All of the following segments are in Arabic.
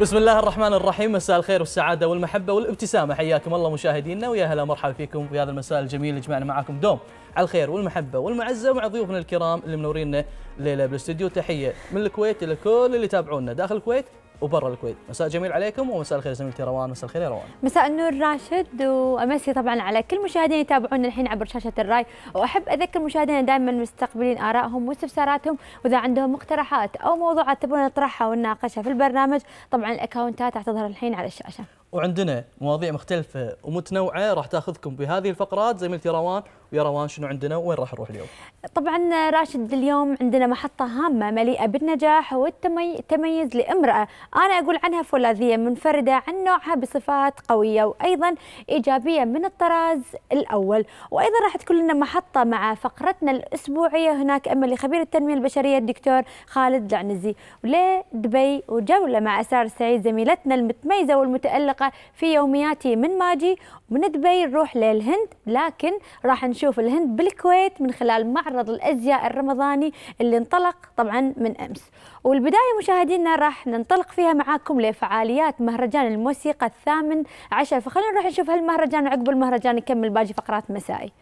بسم الله الرحمن الرحيم مساء الخير والسعاده والمحبه والابتسامه حياكم الله مشاهدينا ويا هلا مرحبا فيكم في هذا المساء الجميل اللي جمعنا معاكم دوم على الخير والمحبه والمعزه مع ضيوفنا الكرام اللي منورينا الليله بالاستديو تحيه من الكويت لكل اللي يتابعونا داخل الكويت وبرا الكويت مساء جميل عليكم ومساء الخير زميلتي روان مساء الخير يا روان مساء النور راشد وامسي طبعا على كل مشاهدين يتابعونا الحين عبر شاشه الراي واحب اذكر مشاهدينا دائما مستقبلين ارائهم واستفساراتهم واذا عندهم مقترحات او موضوعات تبون نطرحها ونناقشها في البرنامج طبعا الاكونتات راح تظهر الحين على الشاشه وعندنا مواضيع مختلفة ومتنوعة راح تاخذكم بهذه الفقرات زميلتي روان ويا روان شنو عندنا وين راح نروح اليوم؟ طبعا راشد اليوم عندنا محطة هامة مليئة بالنجاح والتميز لامرأة، أنا أقول عنها فولاذية منفردة عن نوعها بصفات قوية وأيضا إيجابية من الطراز الأول، وأيضا راح تكون لنا محطة مع فقرتنا الأسبوعية هناك أما لخبير التنمية البشرية الدكتور خالد العنزي، ولدبي وجولة مع أسرار سعيد زميلتنا المتميزة والمتألقة الحلقه في يومياتي من ماجي من دبي نروح للهند لكن راح نشوف الهند بالكويت من خلال معرض الازياء الرمضاني اللي انطلق طبعا من امس والبدايه مشاهدينا راح ننطلق فيها معاكم لفعاليات مهرجان الموسيقى الثامن عشر فخلونا نروح نشوف هالمهرجان عقب المهرجان نكمل باقي فقرات مسائي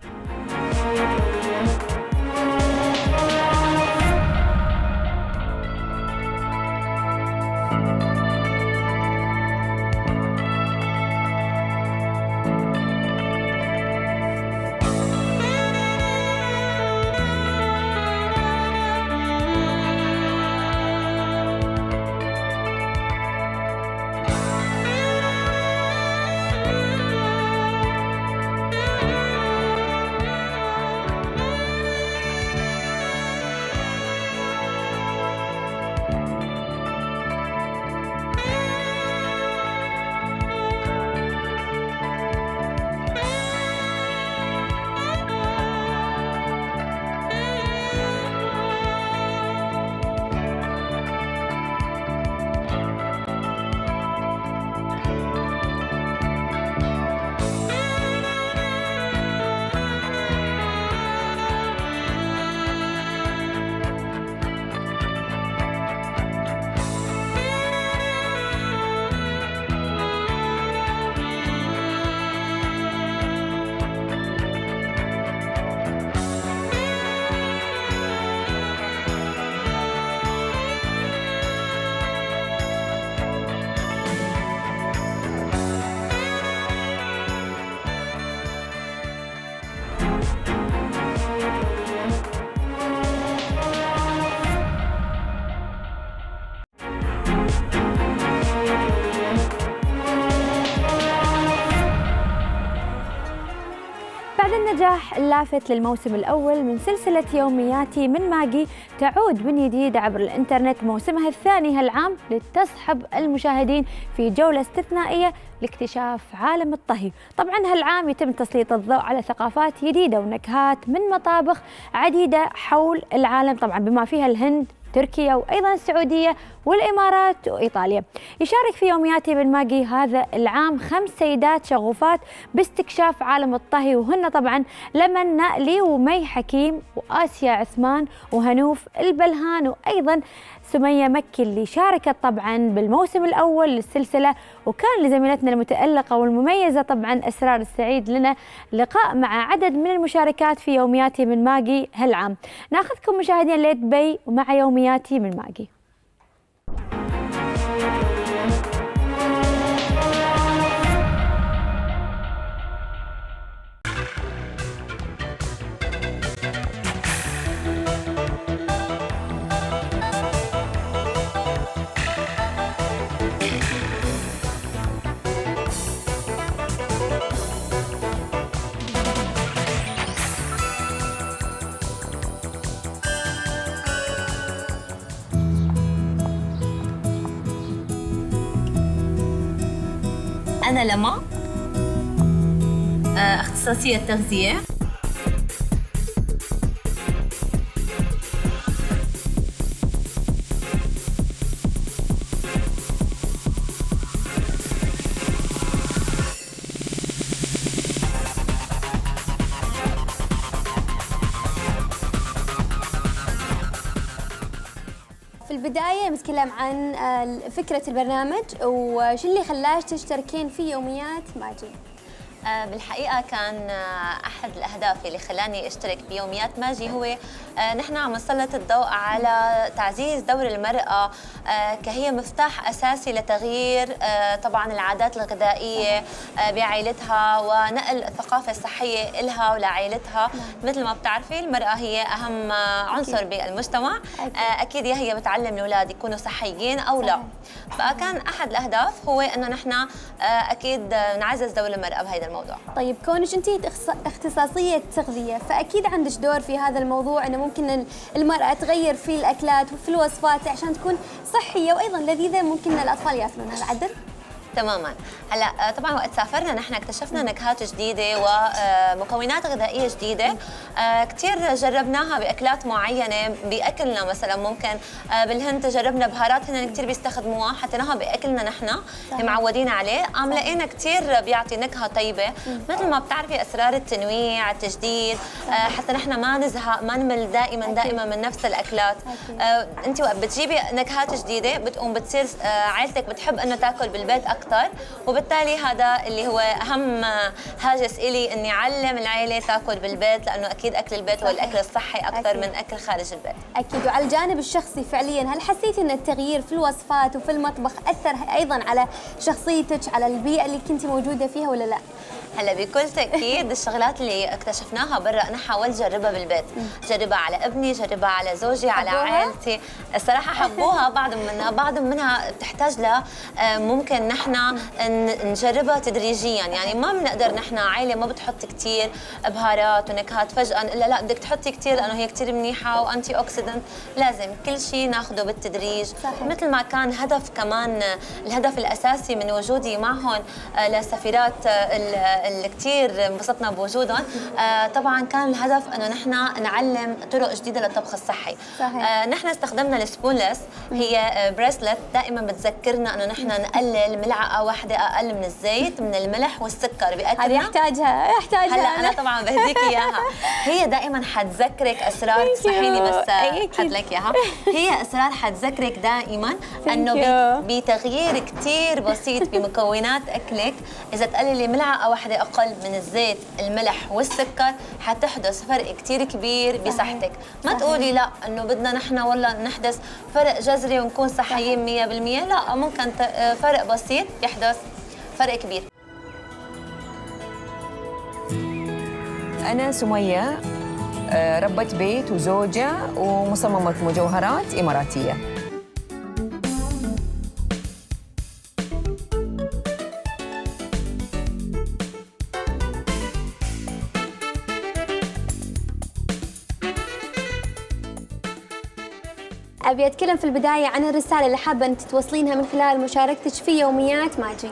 Thank you. لافت للموسم الأول من سلسلة يومياتي من ماجي تعود من جديد عبر الإنترنت موسمها الثاني هالعام لتصحب المشاهدين في جولة استثنائية لاكتشاف عالم الطهي طبعا هالعام يتم تسليط الضوء على ثقافات جديدة ونكهات من مطابخ عديدة حول العالم طبعا بما فيها الهند تركيا وأيضا السعودية والإمارات وإيطاليا يشارك في يومياتي بالماجي هذا العام خمس سيدات شغوفات باستكشاف عالم الطهي وهن طبعا لمن نقلي ومي حكيم وآسيا عثمان وهنوف البلهان وأيضا سمية مكي اللي شاركت طبعا بالموسم الأول للسلسلة وكان لزميلتنا المتألقة والمميزة طبعا أسرار السعيد لنا لقاء مع عدد من المشاركات في يومياتي من ماجي هالعام ناخذكم مشاهدين لدبي ومع يومياتي من ماجي أنا لما آه، اختصاصية التغذية البداية نتكلم عن آه، فكرة البرنامج وش اللي خلاك تشتركين في يوميات ماجي آه، بالحقيقة كان آه، أحد الأهداف اللي خلاني أشترك بيوميات ماجي هو آه، نحن عم نسلط الضوء على تعزيز دور المرأة كهي مفتاح أساسي لتغيير طبعا العادات الغذائية بعائلتها ونقل الثقافة الصحية إلها ولعائلتها نعم. مثل ما بتعرفي المرأة هي أهم عنصر بالمجتمع أكيد يا هي بتعلم الأولاد يكونوا صحيين أو لا فكان أحد الأهداف هو أنه نحن أكيد نعزز دور المرأة بهيدا الموضوع طيب كونك انت اختصاصيه تغذيه فاكيد عندك دور في هذا الموضوع انه ممكن المراه تغير في الاكلات وفي الوصفات عشان تكون صحيه وايضا لذيذه ممكن الاطفال ياكلونها العدل تماما هلا آه، طبعا وقت سافرنا نحن اكتشفنا نكهات جديده ومكونات آه، غذائيه جديده آه، كثير جربناها باكلات معينه باكلنا مثلا ممكن بالهند جربنا بهارات هن كثير بيستخدموها حطيناها باكلنا نحن اللي معودين عليه قام لقينا كثير بيعطي نكهه طيبه مثل ما بتعرفي اسرار التنويع التجديد حتى نحن ما نزهق ما نمل دائما دائما من نفس الاكلات انت وقت بتجيبي نكهات جديده بتقوم بتصير عائلتك بتحب انه تاكل بالبيت اكثر وبالتالي هذا اللي هو اهم هاجس الي اني اعلم العائله تاكل بالبيت لانه اكيد اكل البيت هو الاكل الصحي اكثر من اكل خارج البيت اكيد وعلى الجانب الشخصي فعليا هل حسيتي ان التغيير في الوصفات وفي المطبخ اثر ايضا على شخصيتك على البيئه اللي كنت موجوده فيها ولا لا هلا بكل تاكيد الشغلات اللي اكتشفناها برا انا حاولت جربها بالبيت جربها على ابني جربها على زوجي على عائلتي الصراحه حبوها بعض منها بعض منها بتحتاج ل آه، ممكن نحن نجربها تدريجيا يعني ما بنقدر نحن عائله ما بتحط كثير بهارات ونكهات فجاه الا لا بدك تحطي كثير لانه هي كثير منيحه وانتي اوكسيدنت لازم كل شيء ناخذه بالتدريج صحيح. مثل ما كان هدف كمان الهدف الاساسي من وجودي معهم آه، لسفيرات آه، اللي كثير انبسطنا بوجودهم آه، طبعا كان الهدف انه نحن نعلم طرق جديده للطبخ الصحي صحيح. آه، نحن استخدمنا السبونلس هي بريسلت دائما بتذكرنا انه نحن نقلل ملعقه واحده اقل من الزيت من الملح والسكر بقدرها هذه يحتاجها يحتاجها هلا انا طبعا بهديك اياها هي دائما حتذكرك اسرار تسمحيلي بس احط لك اياها هي اسرار حتذكرك دائما انه بتغيير كثير بسيط بمكونات اكلك اذا تقللي ملعقه واحده واحدة أقل من الزيت الملح والسكر حتحدث فرق كتير كبير بصحتك ما تقولي لا أنه بدنا نحن والله نحدث فرق جذري ونكون صحيين 100% لا ممكن آه، فرق بسيط يحدث فرق كبير أنا سمية آه، ربة بيت وزوجة ومصممة مجوهرات إماراتية أبي أتكلم في البداية عن الرسالة اللي حابة انت توصلينها من خلال مشاركتك في يوميات ماجي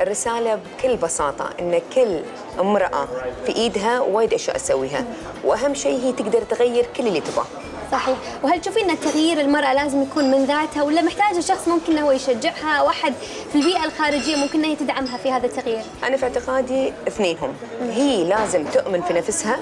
الرسالة بكل بساطة أن كل امرأة في إيدها وايد أشياء تسويها وأهم شيء هي تقدر تغير كل اللي تبغاه صحيح وهل تشوفين ان تغيير المراه لازم يكون من ذاتها ولا محتاجه شخص ممكن انه هو يشجعها واحد في البيئه الخارجيه ممكن هي تدعمها في هذا التغيير انا في اعتقادي اثنينهم هي لازم تؤمن في نفسها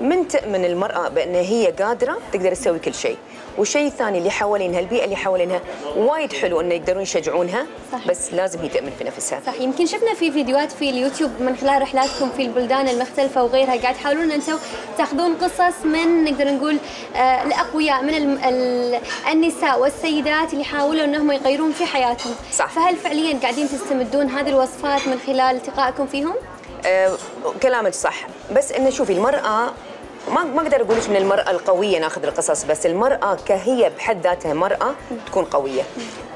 من تأمن المرأة بأن هي قادرة تقدر تسوي كل شيء والشيء الثاني اللي حوالينها البيئة اللي حوالينها وايد حلو أن يقدرون يشجعونها صح. بس لازم هي تأمن في نفسها صح يمكن شفنا في فيديوهات في اليوتيوب من خلال رحلاتكم في البلدان المختلفة وغيرها قاعد تحاولون أنتم تاخذون قصص من نقدر نقول آه الأقوياء من الـ الـ النساء والسيدات اللي حاولوا أنهم يغيرون في حياتهم صح. فهل فعليا قاعدين تستمدون هذه الوصفات من خلال التقائكم فيهم؟ آه، كلامك صح بس انه شوفي المراه ما ما اقدر اقول من المراه القويه ناخذ القصص بس المراه كهي بحد ذاتها مراه تكون قويه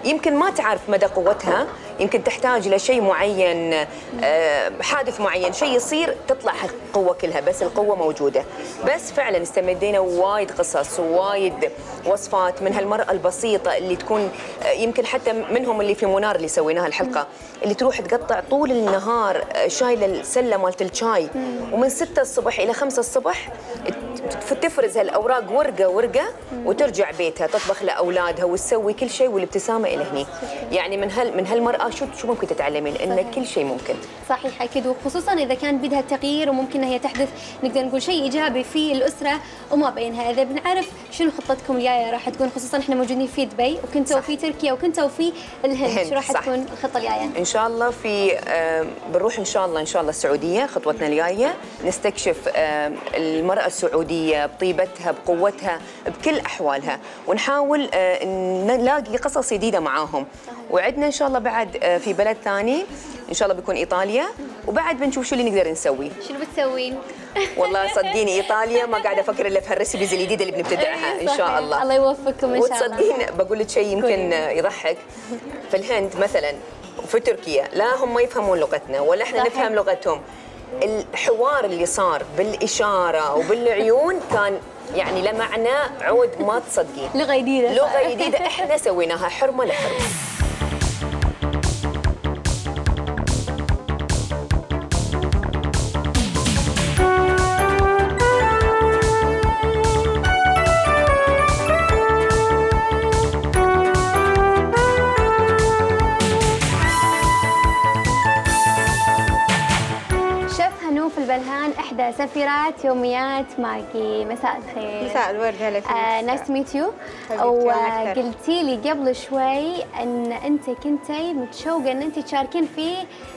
يمكن ما تعرف مدى قوتها يمكن تحتاج الى شيء معين آه، حادث معين شيء يصير تطلع القوه كلها بس القوه موجوده بس فعلا استمدينا وايد قصص وايد وصفات من هالمراه البسيطه اللي تكون آه، يمكن حتى منهم اللي في منار اللي سويناها الحلقه اللي تروح تقطع طول النهار آه، شايله السله مالت الشاي ومن 6 الصبح الى 5 الصبح تفرز هالاوراق ورقه ورقه وترجع بيتها تطبخ لاولادها وتسوي كل شيء والابتسامه الى هني يعني من هال من هالمراه شو شو ممكن تتعلمين ان كل شيء ممكن صحيح اكيد وخصوصا اذا كان بدها تغيير وممكن هي تحدث نقدر نقول شيء ايجابي في الاسره وما بينها اذا بنعرف شنو خطتكم الجايه راح تكون خصوصا احنا موجودين في دبي وكنتوا في تركيا وكنتوا في الهند شو راح تكون الخطه الجايه ان شاء الله في بنروح ان شاء الله ان شاء الله السعوديه خطوتنا الجايه نستكشف المراه السعوديه بطيبتها بقوتها بكل احوالها ونحاول آه، نلاقي قصص جديده معاهم وعندنا ان شاء الله بعد آه، في بلد ثاني ان شاء الله بيكون ايطاليا وبعد بنشوف شو اللي نقدر نسوي شنو بتسوين والله صدقيني ايطاليا ما قاعده افكر الا في هالريسبيز الجديده اللي بنبتدعها إيه، ان شاء الله الله يوفقكم ان شاء الله وتصدقين بقول لك شيء يمكن يضحك في الهند مثلا وفي تركيا لا هم ما يفهمون لغتنا ولا احنا نفهم لغتهم الحوار اللي صار بالاشاره وبالعيون كان يعني لمعنا عود ما تصدقين لغه جديده لغه جديده احنا سويناها حرمه لحرمه بلهان إحدى سفيرات يوميات ماجي مساء الخير مساء الورد هلا فيك نايس تو ميت يو وقلتي لي قبل شوي أن أنت كنتي متشوقة أن أنت تشاركين في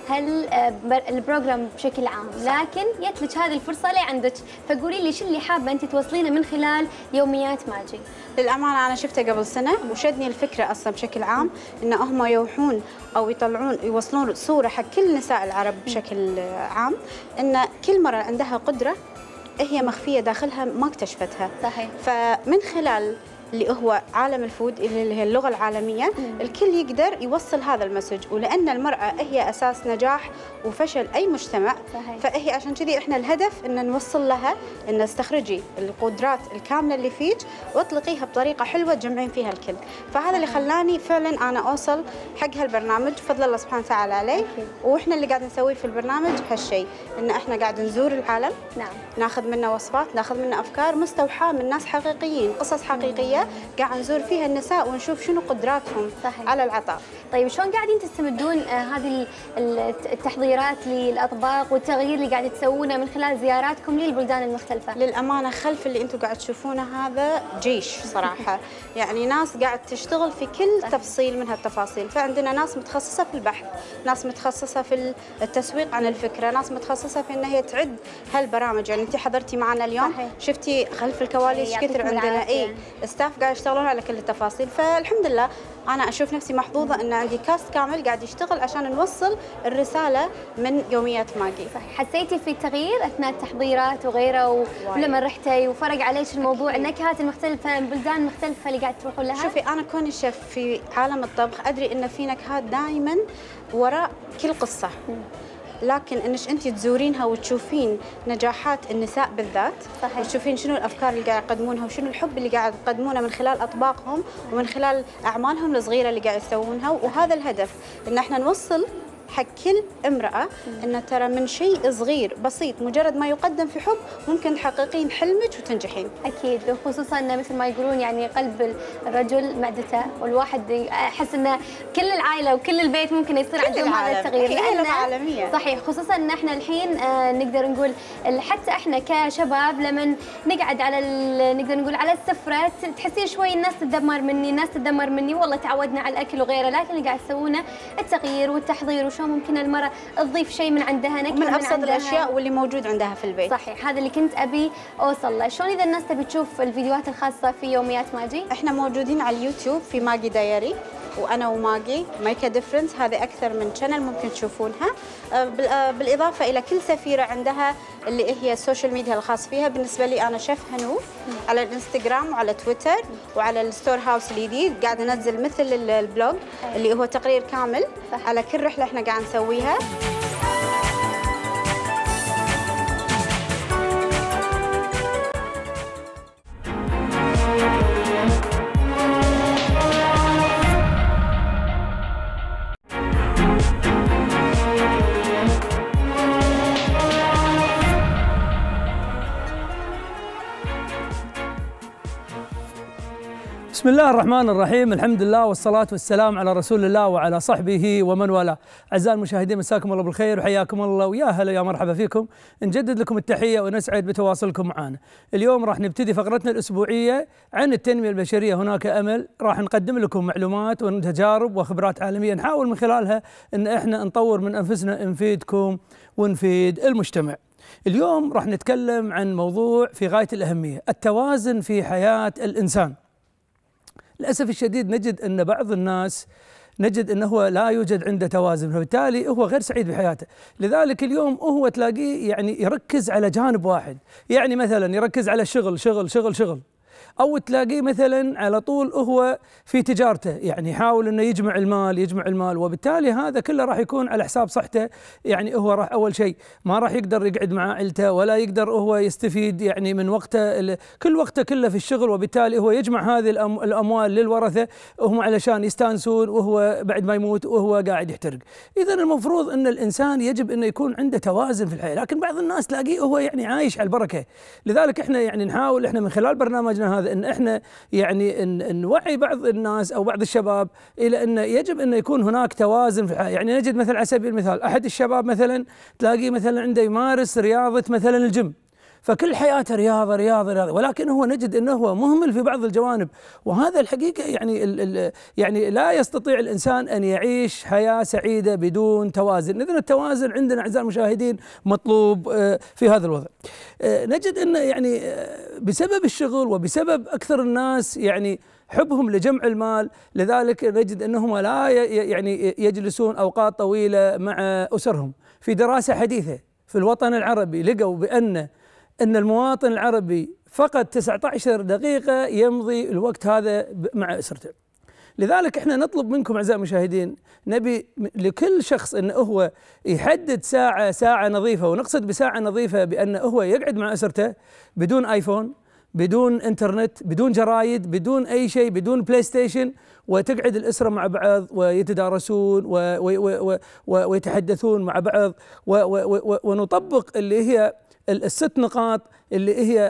هالبروجرام آه، بشكل عام صح. لكن جت لك هذه الفرصة لي عندك فقولي لي شو اللي حابة أنت توصلينه من خلال يوميات ماجي للامانه انا شفته قبل سنه وشدني الفكره اصلا بشكل عام ان هم يوحون او يطلعون يوصلون صوره حق كل نساء العرب بشكل عام ان كل مره عندها قدره هي مخفيه داخلها ما اكتشفتها صحيح فمن خلال اللي هو عالم الفود اللي هي اللغه العالميه الكل يقدر يوصل هذا المسج ولان المراه هي اساس نجاح وفشل اي مجتمع فهي عشان كذي احنا الهدف ان نوصل لها ان استخرجي القدرات الكامله اللي فيك واطلقيها بطريقه حلوه تجمعين فيها الكل فهذا اللي خلاني فعلا انا اوصل حق هالبرنامج بفضل الله سبحانه وتعالى علي واحنا اللي قاعد نسويه في البرنامج هالشيء ان احنا قاعد نزور العالم نعم. ناخذ منه وصفات ناخذ منه افكار مستوحاه من ناس حقيقيين قصص حقيقيه العاليه قاعد نزور فيها النساء ونشوف شنو قدراتهم صحيح. على العطاء طيب شلون قاعدين تستمدون آه، هذه التحضيرات للاطباق والتغيير اللي قاعد تسوونه من خلال زياراتكم للبلدان المختلفه للامانه خلف اللي انتم قاعد تشوفونه هذا جيش صراحه يعني ناس قاعد تشتغل في كل صحيح. تفصيل من هالتفاصيل فعندنا ناس متخصصه في البحث ناس متخصصه في التسويق عن الفكره ناس متخصصه في ان هي تعد هالبرامج يعني انت حضرتي معنا اليوم صحيح. شفتي خلف الكواليس كثر عندنا اي الستاف قاعد يشتغلون على كل التفاصيل فالحمد لله انا اشوف نفسي محظوظه ان عندي كاست كامل قاعد يشتغل عشان نوصل الرساله من يوميات ماجي حسيتي في تغيير اثناء التحضيرات وغيره ولما رحتي وفرق عليك الموضوع النكهات المختلفه البلدان المختلفه اللي قاعد تروحون لها شوفي انا كوني شيف في عالم الطبخ ادري ان في نكهات دائما وراء كل قصه لكن انك انت تزورينها وتشوفين نجاحات النساء بالذات صحيح. وتشوفين شنو الافكار اللي قاعد يقدمونها وشنو الحب اللي قاعد يقدمونه من خلال اطباقهم ومن خلال اعمالهم الصغيره اللي قاعد يسوونها وهذا الهدف ان احنا نوصل حق كل امرأة أن ترى من شيء صغير بسيط مجرد ما يقدم في حب ممكن تحققين حلمك وتنجحين أكيد خصوصا مثل ما يقولون يعني قلب الرجل معدته والواحد أحس أنه كل العائلة وكل البيت ممكن يصير عندهم هذا التغيير لأن عالمية صحيح خصوصا أن احنا الحين آه، نقدر نقول حتى احنا كشباب لما نقعد على نقدر نقول على السفرة تحسين شوي الناس تدمر مني الناس تدمر مني والله تعودنا على الأكل وغيره لكن اللي قاعد يسوونه التغيير والتحضير شلون ممكن المراه تضيف شيء من عندها نكهه من ابسط من عندها الاشياء واللي موجود عندها في البيت صحيح هذا اللي كنت ابي اوصل له شلون اذا الناس تبي تشوف الفيديوهات الخاصه في يوميات ماجي احنا موجودين على اليوتيوب في ماجي دايري وانا وماجي ميك ديفرنس هذه اكثر من شانل ممكن تشوفونها آه، آه، بالاضافه الى كل سفيره عندها اللي هي السوشيال ميديا الخاص فيها بالنسبه لي انا شيف هنوف على الانستغرام وعلى تويتر وعلى الستور هاوس الجديد قاعده انزل مثل البلوج اللي هو تقرير كامل على كل رحله احنا قاعد نسويها بسم الله الرحمن الرحيم الحمد لله والصلاة والسلام على رسول الله وعلى صحبه ومن والاه أعزائي المشاهدين مساكم الله بالخير وحياكم الله ويا هلا يا مرحبا فيكم نجدد لكم التحية ونسعد بتواصلكم معنا اليوم راح نبتدي فقرتنا الأسبوعية عن التنمية البشرية هناك أمل راح نقدم لكم معلومات وتجارب وخبرات عالمية نحاول من خلالها أن إحنا نطور من أنفسنا نفيدكم ونفيد المجتمع اليوم راح نتكلم عن موضوع في غاية الأهمية التوازن في حياة الإنسان للاسف الشديد نجد ان بعض الناس نجد انه هو لا يوجد عنده توازن فبالتالي هو غير سعيد بحياته لذلك اليوم هو تلاقيه يعني يركز على جانب واحد يعني مثلا يركز على الشغل شغل شغل شغل او تلاقيه مثلا على طول هو في تجارته يعني يحاول انه يجمع المال يجمع المال وبالتالي هذا كله راح يكون على حساب صحته يعني هو راح اول شيء ما راح يقدر يقعد مع عائلته ولا يقدر هو يستفيد يعني من وقته كل وقته كله في الشغل وبالتالي هو يجمع هذه الاموال للورثه وهم علشان يستانسون وهو بعد ما يموت وهو قاعد يحترق اذا المفروض ان الانسان يجب انه يكون عنده توازن في الحياه لكن بعض الناس تلاقيه هو يعني عايش على البركه لذلك احنا يعني نحاول احنا من خلال برنامجنا هذا هذا ان احنا يعني إن نوعي بعض الناس او بعض الشباب الى انه يجب ان يكون هناك توازن في الحياه، يعني نجد مثلا على سبيل المثال احد الشباب مثلا تلاقيه مثلا عنده يمارس رياضه مثلا الجيم فكل حياته رياضه رياضه رياضه ولكن هو نجد انه هو مهمل في بعض الجوانب وهذا الحقيقه يعني الـ الـ يعني لا يستطيع الانسان ان يعيش حياه سعيده بدون توازن، اذا التوازن عندنا اعزائي المشاهدين مطلوب آه، في هذا الوضع. آه، نجد انه يعني آه، بسبب الشغل وبسبب اكثر الناس يعني حبهم لجمع المال لذلك نجد انهم لا يعني يجلسون اوقات طويله مع اسرهم في دراسه حديثه في الوطن العربي لقوا بان أن المواطن العربي فقط 19 دقيقة يمضي الوقت هذا مع أسرته لذلك احنا نطلب منكم اعزائي المشاهدين نبي لكل شخص انه هو يحدد ساعه ساعه نظيفه ونقصد بساعه نظيفه بانه هو يقعد مع اسرته بدون ايفون بدون انترنت بدون جرايد بدون اي شيء بدون بلاي ستيشن وتقعد الاسره مع بعض ويتدارسون ويتحدثون مع بعض ونطبق اللي هي الست نقاط اللي هي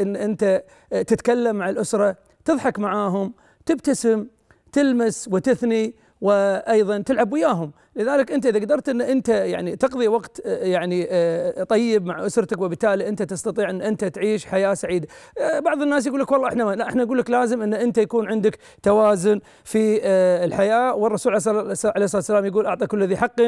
ان انت آه، تتكلم مع الاسره تضحك معاهم تبتسم تلمس وتثني وايضا تلعب وياهم لذلك انت اذا قدرت ان انت يعني تقضي وقت آه، يعني آه، طيب مع اسرتك وبالتالي انت تستطيع ان انت تعيش حياه سعيده بعض الناس يقول لك والله احنا لا احنا نقول لك لازم ان انت يكون عندك توازن في الحياه والرسول عليه الصلاه والسلام يقول اعطى كل ذي حق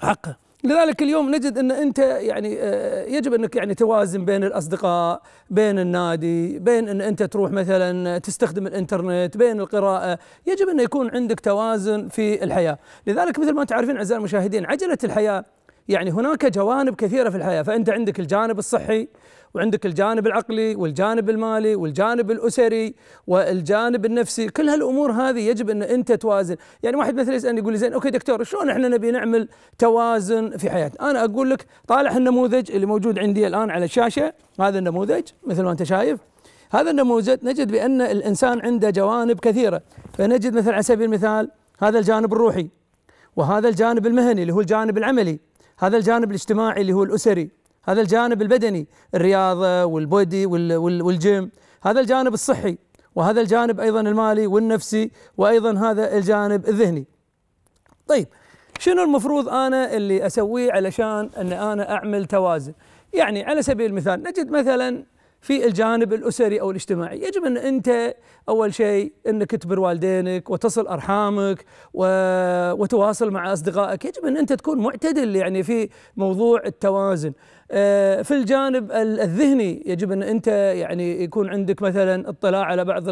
حقه لذلك اليوم نجد ان انت يعني آه، يجب انك يعني توازن بين الاصدقاء، بين النادي، بين ان انت تروح مثلا تستخدم الانترنت، بين القراءه، يجب ان يكون عندك توازن في الحياه، لذلك مثل ما تعرفين اعزائي المشاهدين عجله الحياه يعني هناك جوانب كثيره في الحياه، فانت عندك الجانب الصحي وعندك الجانب العقلي والجانب المالي والجانب الاسري والجانب النفسي كل هالامور هذه يجب ان انت توازن يعني واحد مثلا يسالني يقول لي زين اوكي دكتور شلون احنا نبي نعمل توازن في حياتنا انا اقول لك طالع النموذج اللي موجود عندي الان على الشاشه هذا النموذج مثل ما انت شايف هذا النموذج نجد بان الانسان عنده جوانب كثيره فنجد مثلا على سبيل المثال هذا الجانب الروحي وهذا الجانب المهني اللي هو الجانب العملي هذا الجانب الاجتماعي اللي هو الاسري هذا الجانب البدني الرياضه والبودي والجيم هذا الجانب الصحي وهذا الجانب ايضا المالي والنفسي وايضا هذا الجانب الذهني طيب شنو المفروض انا اللي اسويه علشان ان انا اعمل توازن يعني على سبيل المثال نجد مثلا في الجانب الاسري او الاجتماعي، يجب ان انت اول شيء انك تبر والدينك وتصل ارحامك وتواصل مع اصدقائك، يجب ان انت تكون معتدل يعني في موضوع التوازن، آه، في الجانب الذهني يجب ان انت يعني يكون عندك مثلا اطلاع على بعض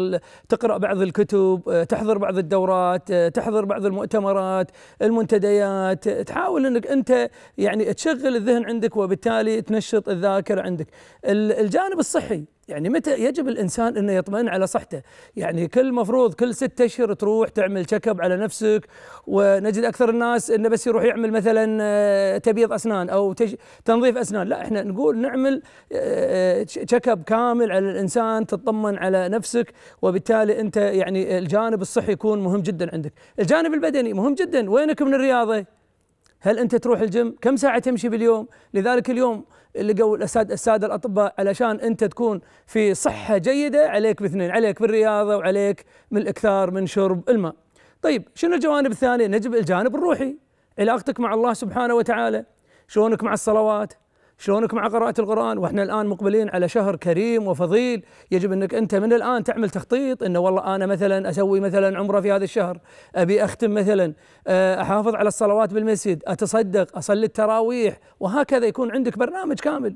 تقرا بعض الكتب آه، تحضر بعض الدورات آه، تحضر بعض المؤتمرات المنتديات تحاول انك انت يعني تشغل الذهن عندك وبالتالي تنشط الذاكره عندك الجانب الصحي يعني متى يجب الانسان انه يطمئن على صحته؟ يعني كل مفروض كل ستة اشهر تروح تعمل تشيك اب على نفسك ونجد اكثر الناس انه بس يروح يعمل مثلا آه، تبييض اسنان او تج... تنظيف اسنان، لا احنا نقول نعمل تشيك آه، اب آه، كامل على الانسان تطمن على نفسك وبالتالي انت يعني الجانب الصحي يكون مهم جدا عندك، الجانب البدني مهم جدا، وينك من الرياضه؟ هل انت تروح الجيم؟ كم ساعه تمشي باليوم؟ لذلك اليوم لقوا الساده الاطباء علشان انت تكون في صحه جيده عليك باثنين عليك بالرياضه وعليك من الاكثار من شرب الماء. طيب شنو الجوانب الثانيه؟ نجب الجانب الروحي علاقتك مع الله سبحانه وتعالى شلونك مع الصلوات شلونك مع قراءة القرآن واحنا الآن مقبلين على شهر كريم وفضيل يجب انك انت من الآن تعمل تخطيط انه والله انا مثلا اسوي مثلا عمرة في هذا الشهر ابي اختم مثلا آه، احافظ على الصلوات بالمسجد اتصدق اصلي التراويح وهكذا يكون عندك برنامج كامل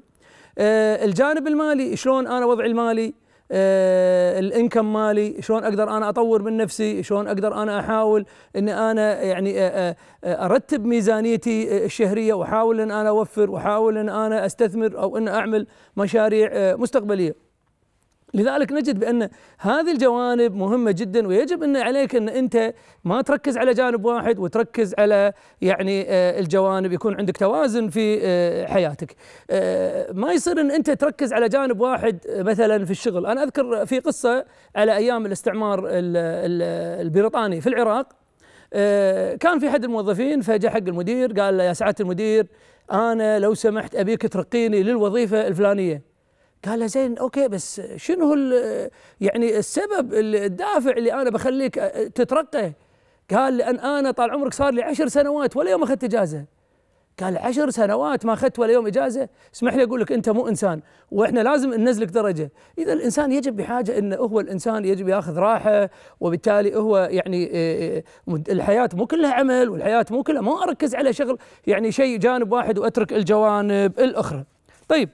آه، الجانب المالي شلون انا وضعي المالي آه، الانكم مالي شلون اقدر انا اطور من نفسي شلون اقدر انا احاول ان انا يعني آه، آه، ارتب ميزانيتي الشهريه واحاول ان انا اوفر واحاول ان انا استثمر او ان اعمل مشاريع مستقبليه لذلك نجد بان هذه الجوانب مهمه جدا ويجب ان عليك ان انت ما تركز على جانب واحد وتركز على يعني آه، الجوانب يكون عندك توازن في آه، حياتك. آه، ما يصير ان انت تركز على جانب واحد مثلا في الشغل، انا اذكر في قصه على ايام الاستعمار البريطاني في العراق كان في احد الموظفين فجاء حق المدير قال له يا سعاده المدير انا لو سمحت ابيك ترقيني للوظيفه الفلانيه. قال زين اوكي بس شنو يعني السبب الدافع اللي انا بخليك تترقى قال لان انا طال عمرك صار لي عشر سنوات ولا يوم اخذت اجازه قال عشر سنوات ما اخذت ولا يوم اجازه اسمح لي اقول لك انت مو انسان واحنا لازم ننزلك درجه اذا الانسان يجب بحاجه انه هو الانسان يجب ياخذ راحه وبالتالي هو يعني الحياه مو كلها عمل والحياه مو كلها ما اركز على شغل يعني شيء جانب واحد واترك الجوانب الاخرى طيب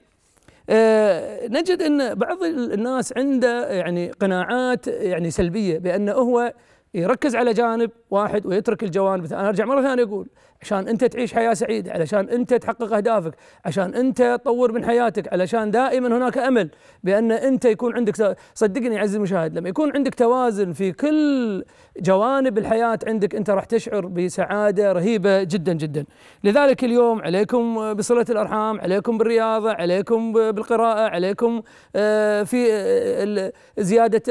آه، نجد ان بعض الناس عنده يعني قناعات يعني سلبيه بانه هو يركز على جانب واحد ويترك الجوانب انا ارجع مره ثانيه اقول عشان انت تعيش حياه سعيده علشان انت تحقق اهدافك عشان انت تطور من حياتك علشان دائما هناك امل بان انت يكون عندك صدقني عزيزي المشاهد لما يكون عندك توازن في كل جوانب الحياه عندك انت راح تشعر بسعاده رهيبه جدا جدا لذلك اليوم عليكم بصله الارحام عليكم بالرياضه عليكم بالقراءه عليكم آه، في آه، زياده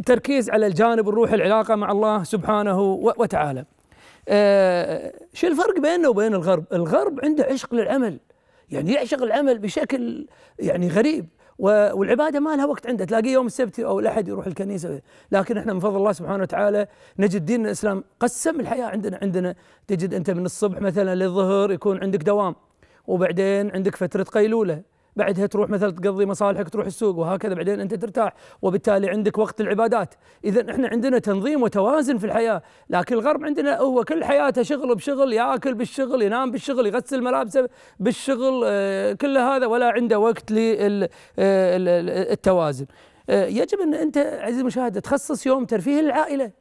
التركيز على الجانب الروحي العلاقه مع الله سبحانه وتعالى آه، شو الفرق بيننا وبين الغرب الغرب عنده عشق للعمل يعني يعشق العمل بشكل يعني غريب والعباده ما لها وقت عنده تلاقيه يوم السبت او الاحد يروح الكنيسه لكن احنا من فضل الله سبحانه وتعالى نجد دين الاسلام قسم الحياه عندنا عندنا تجد انت من الصبح مثلا للظهر يكون عندك دوام وبعدين عندك فتره قيلوله بعدها تروح مثلا تقضي مصالحك تروح السوق وهكذا بعدين انت ترتاح وبالتالي عندك وقت العبادات اذا احنا عندنا تنظيم وتوازن في الحياه لكن الغرب عندنا هو كل حياته شغل بشغل ياكل بالشغل ينام بالشغل يغسل ملابسه بالشغل آه، كل هذا ولا عنده وقت للتوازن آه، آه، يجب ان انت عزيزي المشاهد تخصص يوم ترفيه للعائله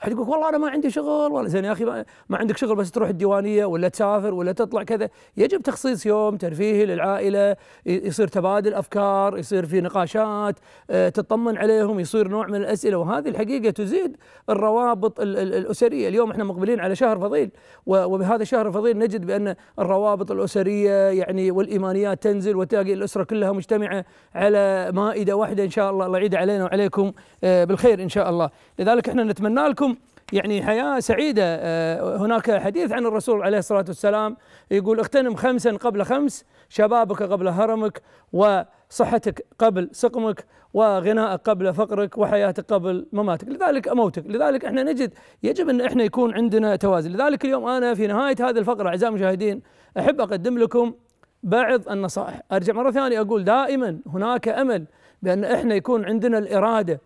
واحد يقول والله انا ما عندي شغل ولا زين يا اخي ما, ما عندك شغل بس تروح الديوانيه ولا تسافر ولا تطلع كذا يجب تخصيص يوم ترفيهي للعائله يصير تبادل افكار يصير في نقاشات آه، تطمن عليهم يصير نوع من الاسئله وهذه الحقيقه تزيد الروابط الاسريه اليوم احنا مقبلين على شهر فضيل وبهذا الشهر الفضيل نجد بان الروابط الاسريه يعني والايمانيات تنزل وتلاقي الاسره كلها مجتمعه على مائده واحده ان شاء الله الله يعيد علينا وعليكم آه، بالخير ان شاء الله لذلك احنا نتمنى لكم يعني حياة سعيدة آه، هناك حديث عن الرسول عليه الصلاة والسلام يقول اغتنم خمسا قبل خمس شبابك قبل هرمك وصحتك قبل سقمك وغنائك قبل فقرك وحياتك قبل مماتك لذلك موتك لذلك احنا نجد يجب ان احنا يكون عندنا توازن لذلك اليوم انا في نهاية هذه الفقرة اعزائي المشاهدين احب اقدم لكم بعض النصائح ارجع مرة ثانية اقول دائما هناك امل بان احنا يكون عندنا الاراده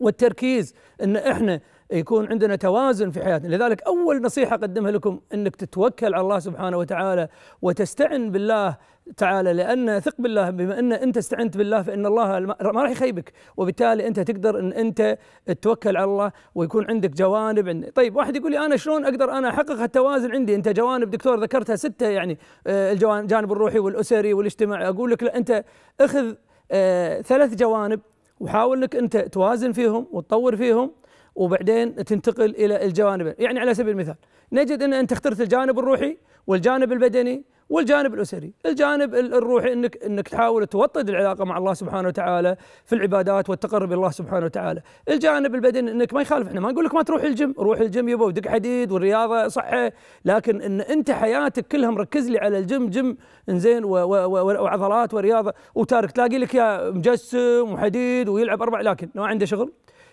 والتركيز ان احنا يكون عندنا توازن في حياتنا لذلك أول نصيحة أقدمها لكم أنك تتوكل على الله سبحانه وتعالى وتستعن بالله تعالى لأن ثق بالله بما أن أنت استعنت بالله فإن الله ما راح يخيبك وبالتالي أنت تقدر أن أنت تتوكل على الله ويكون عندك جوانب عندي. طيب واحد يقول لي أنا شلون أقدر أنا أحقق التوازن عندي أنت جوانب دكتور ذكرتها ستة يعني آه، الجانب الروحي والأسري والاجتماعي أقول لك لا أنت أخذ آه، ثلاث جوانب وحاول أنك أنت توازن فيهم وتطور فيهم وبعدين تنتقل الى الجوانب يعني على سبيل المثال نجد ان انت اخترت الجانب الروحي والجانب البدني والجانب الاسري، الجانب الروحي انك انك تحاول توطد العلاقه مع الله سبحانه وتعالى في العبادات والتقرب الى الله سبحانه وتعالى، الجانب البدني انك ما يخالف احنا ما نقول لك ما تروح الجيم، روح الجيم يبا ودق حديد والرياضه صحه، لكن ان انت حياتك كلها مركز لي على الجيم جيم انزين وعضلات ورياضه وتارك تلاقي لك يا مجسم وحديد ويلعب اربع لكن ما عنده شغل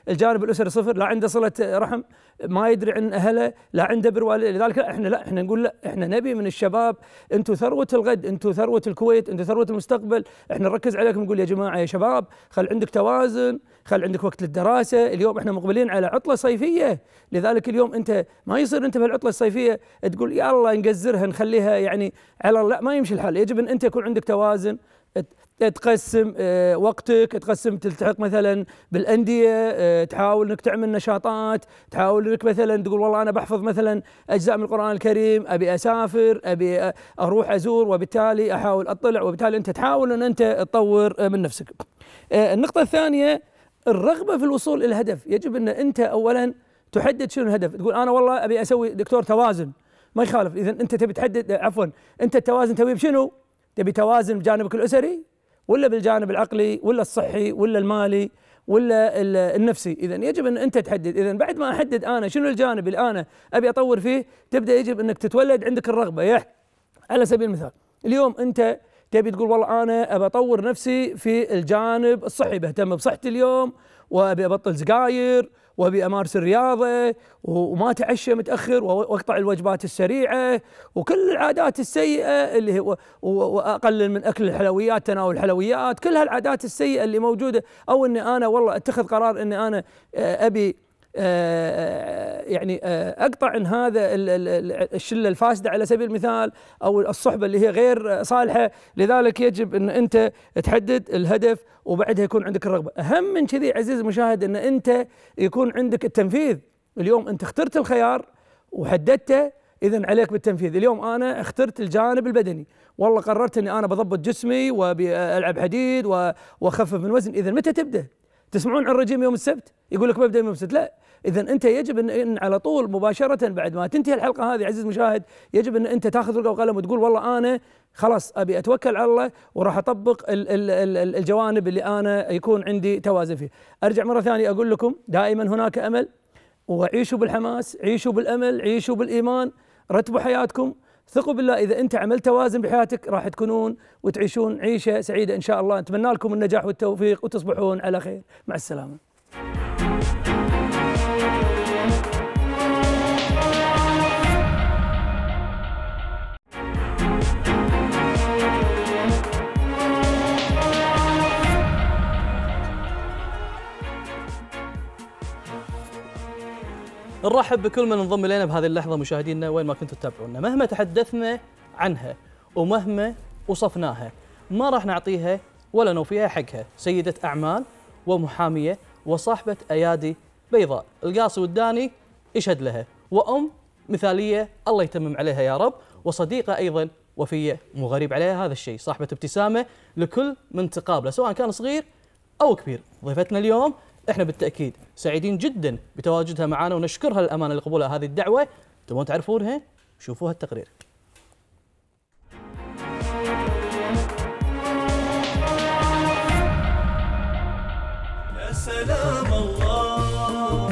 الجانب الاسري صفر لا عنده صله رحم ما يدري عن اهله لا عنده بر لذلك احنا لا احنا نقول لا احنا نبي من الشباب انتم ثروه الغد انتم ثروه الكويت انتم ثروه المستقبل احنا نركز عليكم نقول يا جماعه يا شباب خل عندك توازن خل عندك وقت للدراسه اليوم احنا مقبلين على عطله صيفيه لذلك اليوم انت ما يصير انت في العطله الصيفيه تقول يلا نقزرها نخليها يعني على لا ما يمشي الحال يجب ان انت يكون عندك توازن تقسم آه، وقتك تقسم تلتحق مثلا بالانديه آه، تحاول انك تعمل نشاطات تحاول انك مثلا تقول والله انا بحفظ مثلا اجزاء من القران الكريم ابي اسافر ابي آه، اروح ازور وبالتالي احاول اطلع وبالتالي انت تحاول ان انت تطور من نفسك. النقطه الثانيه الرغبه في الوصول الى الهدف يجب ان انت اولا تحدد شنو الهدف تقول انا والله ابي اسوي دكتور توازن ما يخالف اذا انت تبي تحدد عفوا انت التوازن تبي بشنو؟ تبي توازن بجانبك الاسري ولا بالجانب العقلي ولا الصحي ولا المالي ولا النفسي اذا يجب ان انت تحدد اذا بعد ما احدد انا شنو الجانب اللي انا ابي اطور فيه تبدا يجب انك تتولد عندك الرغبه يح على سبيل المثال اليوم انت تبي تقول والله انا ابى اطور نفسي في الجانب الصحي بهتم بصحتي اليوم وابي ابطل سجاير وابي امارس الرياضه وما اتعشى متاخر واقطع الوجبات السريعه وكل العادات السيئه اللي هو واقلل من اكل الحلويات تناول الحلويات كل هالعادات السيئه اللي موجوده او اني انا والله اتخذ قرار اني انا آه، ابي آه، يعني آه، اقطع ان هذا الشله الفاسده على سبيل المثال او الصحبه اللي هي غير صالحه لذلك يجب ان انت تحدد الهدف وبعدها يكون عندك الرغبه اهم من كذي عزيز المشاهد ان انت يكون عندك التنفيذ اليوم انت اخترت الخيار وحددته اذا عليك بالتنفيذ اليوم انا اخترت الجانب البدني والله قررت اني انا بضبط جسمي وبالعب حديد واخفف من وزن اذا متى تبدا تسمعون عن الرجيم يوم السبت يقول لك ببدا يوم السبت لا اذا انت يجب ان, على طول مباشره بعد ما تنتهي الحلقه هذه عزيز المشاهد يجب ان انت تاخذ ورقه وقلم وتقول والله انا خلاص ابي اتوكل على الله وراح اطبق ال ال ال الجوانب اللي انا يكون عندي توازن فيه ارجع مره ثانيه اقول لكم دائما هناك امل وعيشوا بالحماس عيشوا بالامل عيشوا بالايمان رتبوا حياتكم ثقوا بالله اذا انت عملت توازن بحياتك راح تكونون وتعيشون عيشه سعيده ان شاء الله اتمنى لكم النجاح والتوفيق وتصبحون على خير مع السلامه نرحب بكل من انضم الينا بهذه اللحظه مشاهدينا وين ما كنتوا تتابعونا مهما تحدثنا عنها ومهما وصفناها ما راح نعطيها ولا نوفيها حقها سيده اعمال ومحاميه وصاحبه ايادي بيضاء القاصي والداني يشهد لها وام مثاليه الله يتمم عليها يا رب وصديقه ايضا وفيه مو غريب عليها هذا الشيء صاحبه ابتسامه لكل من تقابله سواء كان صغير او كبير ضيفتنا اليوم احنا بالتاكيد سعيدين جدا بتواجدها معنا ونشكرها للامانه لقبولها هذه الدعوه تبون تعرفونها شوفوها التقرير يا سلام الله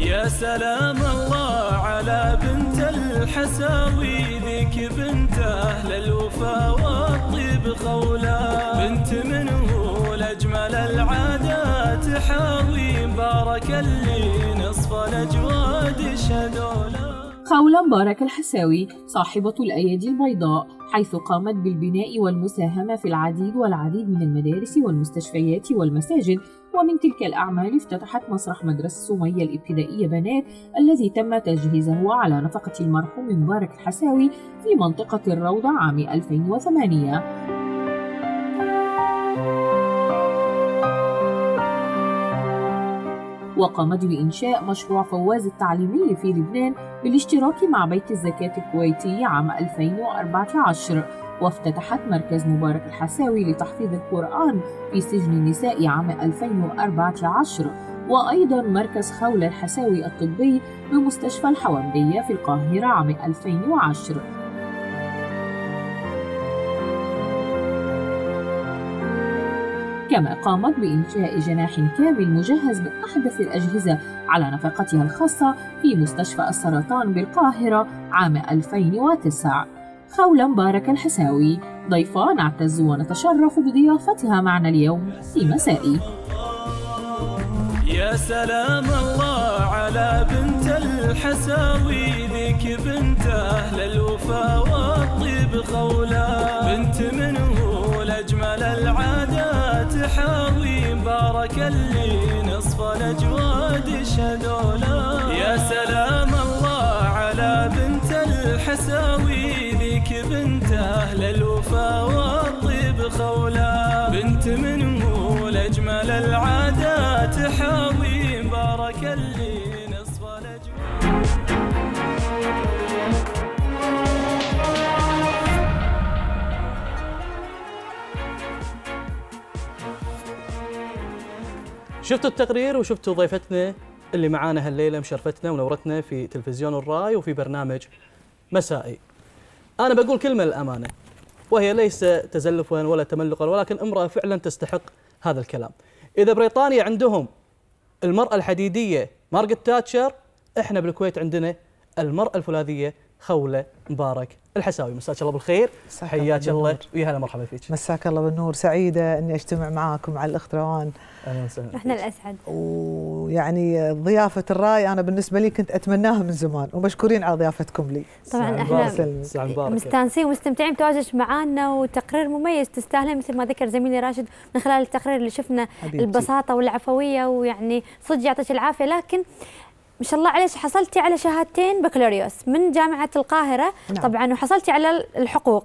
يا سلام الله على بنت الحساوي ذيك بنت اهل الوفا والطيب خولا بنت من اللي نصف الأجواد شدولا خولة مبارك الحساوي صاحبة الأيادي البيضاء حيث قامت بالبناء والمساهمة في العديد والعديد من المدارس والمستشفيات والمساجد ومن تلك الأعمال افتتحت مسرح مدرسة سمية الابتدائية بنات الذي تم تجهيزه على نفقة المرحوم مبارك الحساوي في منطقة الروضة عام 2008 وقامت بإنشاء مشروع فواز التعليمي في لبنان بالاشتراك مع بيت الزكاة الكويتي عام 2014 وافتتحت مركز مبارك الحساوي لتحفيظ القرآن في سجن النساء عام 2014 وأيضا مركز خولة الحساوي الطبي بمستشفى الحوامدية في القاهرة عام 2010 كما قامت بإنشاء جناح كامل مجهز بأحدث الأجهزة على نفقتها الخاصة في مستشفى السرطان بالقاهرة عام 2009 خولا مبارك الحساوي ضيفة نعتز ونتشرف بضيافتها معنا اليوم في مسائي يا سلام الله على بنت الحساوي ذيك بنت أهل الوفا والطيب بقوله بنت منه الأجمل العادات حاوي مبارك اللي نصف الأجواد شدولا يا سلام الله على بنت الحساوي ذيك بنت أهل الوفا والطيب خولا بنت منه الأجمل العادات حاوي مبارك اللي شفتوا التقرير وشفتوا ضيفتنا اللي معانا هالليله مشرفتنا ونورتنا في تلفزيون الراي وفي برنامج مسائي. انا بقول كلمه للامانه وهي ليس تزلفا ولا تملقا ولكن امراه فعلا تستحق هذا الكلام. اذا بريطانيا عندهم المراه الحديديه مارغريت تاتشر احنا بالكويت عندنا المراه الفولاذيه خوله مبارك الحساوي مساك الله بالخير حياك الله ويا هلا مرحبا فيك مساك الله بالنور سعيده اني اجتمع معاكم على الاخت روان اهلا وسهلا احنا الاسعد ويعني ضيافه الراي انا بالنسبه لي كنت اتمناها من زمان ومشكورين على ضيافتكم لي طبعا احنا مستانسين ومستمتعين بتواجدك معانا وتقرير مميز تستاهله مثل ما ذكر زميلي راشد من خلال التقرير اللي شفنا البساطه والعفويه ويعني صدق يعطيك العافيه لكن ما شاء الله عليك حصلتي على شهادتين بكالوريوس من جامعه القاهره نعم. طبعا وحصلتي على الحقوق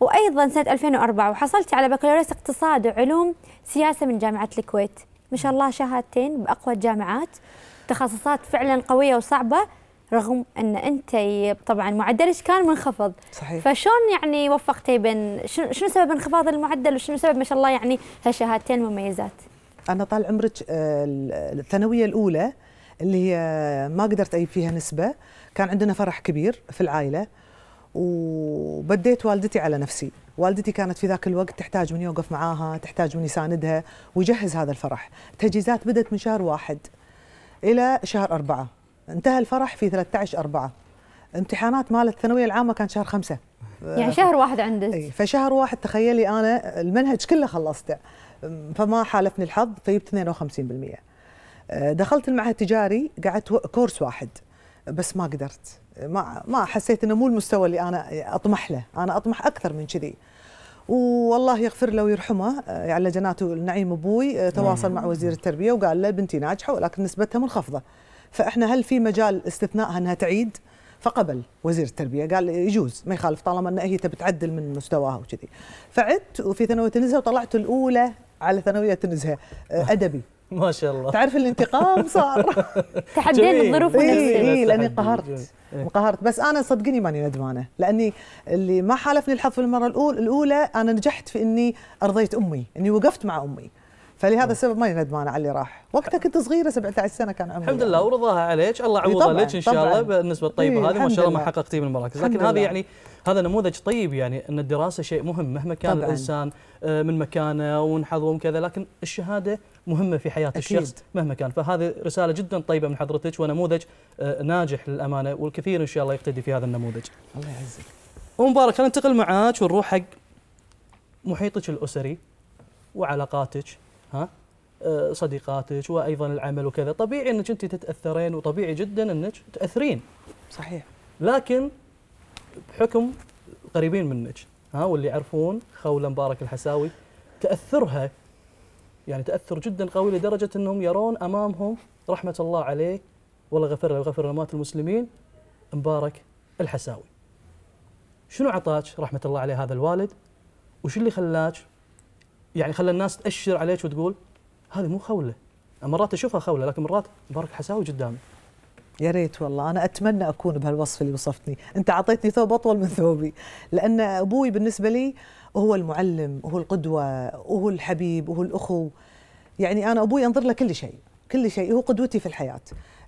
وايضا سنه 2004 وحصلتي على بكالوريوس اقتصاد وعلوم سياسه من جامعه الكويت ما شاء الله شهادتين باقوى الجامعات تخصصات فعلا قويه وصعبه رغم ان انت طبعا معدلك كان منخفض صحيح فشلون يعني وفقتي بين شنو, شنو سبب انخفاض المعدل وشنو سبب ما شاء الله يعني هالشهادتين مميزات انا طال عمرك آه، الثانويه الاولى اللي هي ما قدرت أجيب فيها نسبة كان عندنا فرح كبير في العائلة وبديت والدتي على نفسي والدتي كانت في ذاك الوقت تحتاج من يوقف معاها تحتاج من يساندها ويجهز هذا الفرح التجهيزات بدأت من شهر واحد إلى شهر أربعة انتهى الفرح في 13 أربعة امتحانات مال الثانوية العامة كان شهر خمسة يعني شهر واحد عندك اي فشهر واحد تخيلي انا المنهج كله خلصته فما حالفني الحظ فجبت 52% آه، دخلت المعهد التجاري قعدت كورس واحد بس ما قدرت ما ما حسيت انه مو المستوى اللي انا اطمح له انا اطمح اكثر من كذي والله يغفر له ويرحمه آه، على يعني جناته النعيم ابوي آه، تواصل مع وزير التربيه وقال له بنتي ناجحه ولكن نسبتها منخفضه فاحنا هل في مجال استثنائها انها تعيد فقبل وزير التربيه قال يجوز ما يخالف طالما ان هي تبي تعدل من مستواها وكذي فعدت وفي ثانويه النزهه وطلعت الاولى على ثانويه النزهه ادبي ما شاء الله تعرف الانتقام صار تحديت الظروف إيه، ونفسي اي لاني قهرت انقهرت إيه. بس انا صدقني ماني ندمانه لاني اللي ما حالفني الحظ في المره الاولى انا نجحت في اني ارضيت امي اني وقفت مع امي فلهذا السبب ما يندمان على اللي راح وقتها كنت صغيره 17 سنه كان عمري الحمد لله ورضاها عليك الله عوضها لك ان شاء الله بالنسبه الطيبه هذه ما شاء الله ما حققتيه من المراكز لكن هذا يعني هذا نموذج طيب يعني ان الدراسه شيء مهم مهما كان طبعاً. الانسان آه، من مكانه ونحظه وكذا لكن الشهاده مهمه في حياه أكيد. الشخص مهما كان فهذه رساله جدا طيبه من حضرتك ونموذج آه، ناجح للامانه والكثير ان شاء الله يقتدي في هذا النموذج الله يعزك ومبارك خلينا ننتقل معاك ونروح حق محيطك الاسري وعلاقاتك ها أه، صديقاتك وايضا العمل وكذا طبيعي انك انت تتاثرين وطبيعي جدا انك تاثرين صحيح لكن بحكم قريبين منك ها واللي يعرفون خوله مبارك الحساوي تاثرها يعني تاثر جدا قوي لدرجه انهم يرون امامهم رحمه الله عليه والله غفر له وغفر لموات المسلمين مبارك الحساوي شنو عطاك رحمه الله عليه هذا الوالد وش اللي خلاك يعني خلى الناس تاشر عليك وتقول هذه مو خوله مرات اشوفها خوله لكن مرات بارك حساوي قدامي يا ريت والله انا اتمنى اكون بهالوصف اللي وصفتني انت اعطيتني ثوب اطول من ثوبي لان ابوي بالنسبه لي هو المعلم وهو القدوه وهو الحبيب وهو الاخو يعني انا ابوي انظر له كل شيء كل شيء هو قدوتي في الحياه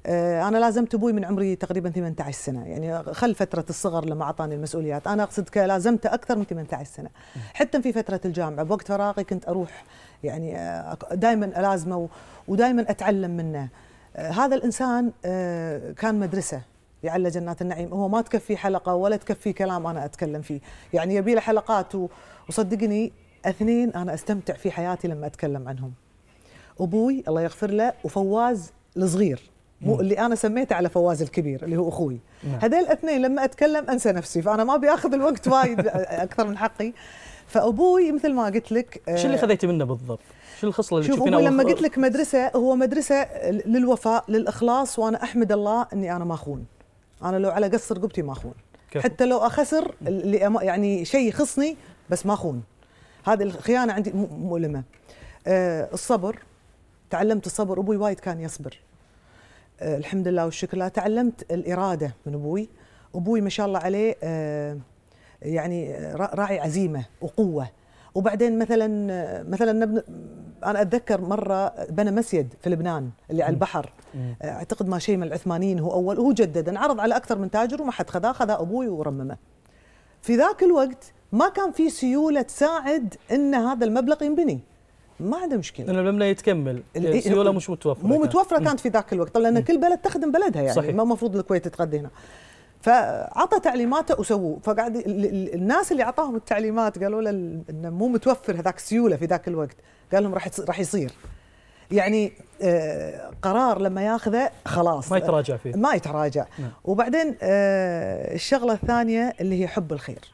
آه، انا لازمت ابوي من عمري تقريبا 18 سنه يعني خل فتره الصغر لما اعطاني المسؤوليات انا اقصد لازمته اكثر من 18 سنه حتى في فتره الجامعه بوقت فراغي كنت اروح يعني آه، دائما الازمه ودائما اتعلم منه آه، هذا الانسان كان مدرسه يعلى جنات النعيم هو ما تكفي حلقه ولا تكفي كلام انا اتكلم فيه يعني يبي له حلقات وصدقني اثنين انا استمتع في حياتي لما اتكلم عنهم ابوي الله يغفر له وفواز الصغير مو اللي انا سميته على فواز الكبير اللي هو اخوي نعم. هذول الاثنين لما اتكلم انسى نفسي فانا ما باخذ الوقت وايد اكثر من حقي فابوي مثل ما قلت لك آه، شو اللي خذيتي منه بالضبط؟ شو الخصله اللي شوف لما قلت لك مدرسه هو مدرسه للوفاء للاخلاص وانا احمد الله اني انا ما اخون انا لو على قص رقبتي ما اخون حتى لو اخسر اللي يعني شيء يخصني بس ما اخون هذه الخيانه عندي مؤلمه آه، الصبر تعلمت الصبر ابوي وايد كان يصبر آه، الحمد لله والشكر لله تعلمت الاراده من ابوي ابوي ما شاء الله عليه آه، يعني آه، راعي عزيمه وقوه وبعدين مثلا مثلا نبن انا اتذكر مره بنى مسجد في لبنان اللي على البحر اعتقد ما شيء من العثمانيين هو اول وهو جدد انعرض على اكثر من تاجر وما حد خذاه خذاه ابوي ورممه في ذاك الوقت ما كان في سيوله تساعد ان هذا المبلغ ينبني ما عنده مشكله لان العمله يتكمل إيه، السيوله مش متوفره مو متوفره كانت في ذاك الوقت لان كل بلد تخدم بلدها يعني صحيح. ما المفروض الكويت تغذي هنا فعطى تعليماته وسووه فقعد الناس اللي اعطاهم التعليمات قالوا له انه مو متوفر هذاك السيوله في ذاك الوقت قال لهم راح راح يصير يعني آه، قرار لما ياخذه خلاص ما يتراجع فيه ما يتراجع نعم. وبعدين آه، الشغله الثانيه اللي هي حب الخير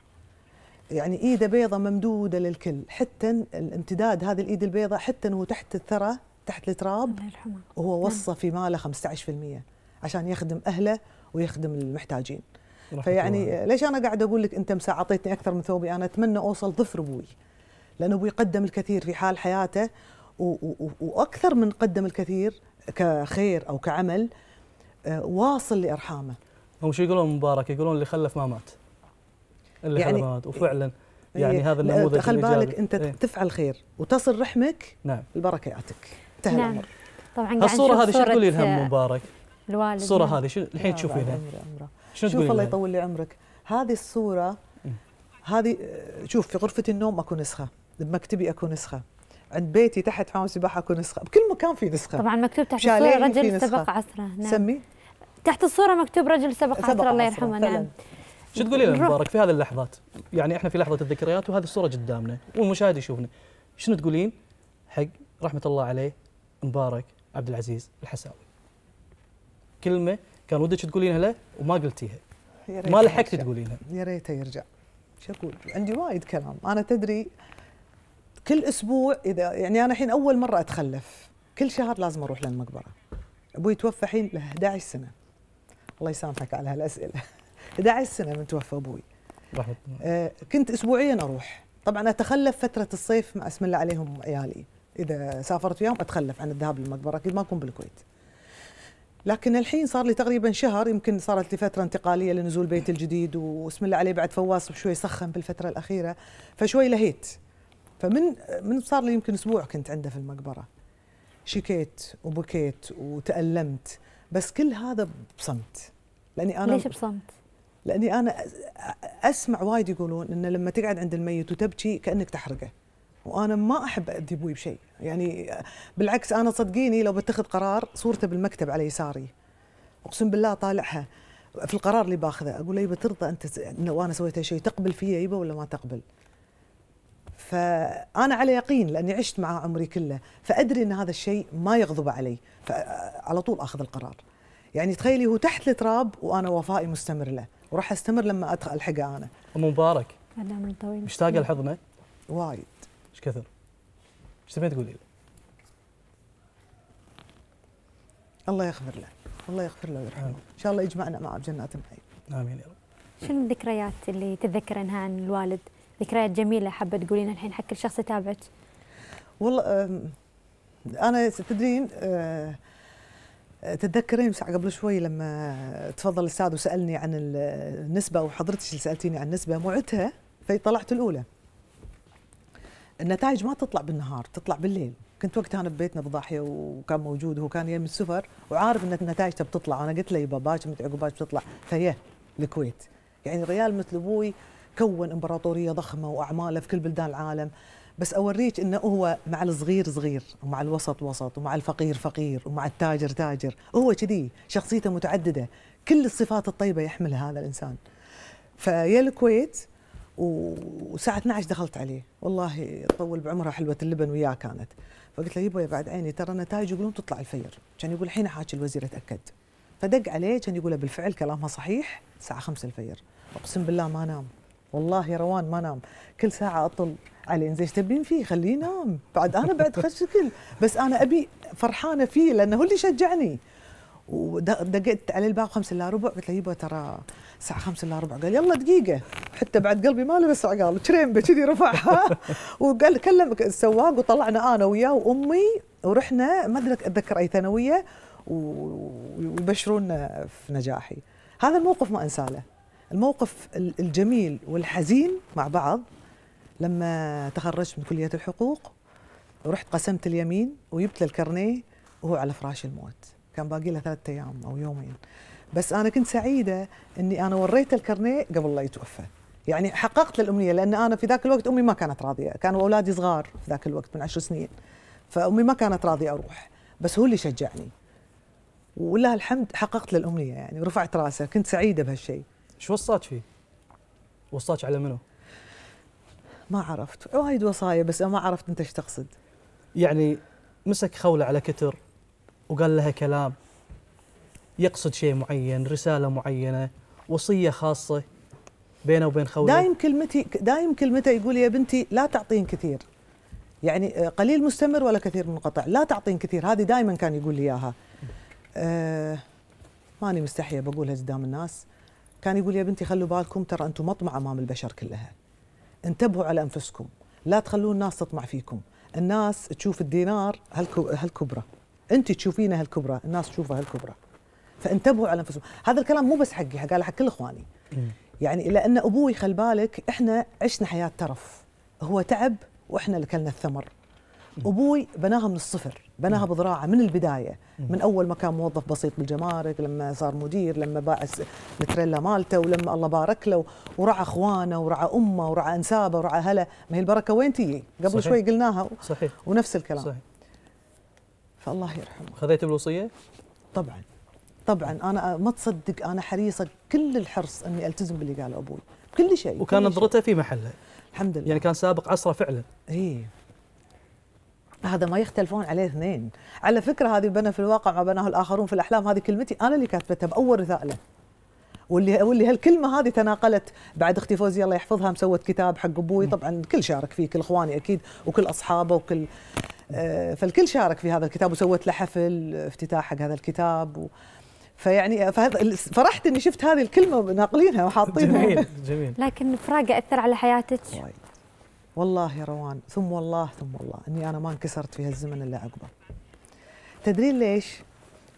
يعني ايده بيضة ممدوده للكل حتى الامتداد هذه الايد البيضاء حتى وهو تحت الثرى تحت التراب الله يرحمه وهو نعم. وصى في ماله 15% عشان يخدم اهله ويخدم المحتاجين فيعني ليش انا قاعد اقول لك انت مسا اعطيتني اكثر من ثوبي انا اتمنى اوصل ظفر ابوي لانه ابوي قدم الكثير في حال حياته واكثر من قدم الكثير كخير او كعمل آه، واصل لارحامه هم شو يقولون مبارك يقولون اللي خلف ما مات اللي يعني وفعلا إيه، يعني هذا النموذج خل بالك انت ايه؟ تفعل خير وتصل رحمك نعم البركه يعطيك انتهى نعم الامر طبعا آه، الصوره هذه شو تقولي لها مبارك الوالد الصوره نعم. هذه شو الحين تشوفينها شوف الله يطول لي عمرك هذه الصوره هذه شوف في غرفه النوم اكو نسخه بمكتبي اكو نسخه عند بيتي تحت حمام السباحه اكو نسخه بكل مكان في نسخه طبعا مكتوب تحت الصوره رجل سبق عصره نعم سمي تحت الصوره مكتوب رجل سبق, سبق عصره الله يرحمه نعم شو تقولي لنا مبارك في هذه اللحظات؟ يعني احنا في لحظه الذكريات وهذه الصوره قدامنا والمشاهد يشوفنا. شنو تقولين حق رحمه الله عليه مبارك عبد العزيز الحساوي؟ كلمه كان ودك تقولينها له وما قلتيها. ما لحقتي تقولينها. يا ريته يرجع. شو اقول؟ عندي وايد كلام، انا تدري كل اسبوع اذا يعني انا الحين اول مره اتخلف، كل شهر لازم اروح للمقبره. ابوي توفى الحين له 11 سنه. الله يسامحك على هالاسئله. 11 سنه من توفى ابوي رحمة آه كنت اسبوعيا اروح طبعا اتخلف فتره الصيف مع اسم الله عليهم عيالي اذا سافرت وياهم اتخلف عن الذهاب للمقبره اكيد ما اكون بالكويت لكن الحين صار لي تقريبا شهر يمكن صارت لي فتره انتقاليه لنزول بيت الجديد واسم الله عليه بعد فواص شوي سخن بالفتره الاخيره فشوي لهيت فمن من صار لي يمكن اسبوع كنت عنده في المقبره شكيت وبكيت وتالمت بس كل هذا بصمت لاني انا ليش بصمت؟ لاني انا اسمع وايد يقولون ان لما تقعد عند الميت وتبكي كانك تحرقه وانا ما احب اذي ابوي بشيء يعني بالعكس انا صدقيني لو بتخذ قرار صورته بالمكتب على يساري اقسم بالله طالعها في القرار اللي باخذه اقول له يبا ترضى انت لو انا سويت شيء تقبل فيه يبا ولا ما تقبل فانا على يقين لاني عشت معاه عمري كله فادري ان هذا الشيء ما يغضب علي فعلى طول اخذ القرار يعني تخيلي هو تحت التراب وانا وفائي مستمر له وراح استمر لما ادخل انا ام مبارك من طويل مشتاقه نعم. لحضنه؟ وايد ايش كثر؟ ايش تبين تقولي له؟ الله يغفر له الله يغفر له ويرحمه ان شاء الله يجمعنا معه بجنات النعيم امين يا رب شنو الذكريات اللي تتذكرينها عن الوالد؟ ذكريات جميله حابه تقولينها الحين حق كل شخص يتابعك والله انا تدرين أه تتذكرين ساعة قبل شوي لما تفضل الاستاذ وسالني عن النسبه وحضرتك اللي سالتيني عن النسبه موعدها في طلعت الاولى النتائج ما تطلع بالنهار تطلع بالليل كنت وقتها انا ببيتنا بضاحيه وكان موجود وهو كان يم السفر وعارف ان النتائج بتطلع انا قلت له يبا باكر متى باكر بتطلع فيا الكويت يعني ريال مثل ابوي كون امبراطوريه ضخمه واعماله في كل بلدان العالم بس اوريك انه هو مع الصغير صغير ومع الوسط وسط ومع الفقير فقير ومع التاجر تاجر هو كذي شخصيته متعدده كل الصفات الطيبه يحملها هذا الانسان فيا الكويت وساعة 12 دخلت عليه والله طول بعمره حلوة اللبن وياه كانت فقلت له يبا بعد عيني ترى نتائج يقولون تطلع الفير كان يقول الحين حاكي الوزير اتاكد فدق عليه كان يقول بالفعل كلامها صحيح الساعة 5 الفير اقسم بالله ما نام والله روان ما نام كل ساعه اطل عليه زين ايش تبين فيه خليه ينام بعد انا بعد خش كل بس انا ابي فرحانه فيه لانه هو اللي شجعني ودقيت عليه الباب خمسة الا ربع قلت له يبا ترى الساعة خمسة الا ربع قال يلا دقيقة حتى بعد قلبي ما لبس عقال تريمبة كذي رفعها وقال كلم السواق وطلعنا انا وياه وامي ورحنا ما ادري اتذكر اي ثانوية ويبشرونا في نجاحي هذا الموقف ما انساه الموقف الجميل والحزين مع بعض لما تخرجت من كلية الحقوق ورحت قسمت اليمين وجبت الكرنيه وهو على فراش الموت كان باقي له ثلاثة أيام أو يومين بس أنا كنت سعيدة أني أنا وريت الكرنيه قبل لا يتوفى يعني حققت الأمنية لأن أنا في ذاك الوقت أمي ما كانت راضية كانوا أولادي صغار في ذاك الوقت من عشر سنين فأمي ما كانت راضية أروح بس هو اللي شجعني ولله الحمد حققت للأمنية يعني ورفعت راسه كنت سعيدة بهالشيء شو وصاك فيه؟ وصاك على منو؟ ما عرفت وايد وصايا بس ما عرفت انت ايش تقصد يعني مسك خوله على كتر وقال لها كلام يقصد شيء معين رساله معينه وصيه خاصه بينه وبين خوله دايم كلمتي دايم كلمته يقول يا بنتي لا تعطين كثير يعني آه، قليل مستمر ولا كثير منقطع لا تعطين كثير هذه دائما كان يقول لي اياها أه ماني مستحيه بقولها قدام الناس كان يقول يا بنتي خلوا بالكم ترى انتم مطمع امام البشر كلها انتبهوا على انفسكم لا تخلون الناس تطمع فيكم الناس تشوف الدينار هالكبرى انت تشوفينه هالكبرى الناس تشوفها هالكبرى فانتبهوا على انفسكم هذا الكلام مو بس حقي حق حق كل اخواني يعني لان ابوي خل بالك احنا عشنا حياه ترف هو تعب واحنا اللي كلنا الثمر ابوي بناها من الصفر بناها بذراعه من البدايه من اول ما كان موظف بسيط بالجمارك لما صار مدير لما باع التريلا مالته ولما الله بارك له ورعى اخوانه ورعى امه ورعى انسابه ورعى هلا ما هي البركه وين تيجي؟ قبل صحيح. شوي قلناها صحيح ونفس الكلام صحيح فالله يرحمه خذيت الوصيه؟ طبعا طبعا انا ما تصدق انا حريصه كل الحرص اني التزم باللي قاله ابوي كل شيء وكان نظرته في محله الحمد لله يعني كان سابق عصره فعلا اي هذا ما يختلفون عليه اثنين على فكرة هذه بنى في الواقع ما بناه الآخرون في الأحلام هذه كلمتي أنا اللي كاتبتها بأول رسالة واللي واللي هالكلمه هذه تناقلت بعد اختي فوزي الله يحفظها مسوت كتاب حق ابوي طبعا كل شارك فيه كل اخواني اكيد وكل اصحابه وكل آه، فالكل شارك في هذا الكتاب وسوت له حفل افتتاح حق هذا الكتاب و فيعني فرحت اني شفت هذه الكلمه ناقلينها وحاطينها جميل جميل لكن فراقه اثر على حياتك وايد والله يا روان ثم والله ثم والله اني انا ما انكسرت في هالزمن اللي عقبه تدرين ليش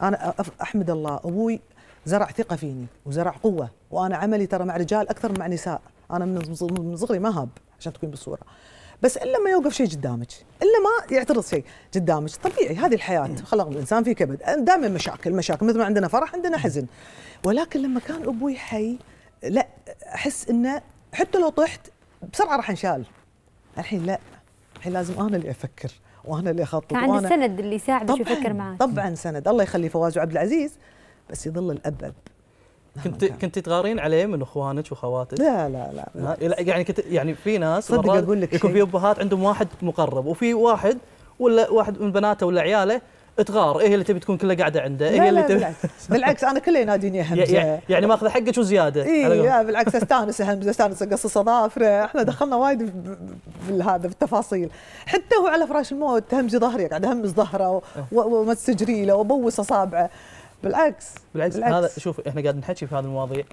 انا احمد الله ابوي زرع ثقه فيني وزرع قوه وانا عملي ترى مع رجال اكثر من مع نساء انا من صغري ما هب عشان تكون بالصوره بس الا ما يوقف شيء قدامك الا ما يعترض شيء قدامك طبيعي هذه الحياه خلق الانسان في كبد دائما مشاكل مشاكل مثل ما عندنا فرح عندنا حزن ولكن لما كان ابوي حي لا احس انه حتى لو طحت بسرعه راح انشال الحين لا الحين لازم انا اللي افكر وانا اللي اخطط كان وأنا السند اللي يساعدك يفكر معك طبعا سند الله يخلي فواز وعبد العزيز بس يظل الاب اب كنت نعم. كنت تغارين عليه من اخوانك وخواتك؟ لا لا لا, لا, لا يعني كنت يعني في ناس صدق اقول لك يكون في ابهات عندهم واحد مقرب وفي واحد ولا واحد من بناته ولا عياله تغار إيه هي اللي تبي تكون كلها قاعده عنده إيه هي اللي تبي بالعكس, بالعكس انا كله يناديني همزه يعني ماخذه حقك وزياده اي بالعكس استانس همزه استانس اقصص اظافره احنا دخلنا وايد في بالتفاصيل حتى هو على فراش الموت همزي ظهري قاعد اهمز ظهره أه. ومسجري له وابوس اصابعه بالعكس بالعكس, بالعكس. هذا شوف احنا قاعد نحكي في هذه المواضيع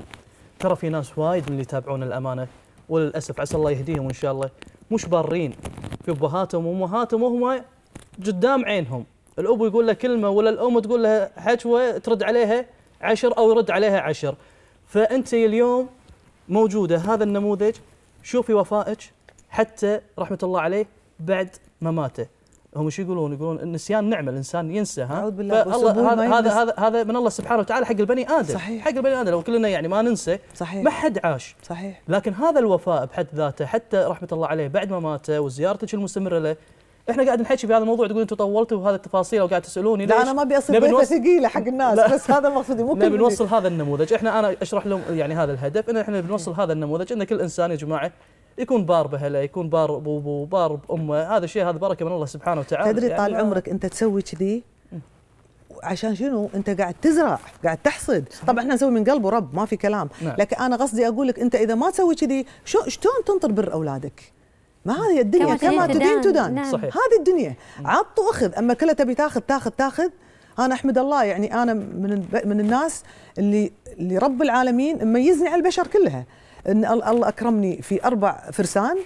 ترى في ناس وايد من اللي يتابعون الامانه وللاسف عسى الله يهديهم ان شاء الله مش بارين في ابهاتهم وامهاتهم وهم قدام عينهم الأب يقول له كلمة ولا الأم تقول له حجوة ترد عليها عشر أو يرد عليها عشر فأنت اليوم موجودة هذا النموذج شوفي وفائك حتى رحمة الله عليه بعد مماته هم ايش يقولون؟ يقولون النسيان نعمه الانسان ينسى ها اعوذ بالله هذا هذا هذا من الله سبحانه وتعالى حق البني ادم صحيح حق البني ادم لو كلنا يعني ما ننسى صحيح ما حد عاش صحيح لكن هذا الوفاء بحد ذاته حتى رحمه الله عليه بعد ما ماته وزيارتك المستمره له احنا قاعد نحكي في هذا الموضوع تقول انتم طولتوا بهذه التفاصيل وقاعد تسالوني ليش؟ لا انا ما ابي اصير ضيفه نوص... ثقيله حق الناس لا. بس هذا مقصدي مو نبي نوصل هذا النموذج احنا انا اشرح لهم يعني هذا الهدف ان احنا بنوصل هذا النموذج ان كل انسان يا جماعه يكون بار بهله يكون بار بابوه بار بامه هذا الشيء هذا بركه من الله سبحانه وتعالى تدري يعني طال عمرك انت تسوي كذي عشان شنو انت قاعد تزرع قاعد تحصد طبعا احنا نسوي من قلب ورب ما في كلام نعم. لكن انا قصدي اقول لك انت اذا ما تسوي كذي شلون تنطر بر اولادك ما هذه الدنيا كما تدين تدان نعم. صحيح. هذه الدنيا عط واخذ اما كلها تبي تاخذ تاخذ تاخذ انا احمد الله يعني انا من من الناس اللي اللي رب العالمين مميزني على البشر كلها ان الله اكرمني في اربع فرسان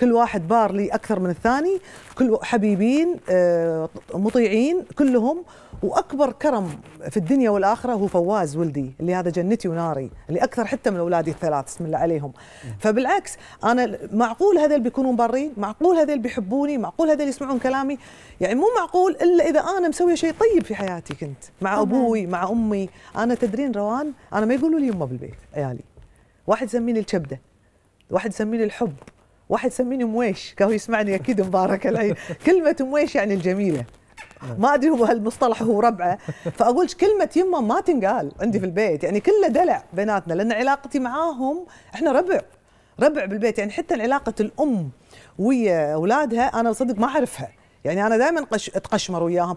كل واحد بار لي اكثر من الثاني كل حبيبين آه، مطيعين كلهم واكبر كرم في الدنيا والاخره هو فواز ولدي اللي هذا جنتي وناري اللي اكثر حتى من اولادي الثلاث بسم الله عليهم فبالعكس انا معقول هذول بيكونون بارين معقول هذول بيحبوني معقول هذول يسمعون كلامي يعني مو معقول الا اذا انا مسويه شيء طيب في حياتي كنت مع ابوي مع امي انا تدرين روان انا ما يقولوا لي يمه بالبيت عيالي واحد يسميني الكبده واحد يسميني الحب واحد سميني مويش كان يسمعني اكيد مبارك العين كلمه مويش يعني الجميله ما ادري هو هالمصطلح هو ربعه فاقول كلمه يما ما تنقال عندي في البيت يعني كله دلع بيناتنا لان علاقتي معاهم احنا ربع ربع بالبيت يعني حتى علاقه الام ويا اولادها انا صدق ما اعرفها يعني انا دائما اتقشمر وياهم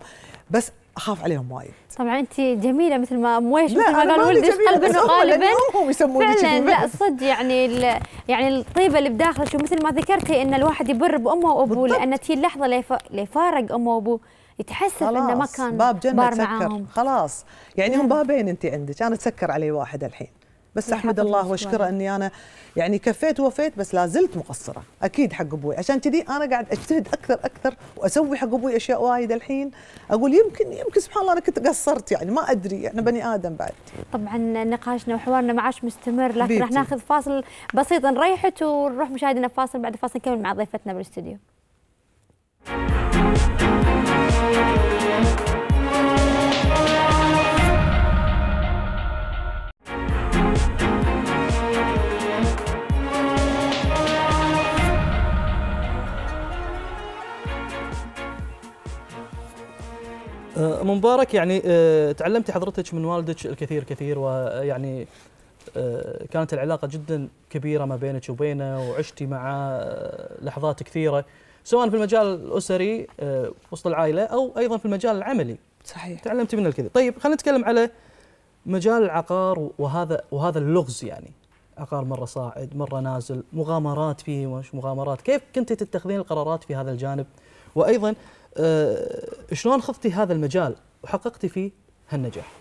بس اخاف عليهم وايد طبعا انت جميله مثل ما مويش مثل ما قال ولدك قلبا غالبا هم يسمونك فعلا لا صدق يعني يعني الطيبه اللي بداخلك ومثل ما ذكرتي ان الواحد يبر بامه وابوه لان تي اللحظه اللي يفارق امه وابوه يتحسس انه ما كان باب جنه تسكر معاهم. خلاص يعني هم نعم. بابين انت عندك انا تسكر علي واحد الحين بس احمد الله واشكره اني انا يعني كفيت ووفيت بس لا زلت مقصره اكيد حق ابوي عشان كذي انا قاعد اجتهد اكثر اكثر واسوي حق ابوي اشياء وايد الحين اقول يمكن يمكن سبحان الله انا كنت قصرت يعني ما ادري انا بني ادم بعد طبعا نقاشنا وحوارنا معاش مستمر لكن راح ناخذ فاصل بسيط نريحك ونروح مشاهدنا فاصل بعد فاصل نكمل مع ضيفتنا بالاستوديو. آه، مبارك يعني آه، تعلمتي حضرتك من والدك الكثير كثير ويعني آه، كانت العلاقه جدا كبيره ما بينك وبينه وعشتي معه لحظات كثيره سواء في المجال الاسري وسط العائله او ايضا في المجال العملي صحيح تعلمتي منه الكثير طيب خلينا نتكلم على مجال العقار وهذا وهذا اللغز يعني عقار مره صاعد مره نازل مغامرات فيه مش مغامرات كيف كنت تتخذين القرارات في هذا الجانب وايضا آه، شلون خضتي هذا المجال وحققتي فيه هالنجاح؟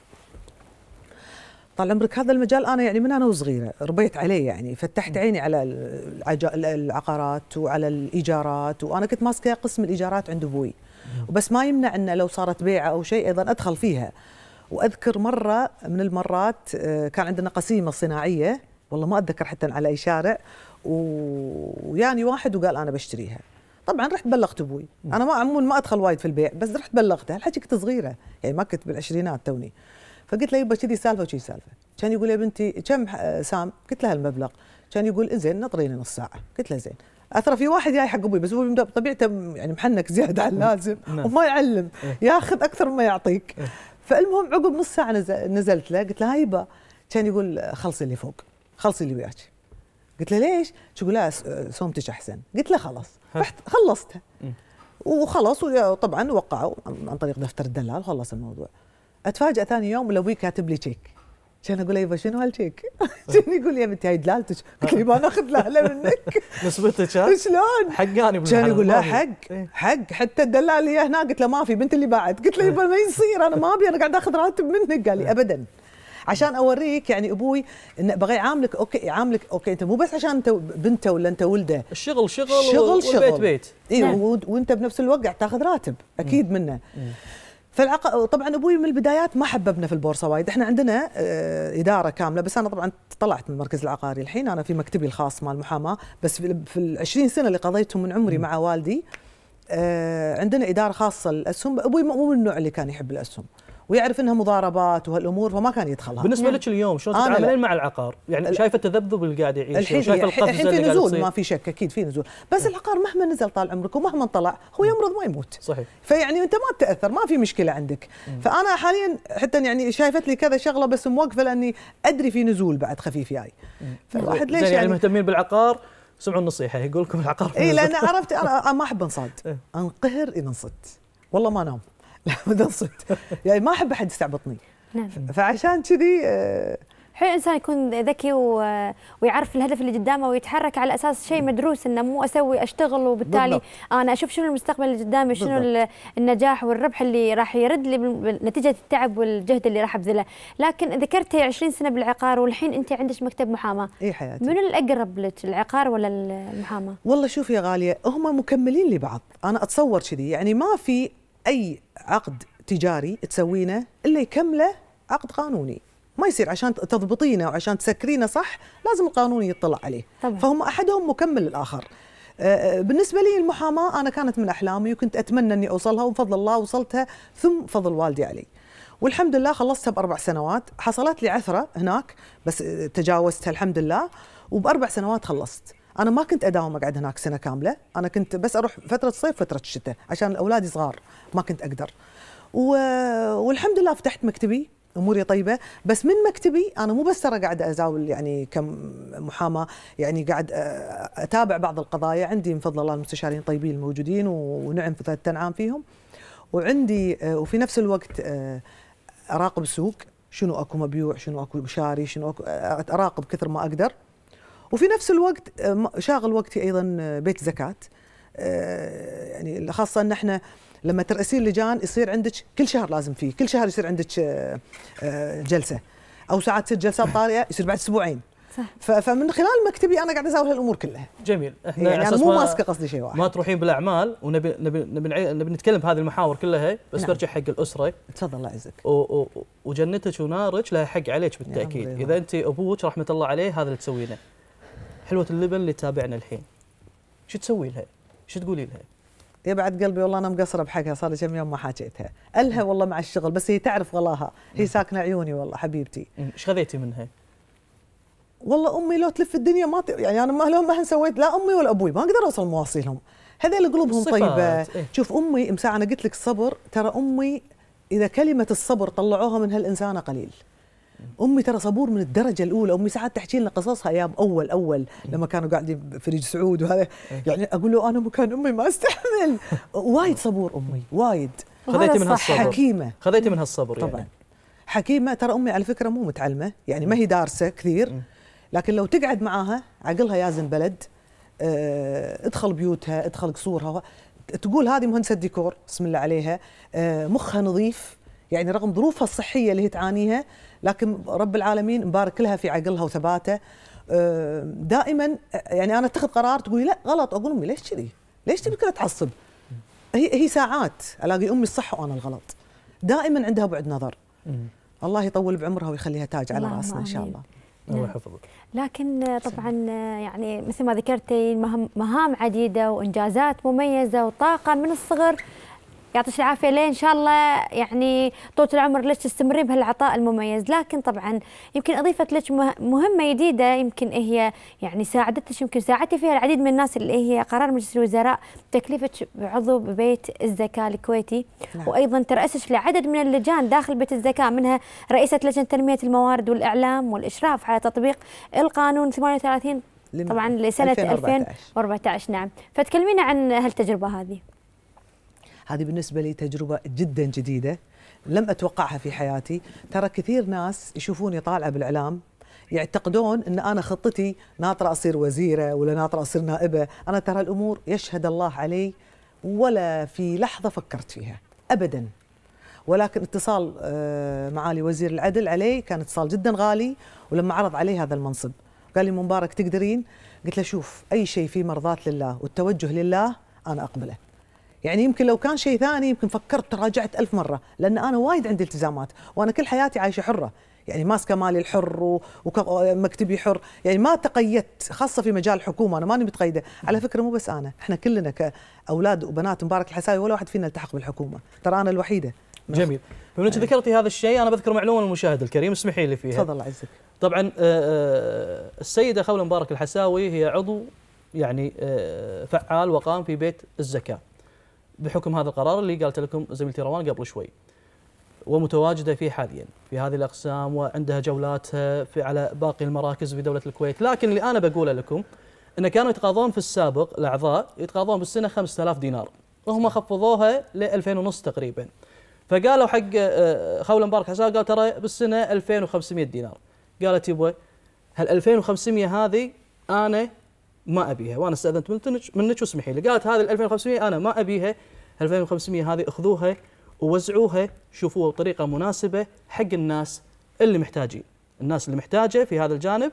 طال عمرك هذا المجال انا يعني من انا وصغيره ربيت عليه يعني فتحت عيني على العقارات وعلى الايجارات وانا كنت ماسكه قسم الايجارات عند ابوي وبس ما يمنع انه لو صارت بيعه او شيء ايضا ادخل فيها واذكر مره من المرات آه، كان عندنا قسيمه صناعيه والله ما اتذكر حتى على اي شارع ويعني واحد وقال انا بشتريها طبعا رحت بلغت ابوي انا ما عمون ما ادخل وايد في البيع بس رحت بلغته هالحكي كنت صغيره يعني ما كنت بالعشرينات توني فقلت له يبا كذي سالفه وكذي سالفه كان يقول يا بنتي كم سام قلت له هالمبلغ كان يقول زين نطريني نص ساعه قلت له زين اثر في واحد جاي حق ابوي بس ابوي بطبيعته يعني محنك زياده عن اللازم نعم. وما يعلم إيه. ياخذ اكثر ما يعطيك إيه. فالمهم عقب نص ساعه نزلت له قلت له هاي يبا كان يقول خلصي اللي فوق خلصي اللي وياك قلت له ليش؟ شو لا صومتش احسن قلت له خلص رحت خلصتها وخلص وطبعا وقعوا عن طريق دفتر الدلال وخلص الموضوع اتفاجئ ثاني يوم الابوي كاتب لي تشيك كان اقول يبا شنو هالتشيك؟ كان يقول يا بنتي هاي دلالتك قلت له ما ناخذ لهلا منك نسبتك شلون؟ حقاني كان يقول لا حق إيه. حق حتى الدلال اللي هناك قلت له ما في بنت اللي بعد قلت له إيه. يبا ما يصير انا ما ابي انا قاعد اخذ راتب منك قال لي إيه. ابدا عشان اوريك يعني ابوي انه بغى يعاملك اوكي يعاملك اوكي انت مو بس عشان انت بنته ولا انت ولده الشغل شغل شغل شغل والبيت بيت اي نعم. وانت بنفس الوقت قاعد تاخذ راتب اكيد منه فالعق... طبعا ابوي من البدايات ما حببنا في البورصه وايد، احنا عندنا آه، اداره كامله بس انا طبعا طلعت من المركز العقاري الحين انا في مكتبي الخاص مال المحاماه بس في ال 20 سنه اللي قضيتهم من عمري مع والدي آه، عندنا اداره خاصه للاسهم، ابوي مو من النوع اللي كان يحب الاسهم. ويعرف انها مضاربات وهالامور فما كان يدخلها بالنسبه يعني لك اليوم شلون تتعاملين مع العقار؟ يعني شايفه التذبذب اللي قاعد يعيشه الحين شايفه القفز الحين في نزول ما في شك اكيد في نزول بس العقار مهما نزل طال عمرك ومهما طلع هو يمرض ما يموت صحيح فيعني انت ما تتاثر ما في مشكله عندك فانا حاليا حتى يعني شايفت لي كذا شغله بس موقفه لاني ادري في نزول بعد خفيف جاي فالواحد ليش يعني, يعني مهتمين بالعقار سمعوا النصيحه يقول لكم العقار اي لان عرفت انا ما احب انصاد إيه. انقهر اذا انصدت والله ما نام يعني ما احب احد يستعبطني نعم فعشان كذي آه، حلو الانسان يكون ذكي ويعرف الهدف اللي قدامه ويتحرك على اساس شيء نعم. مدروس انه مو اسوي اشتغل وبالتالي بالضبط. انا اشوف شنو المستقبل اللي قدامي شنو بالضبط. النجاح والربح اللي راح يرد لي نتيجه التعب والجهد اللي راح ابذله، لكن ذكرتي 20 سنه بالعقار والحين انت عندك مكتب محاماه. اي حياتي. من الاقرب لك العقار ولا المحاماه؟ والله شوفي يا غاليه هم مكملين لبعض، انا اتصور كذي يعني ما في اي عقد تجاري تسوينه الا يكمله عقد قانوني ما يصير عشان تضبطينه وعشان تسكرينه صح لازم القانون يطلع عليه طبعا. فهم احدهم مكمل الاخر أه، أه، بالنسبة لي المحاماة أنا كانت من أحلامي وكنت أتمنى أني أوصلها وبفضل الله وصلتها ثم فضل والدي علي والحمد لله خلصتها بأربع سنوات حصلت لي عثرة هناك بس تجاوزتها الحمد لله وبأربع سنوات خلصت انا ما كنت اداوم اقعد هناك سنه كامله انا كنت بس اروح فتره صيف فتره شتاء عشان الاولاد صغار ما كنت اقدر و... والحمد لله فتحت مكتبي اموري طيبه بس من مكتبي انا مو بس ترى قاعد ازاول يعني كمحاماه يعني قاعد اتابع بعض القضايا عندي من فضل الله المستشارين الطيبين الموجودين ونعم تنعم فيهم وعندي وفي نفس الوقت اراقب السوق شنو اكو مبيوع شنو اكو مشاري شنو أكو اراقب كثر ما اقدر وفي نفس الوقت آه، شاغل وقتي ايضا آه، بيت زكاه آه، يعني خاصه ان احنا لما ترأسين لجان يصير عندك كل شهر لازم فيه كل شهر يصير عندك جلسه او ساعات ست جلسات طارئه يصير بعد اسبوعين صح. فمن خلال مكتبي انا قاعد اسوي هالامور كلها جميل احنا يعني انا مو ماسكه قصدي شيء واحد ما تروحين بالاعمال ونبي نبي نبي, نبي نتكلم بهذه المحاور كلها بس نعم. برجع حق الاسره تفضل الله يعزك وجنتك ونارك لها حق عليك بالتاكيد اذا انت ابوك رحمه الله عليه هذا اللي تسوينه حلوه اللبن اللي تتابعنا الحين شو تسوي لها؟ شو تقولي لها؟ يا بعد قلبي والله انا مقصره بحقها صار لي كم يوم ما حاجيتها الها والله مع الشغل بس هي تعرف غلاها هي ساكنه عيوني والله حبيبتي ايش خذيتي منها والله امي لو تلف الدنيا ما يعني انا ما لو ما سويت لا امي ولا ابوي ما اقدر اوصل مواصيلهم هذول قلوبهم طيبه إيه؟ شوف امي امساء انا قلت لك الصبر ترى امي اذا كلمه الصبر طلعوها من هالانسانه قليل امي ترى صبور من الدرجه الاولى امي ساعات تحكي لنا قصصها ايام اول اول لما كانوا قاعدين فريج سعود وهذا إيه. يعني اقول له انا مكان امي ما استحمل وايد صبور امي وايد خذيتي منها الصبر حكيمه خذيتي منها الصبر يعني. طبعا يعني. حكيمه ترى امي على فكره مو متعلمه يعني ما هي دارسه كثير لكن لو تقعد معاها عقلها يازن بلد آه، ادخل بيوتها ادخل قصورها تقول هذه مهندسه ديكور بسم الله عليها آه، مخها نظيف يعني رغم ظروفها الصحيه اللي هي تعانيها لكن رب العالمين مبارك لها في عقلها وثباته أه، دائما يعني انا اتخذ قرار تقولي لا غلط اقول امي ليش كذي؟ ليش تبي كذا تعصب؟ هي هي ساعات الاقي امي الصح وانا الغلط دائما عندها بعد نظر الله يطول بعمرها ويخليها تاج على راسنا ان شاء الله الله نعم. يحفظك لكن طبعا يعني مثل ما ذكرتي مهام عديده وانجازات مميزه وطاقه من الصغر يعطيك العافيه ليه ان شاء الله يعني طول العمر لك تستمرين بهالعطاء المميز لكن طبعا يمكن اضيفت لك مهمه جديده يمكن إيه هي يعني ساعدتك يمكن ساعدتي فيها العديد من الناس اللي إيه هي قرار مجلس الوزراء تكليفك بعضو ببيت الزكاه الكويتي نعم. وايضا ترأسش لعدد من اللجان داخل بيت الزكاه منها رئيسه لجنه تنميه الموارد والاعلام والاشراف على تطبيق القانون 38 طبعا لسنه 2014, 2014 نعم فتكلمينا عن هالتجربه هذه هذه بالنسبة لي تجربة جدا جديدة لم أتوقعها في حياتي ترى كثير ناس يشوفوني طالعة بالإعلام يعتقدون ان انا خطتي ناطره اصير وزيره ولا ناطره اصير نائبه، انا ترى الامور يشهد الله علي ولا في لحظه فكرت فيها ابدا. ولكن اتصال آه، معالي وزير العدل علي كان اتصال جدا غالي ولما عرض علي هذا المنصب قال لي مبارك تقدرين؟ قلت له شوف اي شيء فيه مرضات لله والتوجه لله انا اقبله. يعني يمكن لو كان شيء ثاني يمكن فكرت تراجعت ألف مرة لأن أنا وايد عندي التزامات وأنا كل حياتي عايشة حرة يعني ماسكه مالي الحر ومكتبي حر يعني ما تقيدت خاصه في مجال الحكومه انا ماني متقيده على فكره مو بس انا احنا كلنا كاولاد وبنات مبارك الحساوي ولا واحد فينا التحق بالحكومه ترى انا الوحيده جميل بما انك ذكرتي هذا الشيء انا بذكر معلومه للمشاهد الكريم اسمحي لي فيها تفضل عزك طبعا آه، آه، السيده خوله مبارك الحساوي هي عضو يعني آه، فعال وقام في بيت الزكاه بحكم هذا القرار اللي قالت لكم زميلتي روان قبل شوي ومتواجده فيه حاليا في هذه الاقسام وعندها جولاتها في على باقي المراكز في دوله الكويت، لكن اللي انا بقوله لكم ان كانوا يتقاضون في السابق الاعضاء يتقاضون بالسنه 5000 دينار، وهم خفضوها ل 2000 ونص تقريبا. فقالوا حق آه، خوله مبارك حساب قال ترى بالسنه 2500 دينار. قالت يبا هال 2500 هذه انا ما ابيها وانا استاذنت منك منك واسمحي لي قالت هذه ال 2500 انا ما ابيها 2500 هذه خذوها ووزعوها شوفوها بطريقه مناسبه حق الناس اللي محتاجين الناس اللي محتاجه في هذا الجانب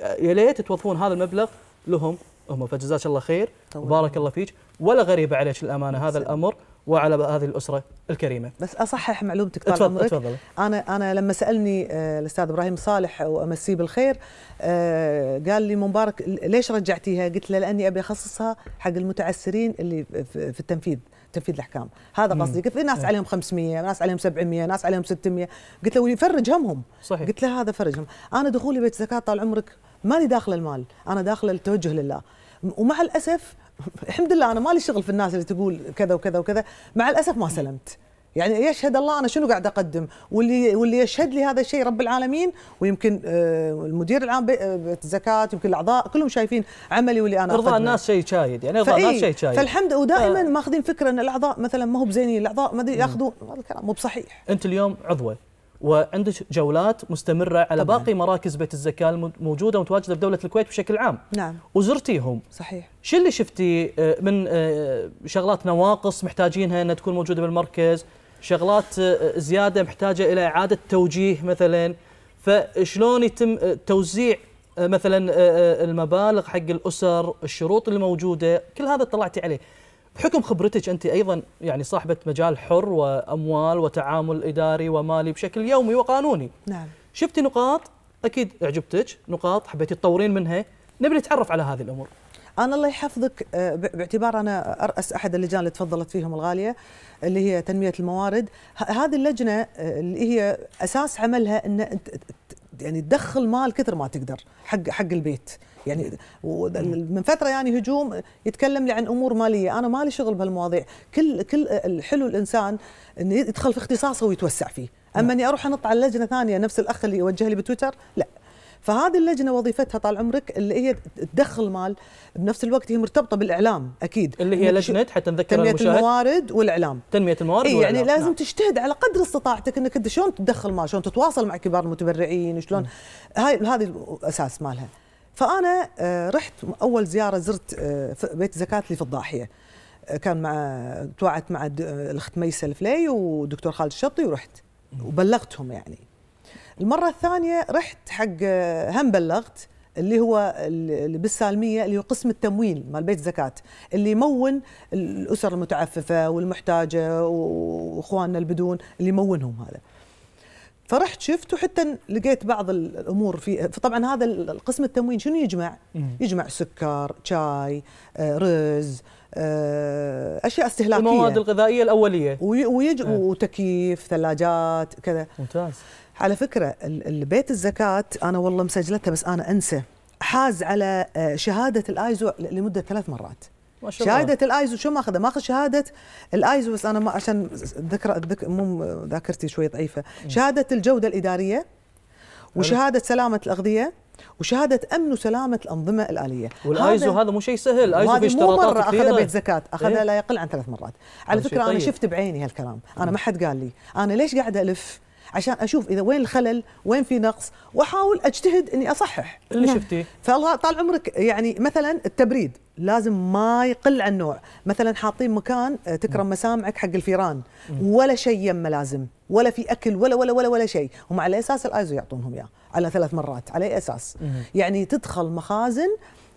يا ليت توظفون هذا المبلغ لهم هم فجزاك الله خير وبارك الله فيك ولا غريبه عليك الامانه هذا الامر وعلى هذه الاسره الكريمه. بس اصحح معلومتك طال عمرك انا انا لما سالني آه، الاستاذ ابراهيم صالح وامسيه بالخير آه، قال لي مبارك ليش رجعتيها؟ قلت له لاني ابي اخصصها حق المتعسرين اللي في التنفيذ تنفيذ الاحكام، هذا قصدي، في إيه، إيه. ناس عليهم 500، ناس عليهم 700، ناس عليهم 600، قلت له يفرج همهم صحيح قلت له هذا فرجهم، انا دخولي بيت زكاه طال عمرك ماني داخله المال، انا داخله التوجه لله ومع الاسف الحمد لله انا ما لي شغل في الناس اللي تقول كذا وكذا وكذا مع الاسف ما سلمت يعني يشهد الله انا شنو قاعد اقدم واللي واللي يشهد لي هذا الشيء رب العالمين ويمكن آه، المدير العام بالزكاه آه، الزكاه يمكن الاعضاء كلهم شايفين عملي واللي انا ارضاء الناس شيء شايد يعني ارضاء الناس شيء شايد فالحمد ودائما آه. ماخذين فكره ان الاعضاء مثلا ما هو بزينين الاعضاء ما ادري ياخذون هذا الكلام مو بصحيح انت اليوم عضوه وعندك جولات مستمرة على طبعاً. باقي مراكز بيت الزكاة الموجودة ومتواجدة بدولة الكويت بشكل عام نعم وزرتيهم صحيح شو اللي شفتي آه، من آه، شغلات نواقص محتاجينها أنها تكون موجودة بالمركز شغلات آه، زيادة محتاجة إلى إعادة توجيه مثلا فشلون يتم توزيع مثلا المبالغ حق الأسر الشروط اللي موجودة كل هذا اطلعتي عليه حكم خبرتك أنت أيضا يعني صاحبة مجال حر وأموال وتعامل إداري ومالي بشكل يومي وقانوني نعم شفتي نقاط أكيد أعجبتك نقاط حبيتي تطورين منها نبي نتعرف على هذه الأمور انا الله يحفظك آه، باعتبار انا ارأس احد اللجان اللي تفضلت فيهم الغاليه اللي هي تنميه الموارد هذه اللجنه آه، اللي هي اساس عملها ان يعني تدخل مال كثر ما تقدر حق حق البيت يعني من فتره يعني هجوم يتكلم لي عن امور ماليه انا مالي شغل بهالمواضيع كل كل الحلو الانسان انه يدخل في اختصاصه ويتوسع فيه اما نعم. اني اروح انط على لجنه ثانيه نفس الاخ اللي يوجه لي بتويتر لا فهذه اللجنه وظيفتها طال عمرك اللي هي تدخل مال بنفس الوقت هي مرتبطه بالاعلام اكيد اللي هي لجنه حتى نذكر تنميه المشاهد. الموارد والاعلام تنميه الموارد إيه يعني والإعلام. لازم نعم. تجتهد على قدر استطاعتك انك انت شلون تدخل مال شلون تتواصل مع كبار المتبرعين شلون هاي هذه الاساس مالها فانا آه، رحت اول زياره زرت آه، بيت زكاه لي في الضاحيه آه، كان مع توعت مع الاخت ميسه الفلي ودكتور خالد الشطي ورحت وبلغتهم يعني المره الثانيه رحت حق آه، هم بلغت اللي هو اللي بالسالميه اللي هو قسم التمويل مال بيت زكاه اللي يمون الاسر المتعففه والمحتاجه واخواننا البدون اللي يمونهم هذا فرحت شفت وحتى لقيت بعض الامور في فطبعا هذا القسم التموين شنو يجمع؟ يجمع سكر، شاي، آه، رز، آه، اشياء استهلاكيه المواد الغذائيه الاوليه ويج... إيه. وتكييف، ثلاجات، كذا ممتاز على فكره البيت الزكاه انا والله مسجلتها بس انا انسى حاز على آه، شهاده الايزو لمده ثلاث مرات شهاده الايزو شو ماخذه ماخذ شهاده الايزو بس انا ما عشان ذكر ذك... مو ذاكرتي شوي ضعيفه شهاده الجوده الاداريه وشهاده سلامه الاغذيه وشهادة أمن وسلامة الأنظمة الآلية والآيزو هذا, هذا مو شيء سهل الآيزو في اشتراطات مرة أخذها بيت زكاة أخذها إيه؟ لا يقل عن ثلاث مرات على فكرة طيب. أنا شفت بعيني هالكلام أنا ما حد قال لي أنا ليش قاعدة ألف عشان اشوف اذا وين الخلل وين في نقص واحاول اجتهد اني اصحح اللي نعم. شفتيه فالله طال عمرك يعني مثلا التبريد لازم ما يقل عن نوع مثلا حاطين مكان آه، تكرم نعم. مسامعك حق الفيران ولا شيء يمه لازم ولا في اكل ولا ولا ولا ولا شيء هم على اساس الايزو يعطونهم اياه على ثلاث مرات على اساس يعني تدخل مخازن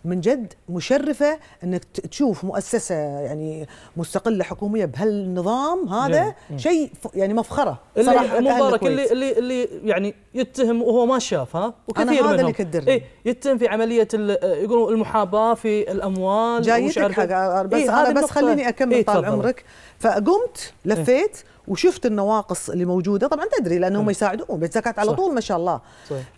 من جد مشرفه انك تشوف مؤسسه يعني مستقله حكوميه بهالنظام هذا شيء يعني مفخره صراحه مبارك اللي اللي اللي يعني يتهم وهو ما ها وكثير أنا هذا منهم اللي كدرني. إيه يتهم في عمليه آه، يقولون المحاباه في الاموال جايتك حق إيه. بس إيه انا بس خليني اكمل إيه طال عمرك فقمت إيه. لفيت إيه وشفت النواقص اللي موجوده طبعا تدري لانهم يساعدون بالزكاه على طول ما شاء الله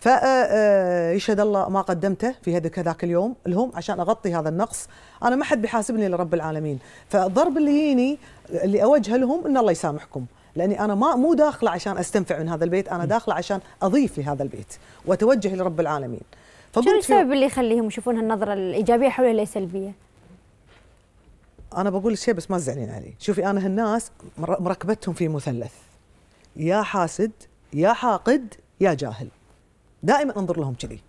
فيشهد آه، آه، الله ما قدمته في هذا كذاك اليوم لهم عشان اغطي هذا النقص انا ما حد بيحاسبني الا رب العالمين فالضرب اللي يجيني اللي اوجهه لهم ان الله يسامحكم لاني انا ما مو داخله عشان استنفع من هذا البيت انا داخله عشان اضيف لهذا البيت واتوجه لرب العالمين شنو السبب اللي يخليهم يشوفون هالنظره الايجابيه حولها السلبيه انا بقول الشيء بس ما تزعلين علي شوفي انا هالناس مركبتهم في مثلث يا حاسد يا حاقد يا جاهل دائما انظر لهم كذي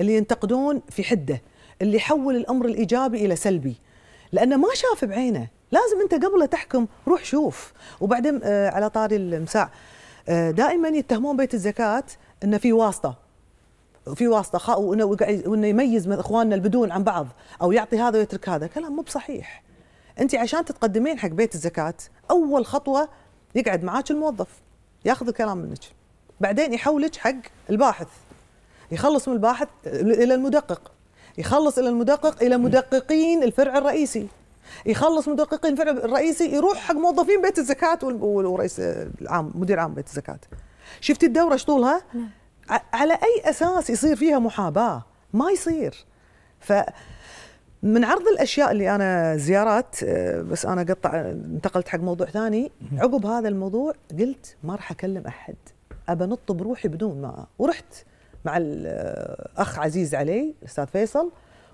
اللي ينتقدون في حده اللي يحول الامر الايجابي الى سلبي لانه ما شاف بعينه لازم انت قبل تحكم روح شوف وبعدين آه، على طاري المساع آه، دائما يتهمون بيت الزكاه انه في واسطه في واسطه وانه يميز من اخواننا البدون عن بعض او يعطي هذا ويترك هذا كلام مو بصحيح انت عشان تتقدمين حق بيت الزكاه اول خطوه يقعد معاك الموظف ياخذ الكلام منك بعدين يحولك حق الباحث يخلص من الباحث الى المدقق يخلص الى المدقق الى مدققين الفرع الرئيسي يخلص مدققين الفرع الرئيسي يروح حق موظفين بيت الزكاه والرئيس العام مدير عام بيت الزكاه شفت الدوره ايش طولها نعم. على اي اساس يصير فيها محاباه ما يصير ف من عرض الاشياء اللي انا زيارات آه، بس انا قطع انتقلت حق موضوع ثاني عقب هذا الموضوع قلت ما راح اكلم احد ابى انط بروحي بدون ما ورحت مع الاخ آه، عزيز علي الاستاذ فيصل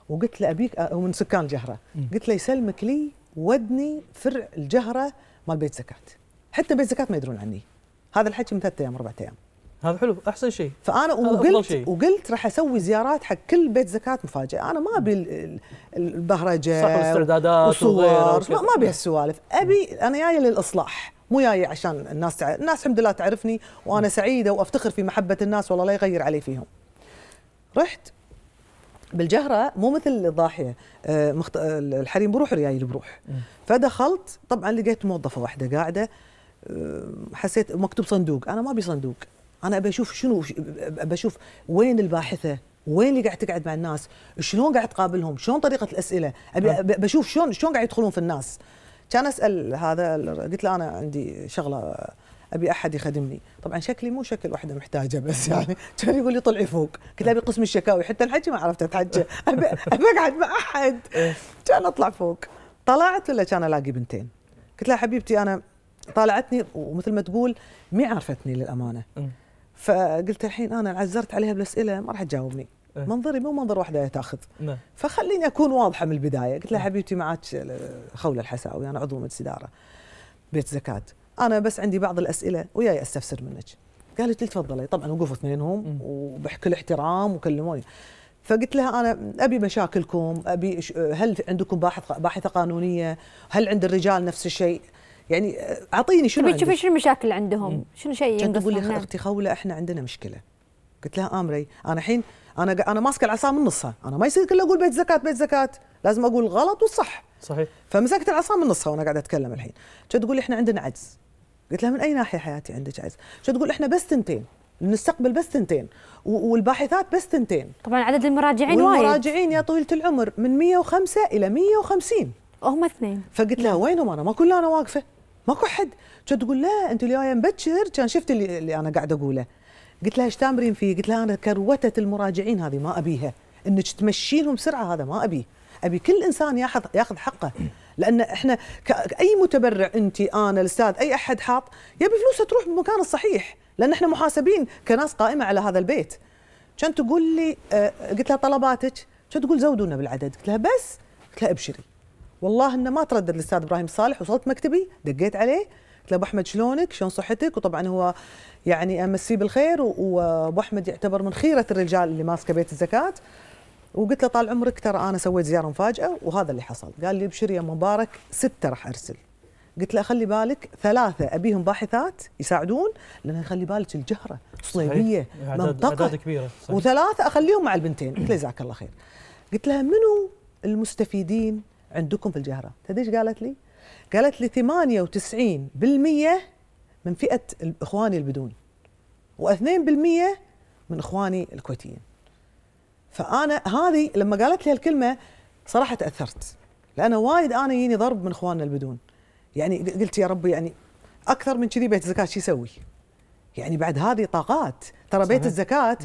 وقلت له ابيك هو آه، من سكان الجهره قلت له يسلمك لي ودني فرع الجهره مال بيت زكاه حتى بيت زكاه ما يدرون عني هذا الحكي من ثلاث ايام اربع ايام هذا حلو احسن شيء فانا وقلت شي. وقلت راح اسوي زيارات حق كل بيت زكاه مفاجاه انا ما ابي البهرجه صح والاستردادات وصور ما ابي هالسوالف ابي انا جايه للاصلاح مو جاي عشان الناس تع... الناس الحمد لله تعرفني وانا سعيده وافتخر في محبه الناس والله لا يغير علي فيهم رحت بالجهره مو مثل الضاحيه آه مخت... آه، الحريم بروح رياي بروح فدخلت طبعا لقيت موظفه واحده قاعده آه حسيت مكتوب صندوق انا ما ابي صندوق انا ابى اشوف شنو ابى اشوف وين الباحثه وين اللي قاعد تقعد مع الناس شلون قاعد تقابلهم شلون طريقه الاسئله ابي نعم. بشوف شلون شلون قاعد يدخلون في الناس كان اسال هذا قلت له انا عندي شغله ابي احد يخدمني طبعا شكلي مو شكل وحده محتاجه بس نعم. يعني كان يقول لي طلعي فوق قلت له ابي قسم الشكاوي حتى الحكي ما عرفت اتحجى ابي اقعد مع احد كان اطلع فوق طلعت ولا كان الاقي بنتين قلت لها حبيبتي انا طالعتني ومثل ما تقول مي عرفتني للامانه فقلت الحين انا عزرت عليها بالاسئله ما راح تجاوبني إيه؟ منظري مو منظر واحده تاخذ نعم. فخليني اكون واضحه من البدايه قلت لها نعم. حبيبتي معك خوله الحساوي انا عضو مجلس اداره بيت زكاه انا بس عندي بعض الاسئله وياي استفسر منك قالت لي تفضلي طبعا وقفوا اثنينهم وبكل احترام وكلموني فقلت لها انا ابي مشاكلكم ابي هل عندكم باحث باحثه قانونيه هل عند الرجال نفس الشيء يعني اعطيني شنو تبي تشوفي شنو المشاكل عندهم شنو شيء كانت تقول لي اختي خوله احنا عندنا مشكله قلت لها امري انا الحين انا انا ماسكه العصا من نصها انا ما يصير كل اقول بيت زكاه بيت زكاه لازم اقول غلط والصح صحيح فمسكت العصا من نصها وانا قاعده اتكلم الحين كانت تقول لي احنا عندنا عجز قلت لها من اي ناحيه حياتي عندك عجز كانت تقول احنا بس تنتين نستقبل بس تنتين والباحثات بس تنتين طبعا عدد المراجعين وايد المراجعين يا طويله العمر من 105 الى 150 هم اثنين فقلت لها وينهم انا ما الا انا واقفه ماكو حد كانت تقول لا انت اللي جايه مبكر كان شفت اللي, اللي انا قاعده اقوله قلت لها ايش تامرين فيه؟ قلت لها انا كروته المراجعين هذه ما ابيها انك تمشينهم بسرعه هذا ما ابي ابي كل انسان ياخذ ياخذ حقه لان احنا اي متبرع انت انا الاستاذ اي احد حاط يبي فلوسه تروح بالمكان الصحيح لان احنا محاسبين كناس قائمه على هذا البيت كانت تقول لي آه، قلت لها طلباتك كانت تقول زودونا بالعدد قلت لها بس قلت لها ابشري والله انه ما تردد الاستاذ ابراهيم صالح وصلت مكتبي دقيت عليه قلت له ابو احمد شلونك شلون صحتك وطبعا هو يعني امسيه بالخير وابو احمد يعتبر من خيره الرجال اللي ماسكه بيت الزكاه وقلت له طال عمرك ترى انا سويت زياره مفاجاه وهذا اللي حصل قال لي ابشر يا مبارك سته راح ارسل قلت له خلي بالك ثلاثة أبيهم باحثات يساعدون لأن خلي بالك الجهرة صليبية منطقة أعداد كبيرة صحيح. وثلاثة أخليهم مع البنتين قلت له جزاك الله خير قلت لها منو المستفيدين عندكم في الجهره تدري ايش قالت لي قالت لي 98% من فئه اخواني البدون و2% من اخواني الكويتيين فانا هذه لما قالت لي هالكلمه صراحه تاثرت لان وايد انا يجيني ضرب من اخواننا البدون يعني قلت يا ربي يعني اكثر من كذي بيت الزكاه شو يسوي؟ يعني بعد هذه طاقات ترى بيت الزكاه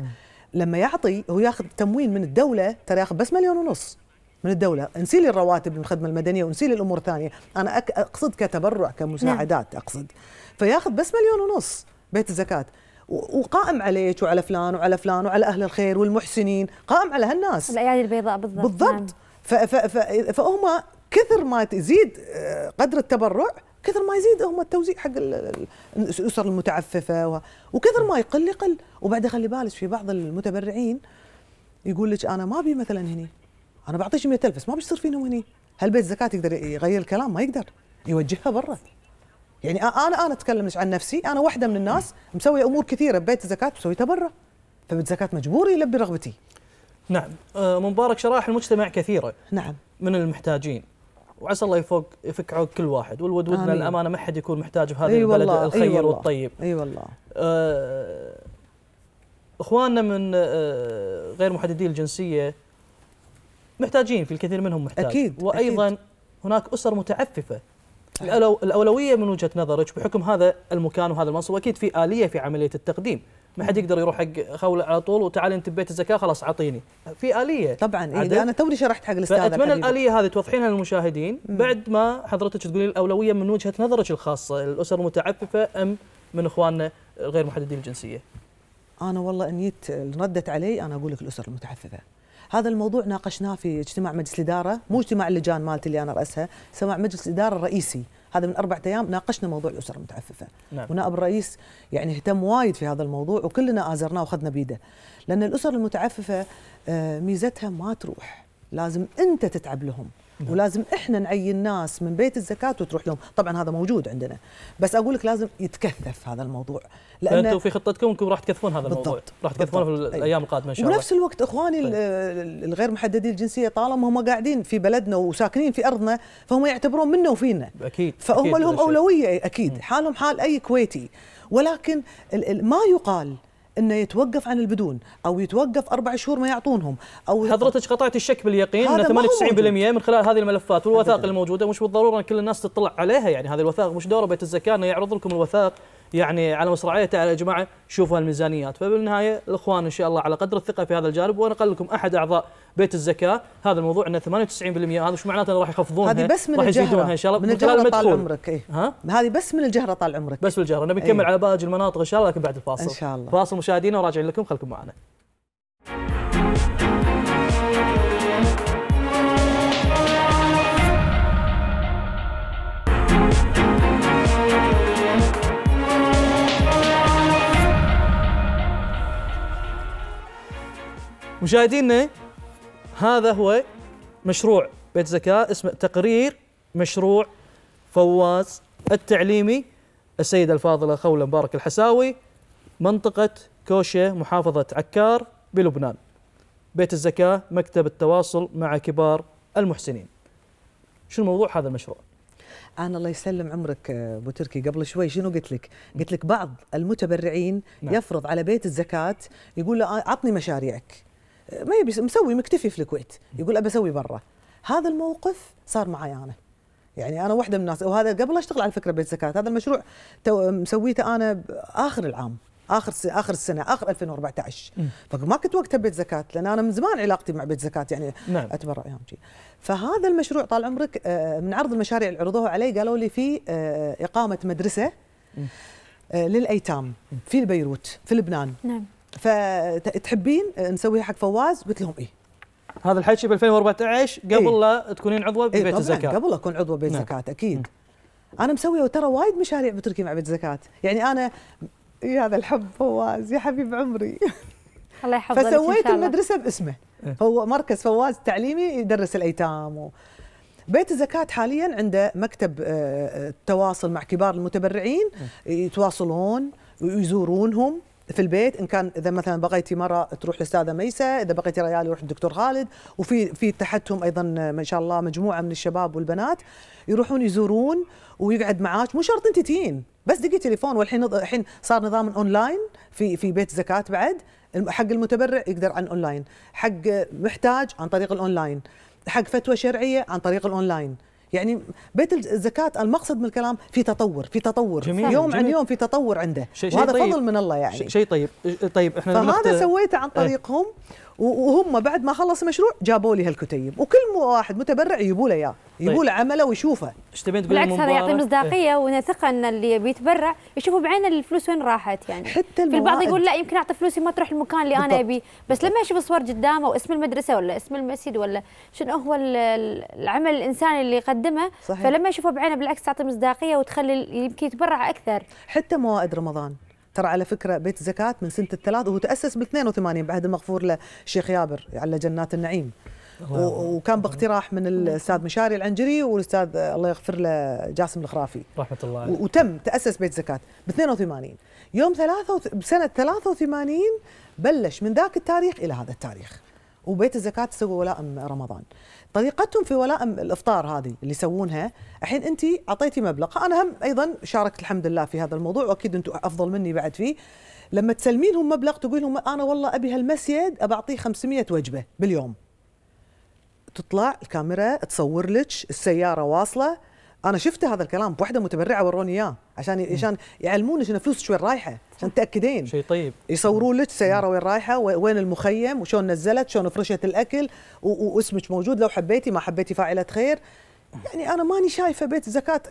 لما يعطي هو ياخذ تموين من الدوله ترى ياخذ بس مليون ونص من الدولة نسيل الرواتب من الخدمة المدنية ونسيل الأمور الثانية أنا أقصد كتبرع كمساعدات نعم. أقصد فياخذ بس مليون ونص بيت الزكاة وقائم عليك وعلى فلان وعلى فلان وعلى أهل الخير والمحسنين قائم على هالناس الأيادي البيضاء بالضبط بالضبط نعم. فهم كثر ما تزيد آه، قدر التبرع كثر ما يزيد هم التوزيع حق الاسر المتعففه وكثر ما يقل يقل وبعدين خلي بالك في بعض المتبرعين يقول لك انا ما ابي مثلا هني انا بعطيك 100000 بس ما بيصير فيهم هني هل بيت زكاه يقدر يغير الكلام ما يقدر يوجهها برا يعني انا انا اتكلم مش عن نفسي انا واحده من الناس مسويه امور كثيره ببيت الزكاه وسويتها برا فبيت الزكاه مجبور يلبي رغبتي نعم أه، مبارك شرائح المجتمع كثيره نعم من المحتاجين وعسى الله يفوق يفك عود كل واحد والود ودنا الامانه ما حد يكون محتاج في هذا أيوة البلد الله. الخير أيوة والطيب اي أيوة والله أه، اخواننا من أه، غير محددي الجنسيه محتاجين في الكثير منهم محتاج أكيد وأيضا أكيد. هناك أسر متعففة الأولوية من وجهة نظرك بحكم هذا المكان وهذا المنصب أكيد في آلية في عملية التقديم ما حد يقدر يروح حق خوله على طول وتعال انت ببيت الزكاه خلاص اعطيني في اليه طبعا إيه انا توري شرحت حق الاستاذ اتمنى الاليه هذه توضحينها للمشاهدين بعد ما حضرتك تقولي الاولويه من وجهه نظرك الخاصه الاسر المتعففه ام من اخواننا غير محددين الجنسيه انا والله ان جيت ردت علي انا اقول لك الاسر المتعففه هذا الموضوع ناقشناه في اجتماع مجلس الاداره مو اجتماع اللجان مالتي اللي انا راسها اجتماع مجلس الاداره الرئيسي هذا من أربعة أيام ناقشنا موضوع الاسر المتعففة نعم. ونائب الرئيس يعني اهتم وايد في هذا الموضوع وكلنا آزرناه وأخذنا بيده لأن الأسر المتعففة آه، ميزتها ما تروح لازم أنت تتعب لهم نعم. ولازم احنا نعين ناس من بيت الزكاه وتروح لهم طبعا هذا موجود عندنا بس اقول لك لازم يتكثف هذا الموضوع لان انتم في خطتكم انكم راح تكثفون هذا بالضبط. الموضوع راح تكثفونه في الايام القادمه ان شاء الله ونفس الوقت اخواني طيب. الغير محددين الجنسيه طالما هم قاعدين في بلدنا وساكنين في ارضنا فهم يعتبرون منا وفينا اكيد فهم أكيد لهم اولويه اكيد حالهم حال اي كويتي ولكن ما يقال انه يتوقف عن البدون او يتوقف اربع شهور ما يعطونهم او حضرتك قطعت الشك باليقين ان 98% من خلال هذه الملفات والوثائق الموجوده مش بالضروره كل الناس تطلع عليها يعني هذه الوثائق مش دوره بيت الزكاه انه يعرض لكم الوثائق يعني على مصراعيته تعالوا يا جماعه شوفوا الميزانيات فبالنهايه الاخوان ان شاء الله على قدر الثقه في هذا الجانب وانا اقول لكم احد اعضاء بيت الزكاه هذا الموضوع ان 98% هذا مش معناته انه راح يخفضونها هذه بس من الجهره ان شاء الله من الجهره طال عمرك إيه؟ ها هذه بس من الجهره طال عمرك بس من الجهره نبي نكمل إيه؟ على باقي المناطق ان شاء الله لكن بعد الفاصل ان شاء الله فاصل مشاهدينا وراجعين لكم خلكم معنا مشاهدينا هذا هو مشروع بيت زكاة اسمه تقرير مشروع فواز التعليمي السيدة الفاضلة خولة مبارك الحساوي منطقة كوشة محافظة عكار بلبنان بيت الزكاة مكتب التواصل مع كبار المحسنين شو موضوع هذا المشروع؟ انا الله يسلم عمرك ابو تركي قبل شوي شنو قلت لك؟ قلت لك بعض المتبرعين نعم. يفرض على بيت الزكاه يقول له عطني مشاريعك ما يبي مسوي مكتفي في الكويت يقول ابى اسوي برا هذا الموقف صار معي انا يعني انا واحده من الناس وهذا قبل اشتغل على فكره بيت زكاه هذا المشروع مسويته انا اخر العام اخر اخر السنه اخر 2014 فما كنت وقتها بيت زكاه لان انا من زمان علاقتي مع بيت زكاه يعني نعم. اتبرع يوم شيء فهذا المشروع طال عمرك آه، من عرض المشاريع اللي عرضوها علي قالوا لي في آه، اقامه مدرسه آه، للايتام في بيروت في لبنان نعم فتحبين نسوي حق فواز قلت لهم ايه هذا الحكي ب 2014 إيه. قبل إيه؟ لا تكونين عضوه إيه، ببيت إيه الزكاه قبل اكون عضوه ببيت نعم. الزكاه نعم. اكيد مم. انا مسويه ترى وايد مشاريع بتركي مع بيت الزكاه يعني انا يا هذا الحب فواز يا حبيب عمري الله يحفظك فسويت المدرسه باسمه إيه. هو مركز فواز التعليمي يدرس الايتام و... بيت الزكاة حاليا عنده مكتب آه، آه، تواصل مع كبار المتبرعين يتواصلون ويزورونهم في البيت ان كان اذا مثلا بغيتي مره تروح للاستاذه ميسه اذا بغيتي ريال يروح للدكتور خالد وفي في تحتهم ايضا ما شاء الله مجموعه من الشباب والبنات يروحون يزورون ويقعد معاك مو شرط انت تجين بس دقي تليفون والحين الحين صار نظام اونلاين في في بيت زكاه بعد حق المتبرع يقدر عن اونلاين حق محتاج عن طريق الاونلاين حق فتوى شرعيه عن طريق الاونلاين يعني بيت الزكاة المقصد من الكلام في تطور في تطور جميل يوم جميل عن يوم في تطور عنده شي وهذا طيب فضل من الله يعني شيء طيب طيب احنا فهذا سويته عن إيه. طريقهم اه وهم بعد ما خلص المشروع جابوا لي هالكتيب وكل واحد متبرع يجيبوا له اياه طيب. يجيبوا له طيب. عمله ويشوفه ايش تبين تقول بالعكس هذا يعطي مصداقيه ايه. ثقه ان اللي بيتبرع يشوفوا بعين الفلوس وين راحت يعني حتى في البعض يقول لا يمكن اعطي فلوسي ما تروح المكان اللي انا ابيه بس لما يشوف الصور قدامه واسم المدرسه ولا اسم المسجد ولا شنو هو العمل الانساني اللي يقدمه صحيح. فلما يشوفه بعينه بالعكس تعطي مصداقيه وتخلي يمكن يتبرع اكثر حتى موائد رمضان ترى على فكره بيت زكاه من سنه الثلاث وهو تاسس ب 82 بعد المغفور الشيخ جابر على جنات النعيم وكان باقتراح من الاستاذ مشاري العنجري والاستاذ الله يغفر له جاسم الخرافي رحمه الله عليه وتم تاسس بيت زكاه ب 82 يوم ثلاثة بسنه 83 بلش من ذاك التاريخ الى هذا التاريخ وبيت الزكاه سوى ولاء رمضان طريقتهم في ولاء الافطار هذه اللي يسوونها الحين انت اعطيتي مبلغ انا هم ايضا شاركت الحمد لله في هذا الموضوع واكيد انتم افضل مني بعد فيه لما تسلمينهم مبلغ تقول لهم انا والله ابي هالمسيد ابعطيه 500 وجبه باليوم تطلع الكاميرا تصور لك السياره واصله انا شفت هذا الكلام بوحده متبرعه وروني اياه عشان عشان يعلمون شنو فلوسك وين رايحه عشان تاكدين شيء طيب يصورون لك السياره وين رايحه وين المخيم وشون نزلت شلون فرشت الاكل واسمك موجود لو حبيتي ما حبيتي فاعله خير يعني انا ماني شايفه بيت الزكاه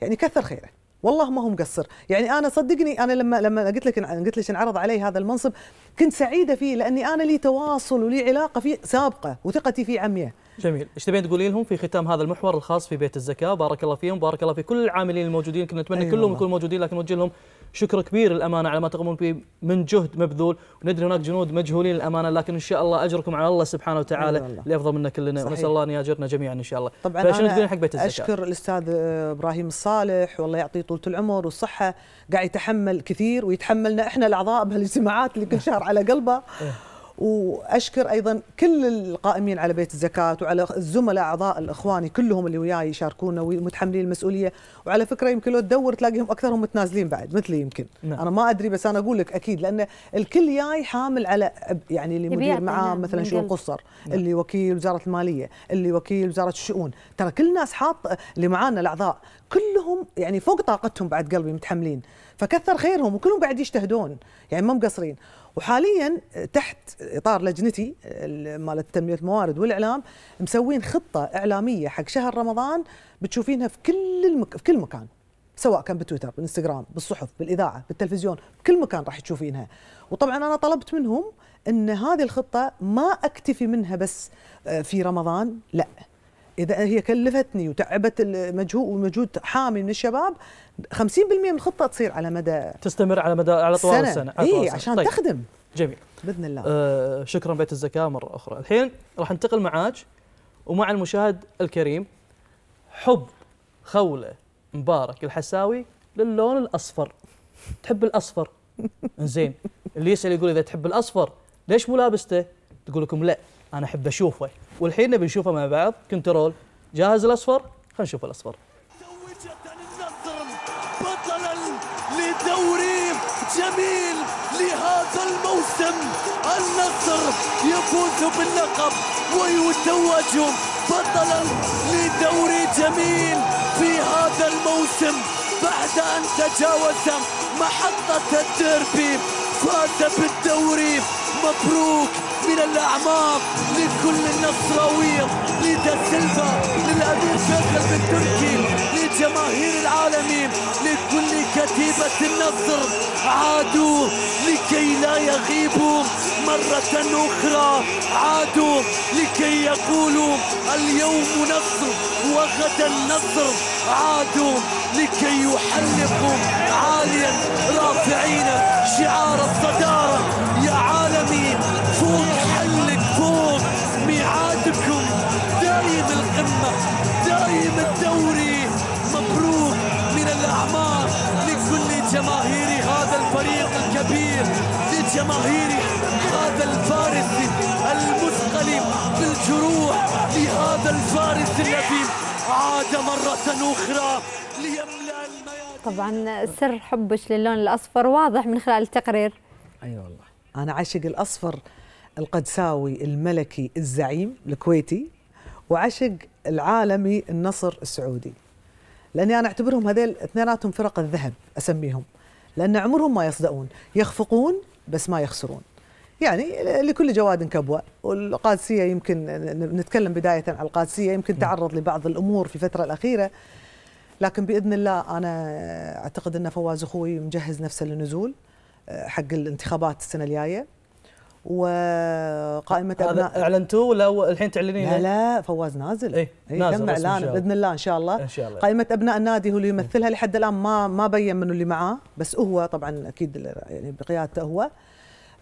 يعني كثر خيره والله ما هو مقصر يعني انا صدقني انا لما لما قلت لك قلت لك انعرض علي هذا المنصب كنت سعيده فيه لاني انا لي تواصل ولي علاقه فيه سابقه وثقتي فيه عميه جميل، ايش تبين تقولين لهم في ختام هذا المحور الخاص في بيت الزكاه؟ بارك الله فيهم، بارك الله في كل العاملين الموجودين، كنا نتمنى أيوة كلهم يكونوا موجودين لكن نوجه لهم شكر كبير الامانه على ما تقومون به من جهد مبذول، وندري هناك جنود مجهولين الامانه لكن ان شاء الله اجركم على الله سبحانه وتعالى أيوة اللي افضل منا كلنا، ونسال الله ان ياجرنا جميعا ان شاء الله. طبعا فشنو تقولين حق بيت الزكاه؟ اشكر الاستاذ ابراهيم الصالح والله يعطيه طولة العمر والصحه، قاعد يتحمل كثير ويتحملنا احنا الاعضاء بهالاجتماعات اللي كل شهر على قلبه. إيه. واشكر ايضا كل القائمين على بيت الزكاه وعلى الزملاء اعضاء الاخواني كلهم اللي وياي يشاركونا ومتحملين المسؤوليه وعلى فكره يمكن لو تدور تلاقيهم اكثرهم متنازلين بعد مثلي يمكن نعم. انا ما ادري بس انا اقول لك اكيد لان الكل جاي حامل على يعني اللي مدير معاه مثلا شؤون قصر نعم. اللي وكيل وزاره الماليه اللي وكيل وزاره الشؤون ترى كل الناس حاط اللي معانا الاعضاء كلهم يعني فوق طاقتهم بعد قلبي متحملين فكثر خيرهم وكلهم قاعد يجتهدون يعني ما مقصرين وحاليا تحت اطار لجنتي مال تنميه الموارد والاعلام مسوين خطه اعلاميه حق شهر رمضان بتشوفينها في كل المك... في كل مكان سواء كان بتويتر بالانستغرام بالصحف بالاذاعه بالتلفزيون بكل مكان راح تشوفينها وطبعا انا طلبت منهم ان هذه الخطه ما اكتفي منها بس آه، في رمضان لا اذا هي كلفتني وتعبت المجهود ومجهود حامي من الشباب 50% من الخطه تصير على مدى تستمر على مدى على طوال السنه, إيه، السنه اي عشان طيب. تخدم جميل باذن الله آه شكرا بيت الزكاه مره اخرى الحين راح انتقل معاك ومع المشاهد الكريم حب خوله مبارك الحساوي للون الاصفر تحب الاصفر زين اللي يسال يقول اذا تحب الاصفر ليش مو لابسته تقول لكم لا انا احب اشوفه والحين بنشوفه مع بعض كنترول جاهز الاصفر خلينا نشوف الاصفر بطلا لدوري جميل لهذا الموسم النصر يفوز باللقب ويتوج بطلا لدوري جميل في هذا الموسم بعد ان تجاوز محطه الديربي فاز بالدوري مبروك من الأعماق لكل النصراوية لدا سيلفا للأمير فيصل بن تركي لجماهير العالمين لكل كتيبة النصر عادوا لكي لا يغيبوا مرة أخرى عادوا لكي يقولوا اليوم نصر وغدا نصر عادوا لكي يحلقوا عاليا رافعين شعار الصدارة يا دايم الدوري مبروك من الأعمار لكل جماهير هذا الفريق الكبير لجماهير هذا الفارس المثقل بالجروح لهذا الفارس الذي عاد مرة أخرى ليملأ الميادين طبعا سر حبك للون الأصفر واضح من خلال التقرير أي أيوة والله أنا عاشق الأصفر القدساوي الملكي الزعيم الكويتي وعشق العالمي النصر السعودي لاني انا اعتبرهم هذيل اثنيناتهم فرق الذهب اسميهم لان عمرهم ما يصدقون يخفقون بس ما يخسرون يعني لكل جواد كبوة والقادسية يمكن نتكلم بداية عن القادسية يمكن تعرض لبعض الأمور في الفترة الأخيرة لكن بإذن الله أنا أعتقد أن فواز أخوي مجهز نفسه للنزول آه، حق الانتخابات السنة الجاية وقائمه ابناء اعلنتوه ولا الحين تعلنين لا لا فواز نازل اي إيه نازل تم اعلان باذن الله ان شاء الله ان شاء الله قائمه ابناء النادي هو اللي يمثلها لحد الان ما ما بين منو اللي معاه بس هو طبعا اكيد يعني بقيادته هو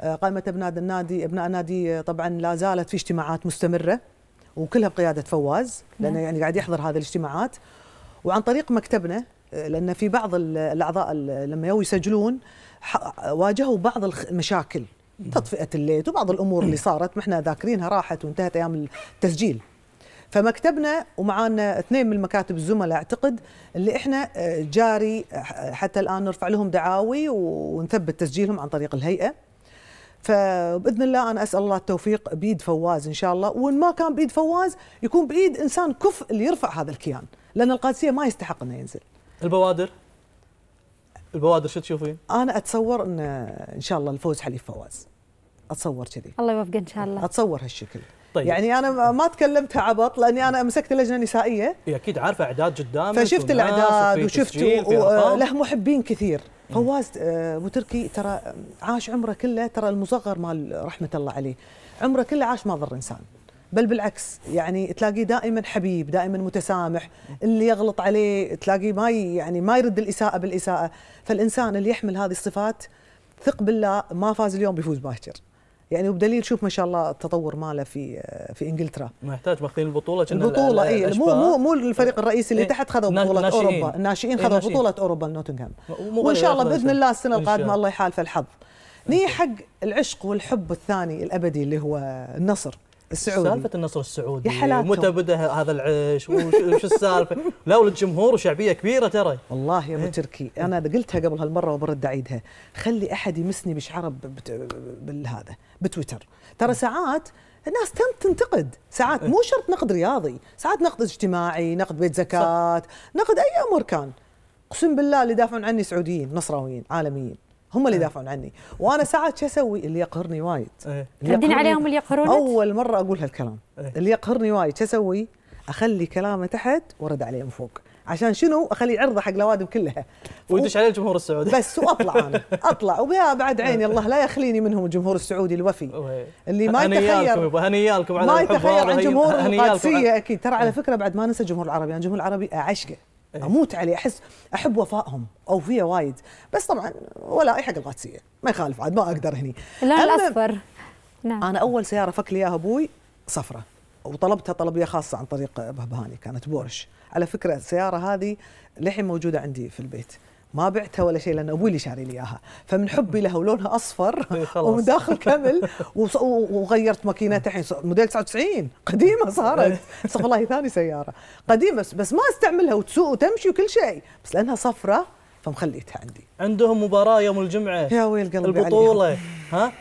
آه، قائمه ابناء النادي ابناء النادي آه، طبعا لا زالت في اجتماعات مستمره وكلها بقياده فواز نعم. لانه يعني قاعد يحضر هذه الاجتماعات وعن طريق مكتبنا آه، لان في بعض الاعضاء لما يسجلون واجهوا بعض المشاكل تطفئه الليت وبعض الامور اللي صارت ما احنا ذاكرينها راحت وانتهت ايام التسجيل فمكتبنا ومعانا اثنين من المكاتب الزملاء اعتقد اللي احنا آه، جاري آه، حتى الان نرفع لهم دعاوي ونثبت تسجيلهم عن طريق الهيئه فباذن الله انا اسال الله التوفيق بايد فواز ان شاء الله وان ما كان بايد فواز يكون بايد انسان كفء اللي يرفع هذا الكيان لان القادسيه ما يستحق انه ينزل البوادر البوادر شو تشوفين؟ انا اتصور ان ان شاء الله الفوز حليف فواز اتصور كذي الله يوفقه ان شاء الله اتصور هالشكل طيب. يعني انا ما تكلمتها عبط لاني انا مسكت النسائيه. اي اكيد عارفه اعداد قدامك فشفت الاعداد وشفت له محبين كثير فواز آه، ابو تركي ترى عاش عمره كله ترى المصغر مال رحمه الله عليه عمره كله عاش ما ضر انسان بل بالعكس يعني تلاقيه دائما حبيب دائما متسامح اللي يغلط عليه تلاقيه ما يعني ما يرد الاساءه بالاساءه فالانسان اللي يحمل هذه الصفات ثق بالله ما فاز اليوم بيفوز باكر يعني وبدليل شوف ما شاء الله التطور ماله في في انجلترا محتاج ماخذين البطوله البطوله اي مو مو مو الفريق الرئيسي اللي إيه، تحت خذوا بطوله ناشئين. اوروبا الناشئين إيه، خذوا إيه بطوله اوروبا نوتنغهام وان شاء الله باذن الله السنه القادمه الله يحالف الحظ ني حق العشق والحب الثاني الابدي اللي هو النصر السعودي سالفه النصر السعودي يا متى بدا هذا العش وش السالفه لا وللجمهور وشعبيه كبيره ترى والله يا ابو إيه. تركي انا قلتها قبل هالمره وبرد اعيدها خلي احد يمسني بشعر بالهذا بتويتر ترى إيه. ساعات الناس تنتقد ساعات إيه. مو شرط نقد رياضي ساعات نقد اجتماعي نقد بيت زكاه نقد اي امر كان اقسم بالله اللي دافعون عني سعوديين نصراويين عالميين هم اللي يدافعون عني وانا ساعات شو اسوي اللي يقهرني وايد إيه. تردين عليهم اللي يقهرونك اول مره اقول هالكلام إيه. اللي يقهرني وايد شو اسوي اخلي كلامه تحت وارد عليه من فوق عشان شنو اخلي عرضه حق الاوادم كلها ويدش عليه الجمهور السعودي بس واطلع انا اطلع ويا بعد عيني الله لا يخليني منهم الجمهور السعودي الوفي اللي ما يتخيل هنيالكم على ما يتخيل عن جمهور القادسيه اكيد ترى على فكره بعد ما ننسى الجمهور العربي انا يعني الجمهور العربي اعشقه أيه. اموت عليه احس احب وفائهم اوفيه وايد بس طبعا ولا اي حق القادسيه ما يخالف عاد ما اقدر هني لا الاصفر نعم انا اول سياره فك لي اياها ابوي صفرة وطلبتها طلبيه خاصه عن طريق بهبهاني كانت بورش على فكره السياره هذه للحين موجوده عندي في البيت ما بعتها ولا شيء لان ابوي اللي شاري لي اياها فمن حبي لها ولونها اصفر إيه، ومن داخل كمل وغيرت ماكينتها الحين موديل 99 قديمه صارت استغفر إيه. الله ثاني سياره قديمه بس, ما استعملها وتسوق وتمشي وكل شيء بس لانها صفرة فمخليتها عندي عندهم مباراه يوم الجمعه يا ويل قلبي البطوله عليها. ها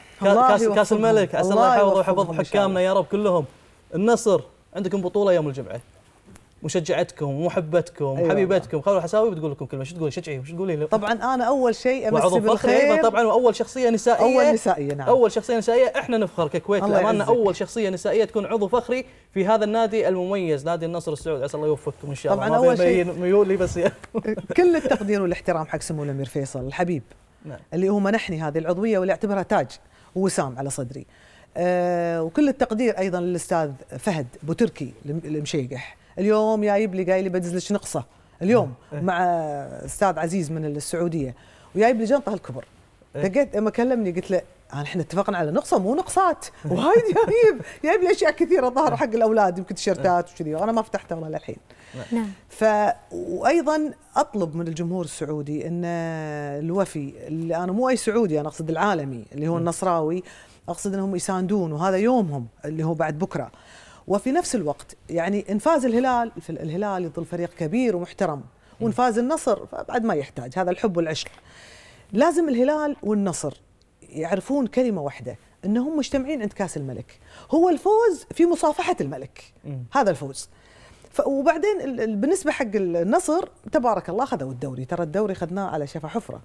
كاس, كاس الملك عسى الله يحفظه ويحفظ حكامنا يا رب كلهم النصر عندكم بطوله يوم الجمعه مشجعتكم ومحبتكم أيوة خلوا حساوي بتقول لكم كلمه شو تقولي شجعيهم شو تقولي لهم طبعا انا اول شيء امسي بالخير طبعا واول شخصيه نسائيه اول نسائيه نعم اول شخصيه نسائيه احنا نفخر ككويت لأننا اول شخصيه نسائيه تكون عضو فخري في هذا النادي المميز نادي النصر السعودي عسى الله يوفقكم ان شاء الله طبعا اول شيء ميولي بس كل التقدير والاحترام حق سمو الامير فيصل الحبيب نعم. اللي هو منحني هذه العضويه واللي اعتبرها تاج ووسام على صدري أه وكل التقدير ايضا للاستاذ فهد بوتركي المشيقح اليوم جايب لي قايل لي بدز لك نقصه اليوم إيه. إيه. مع استاذ عزيز من السعوديه وجايب لي جنطه الكبر إيه. دقيت لما كلمني قلت له احنا اتفقنا على نقصه مو نقصات وايد جايب جايب لي اشياء كثيره ظهر حق الاولاد يمكن تيشرتات وكذي وانا ما فتحتها والله للحين نعم. نعم ف وايضا اطلب من الجمهور السعودي ان الوفي اللي انا مو اي سعودي انا اقصد العالمي اللي هو النصراوي اقصد انهم يساندون وهذا يومهم اللي هو بعد بكره وفي نفس الوقت يعني ان فاز الهلال الهلال يظل فريق كبير ومحترم وان فاز النصر بعد ما يحتاج هذا الحب والعشق لازم الهلال والنصر يعرفون كلمه واحده انهم مجتمعين عند كاس الملك هو الفوز في مصافحه الملك هذا الفوز وبعدين بالنسبه حق النصر تبارك الله خذوا الدوري ترى الدوري خذناه على شفا حفره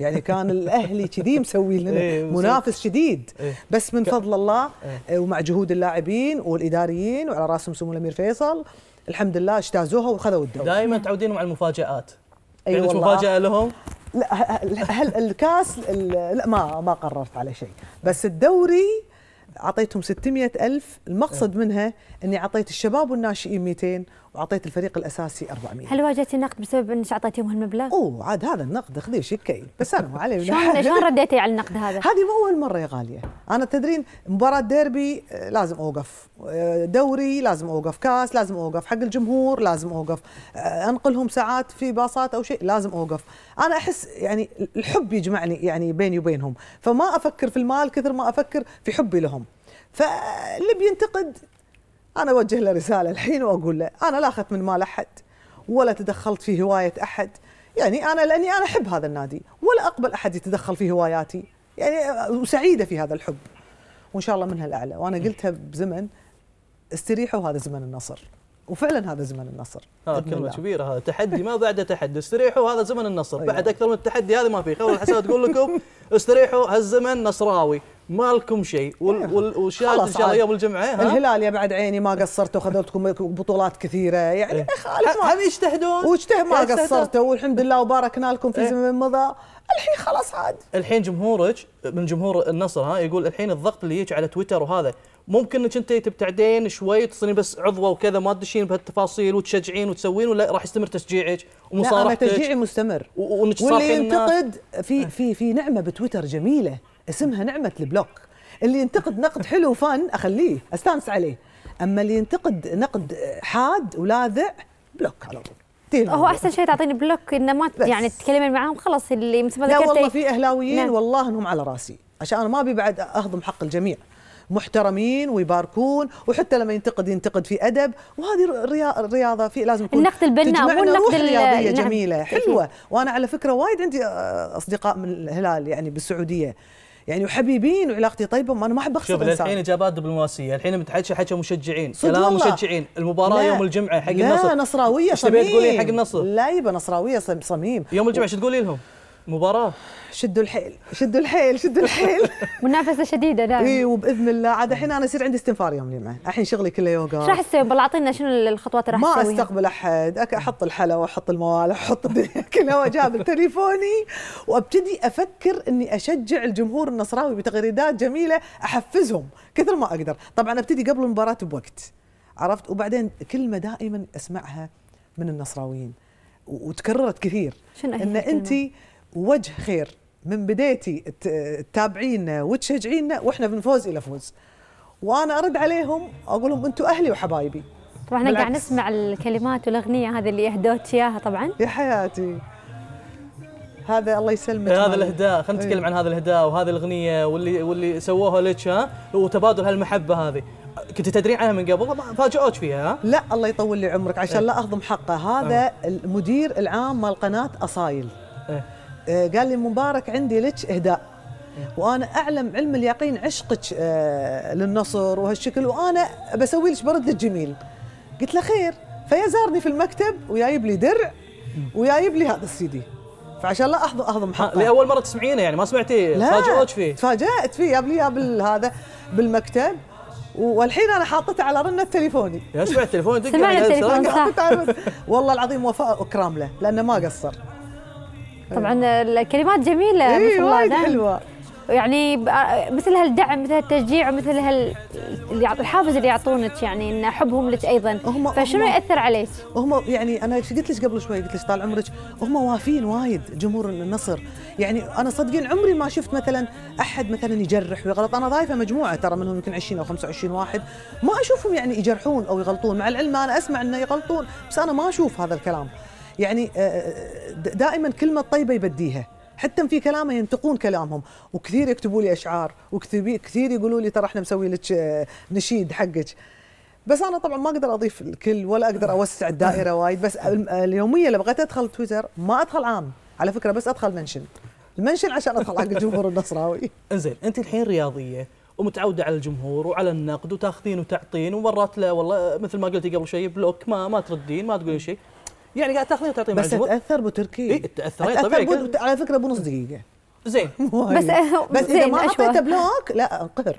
يعني كان الاهلي كذي مسوي لنا إيه، منافس شديد إيه. بس من فضل الله إيه. ومع جهود اللاعبين والاداريين وعلى راسهم سمو الامير فيصل الحمد لله اجتازوها وخذوا الدوري دائما متعودين مع المفاجات اي أيوة والله مفاجاه لهم لا هل الكاس لا ما ما قررت على شيء بس الدوري اعطيتهم 600 الف المقصد إيه. منها اني اعطيت الشباب والناشئين 200 واعطيت الفريق الاساسي 400 هل واجهتي نقد بسبب انك اعطيتيهم هالمبلغ؟ اوه عاد هذا النقد خذيه شكي بس انا علي شلون شلون رديتي على النقد هذا؟ هذه مو اول مره يا غاليه، انا تدرين مباراه ديربي آه، لازم اوقف، آه، دوري لازم اوقف، كاس لازم اوقف، حق الجمهور لازم اوقف، آه، انقلهم ساعات في باصات او شيء لازم اوقف، انا احس يعني الحب يجمعني يعني بيني وبينهم، فما افكر في المال كثر ما افكر في حبي لهم. فاللي بينتقد انا اوجه له رساله الحين واقول له انا لا اخذت من مال احد ولا تدخلت في هوايه احد يعني انا لاني انا احب هذا النادي ولا اقبل احد يتدخل في هواياتي يعني وسعيده آه، في هذا الحب وان شاء الله منها الاعلى وانا قلتها بزمن استريحوا هذا زمن النصر وفعلا هذا زمن النصر هذا آه، كلمه الله. كبيره هذا تحدي ما بعده تحدي استريحوا هذا زمن النصر أيوة. بعد اكثر من التحدي هذا ما في خول الحساب تقول لكم استريحوا هالزمن نصراوي ما لكم شيء إيه. والشاهد ان شاء الله يوم الجمعه ها؟ الهلال يا بعد عيني ما قصرتوا لكم بطولات كثيره يعني خلاص هم يجتهدون واجتهد ما قصرتوا والحمد لله وباركنا لكم في إيه. زمن مضى الحين خلاص عاد الحين جمهورك من جمهور النصر ها يقول الحين الضغط اللي يجي على تويتر وهذا ممكن انك انت تبتعدين شوي تصيرين بس عضوه وكذا ما تدشين بهالتفاصيل وتشجعين وتسوين ولا راح يستمر تشجيعك ومصارحتك؟ لا انا تشجيعي مستمر واللي ينتقد في إيه. في في نعمه بتويتر جميله اسمها نعمه البلوك اللي ينتقد نقد حلو فن اخليه استانس عليه اما اللي ينتقد نقد حاد ولاذع بلوك على طول هو احسن شيء تعطيني بلوك انه ما يعني تتكلمين معاهم خلاص اللي مثل ما ذكرتي والله في اهلاويين نعم. والله انهم على راسي عشان انا ما ابي بعد اهضم حق الجميع محترمين ويباركون وحتى لما ينتقد ينتقد في ادب وهذه الرياضه في لازم يكون النقد البناء مو النقد الرياضيه نعم. جميله حلوه وانا على فكره وايد عندي آه، اصدقاء من الهلال يعني بالسعوديه يعني وحبيبين وعلاقتي طيبه ما انا ما احب اخسر شوف الحين اجابات دبلوماسيه الحين بتحكي حكي مشجعين كلام مشجعين المباراه لا. يوم الجمعه حق لا النصر لا نصراويه صميم تبي تقولين حق النصر لا يبا نصراويه صميم يوم الجمعه شو تقولي لهم؟ مباراة شدوا الحيل شدوا الحيل شدوا الحيل منافسة شديدة دائما اي وباذن الله عاد الحين انا يصير عندي استنفار يوم الجمعة الحين شغلي كله يوغا شو راح تسوي بالله اعطينا شنو الخطوات اللي راح تسويها ما استقبل احد احط الحلا واحط الموال احط الدنيا كلها واجاب تليفوني وابتدي افكر اني اشجع الجمهور النصراوي بتغريدات جميلة احفزهم كثر ما اقدر طبعا ابتدي قبل المباراة بوقت عرفت وبعدين كلمة دائما اسمعها من النصراويين وتكررت كثير شنو ان انت وجه خير من بدايتي تتابعينا وتشجعينا واحنا من فوز الى فوز وانا ارد عليهم اقول لهم انتم اهلي وحبايبي طبعا احنا قاعد نسمع الكلمات والاغنيه هذه اللي اهدوك اياها طبعا يا حياتي هذا الله يسلمك هذا الاهداء خلينا إيه. نتكلم عن هذا الاهداء وهذه الاغنيه واللي واللي سووها لك ها وتبادل هالمحبه هذه كنت تدرين عنها من قبل فاجئوك فيها ها؟ لا الله يطول لي عمرك عشان إيه؟ لا اهضم حقه هذا أه. المدير العام مال قناه اصايل إيه؟ آه، قال لي مبارك عندي لك اهداء وانا اعلم علم اليقين عشقك آه، للنصر وهالشكل وانا بسوي لك برد الجميل قلت له خير فيزارني في المكتب وجايب لي درع وجايب لي هذا السي دي فعشان لا احضر احضر محطه لاول مره تسمعينه يعني ما سمعتي تفاجئت فيه تفاجات فيه جاب لي اياه هذا بالمكتب والحين انا حاطته على رنه تليفوني يا سمعت التليفون دق سمع التليفون والله العظيم وفاء واكرام له لانه ما قصر طبعا أيوة. الكلمات جميله ما إيه، شاء الله حلوه يعني مثل هالدعم مثل هالتشجيع مثل هال الحافز اللي يعطونك يعني ان حبهم لك ايضا هم فشنو هم ياثر عليك؟ هم يعني انا قلت لك قبل شوي قلت لك طال عمرك هم وافين وايد جمهور النصر يعني انا صدقين عمري ما شفت مثلا احد مثلا يجرح ويغلط انا ضايفه مجموعه ترى منهم يمكن 20 او 25 واحد ما اشوفهم يعني يجرحون او يغلطون مع العلم انا اسمع انه يغلطون بس انا ما اشوف هذا الكلام يعني آه، آه، دائما كلمه طيبه يبديها حتى في كلامه ينتقون كلامهم وكثير يكتبوا لي اشعار وكثير يقولوا لي ترى احنا مسوي لك آه، نشيد حقك بس انا طبعا ما اقدر اضيف الكل ولا اقدر اوسع الدائره وايد بس اليوميه اللي بغيت ادخل تويتر ما ادخل عام على فكره بس ادخل منشن المنشن عشان ادخل حق الجمهور النصراوي زين انت الحين رياضيه ومتعوده على الجمهور وعلى النقد وتاخذين وتعطين ومرات لا والله مثل ما قلتي قبل شوي بلوك ما ما تردين ما تقولين شيء يعني قاعد تاخذين وتعطين بس تاثر تركي إيه تاثر طبيعي على فكره بنص دقيقه زين بس آه، بس اذا ما اعطيته بلوك لا انقهر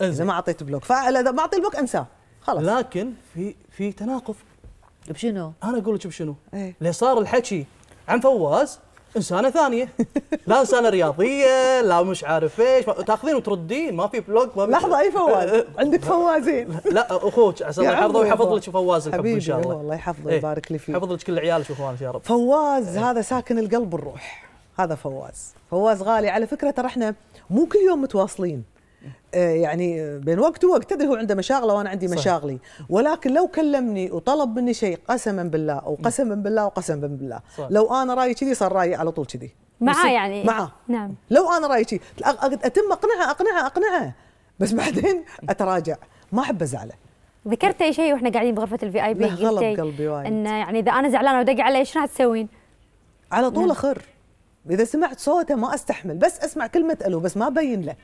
إيه، اذا ما اعطيت بلوك فاذا ما اعطي البلوك انساه خلاص لكن في في تناقض بشنو؟ انا اقول لك بشنو؟ ايه؟ اللي صار الحكي عن فواز انسانه ثانيه لا انسانه رياضيه لا مش عارف ايش تاخذين وتردين ما في بلوك ما في لحظه اي فواز عندك فوازين لا اخوك عسى الله يحفظه ويحفظ لك فواز الحب ان شاء الله الله يحفظه إيه. ويبارك لي فيه يحفظ لك كل عيالك واخوانك يا رب فواز إيه. هذا ساكن القلب والروح هذا فواز فواز غالي على فكره ترى احنا مو كل يوم متواصلين آه، يعني بين وقت ووقت تدري هو عنده مشاغله وانا عندي مشاغلي ولكن لو كلمني وطلب مني شيء قسما بالله وقسما بالله وقسما بالله لو انا رايي كذي صار رايي على طول كذي معاه يعني معاه نعم لو انا رايي كذي اتم اقنعه اقنعه اقنعه بس بعدين اتراجع ما احب ازعله ذكرت اي شيء واحنا قاعدين بغرفه الفي اي بي غلط قلبي وايد انه يعني اذا انا زعلانه ودق علي ايش راح تسوين؟ على طول نعم. اخر اذا سمعت صوته ما استحمل بس اسمع كلمه الو بس ما ابين له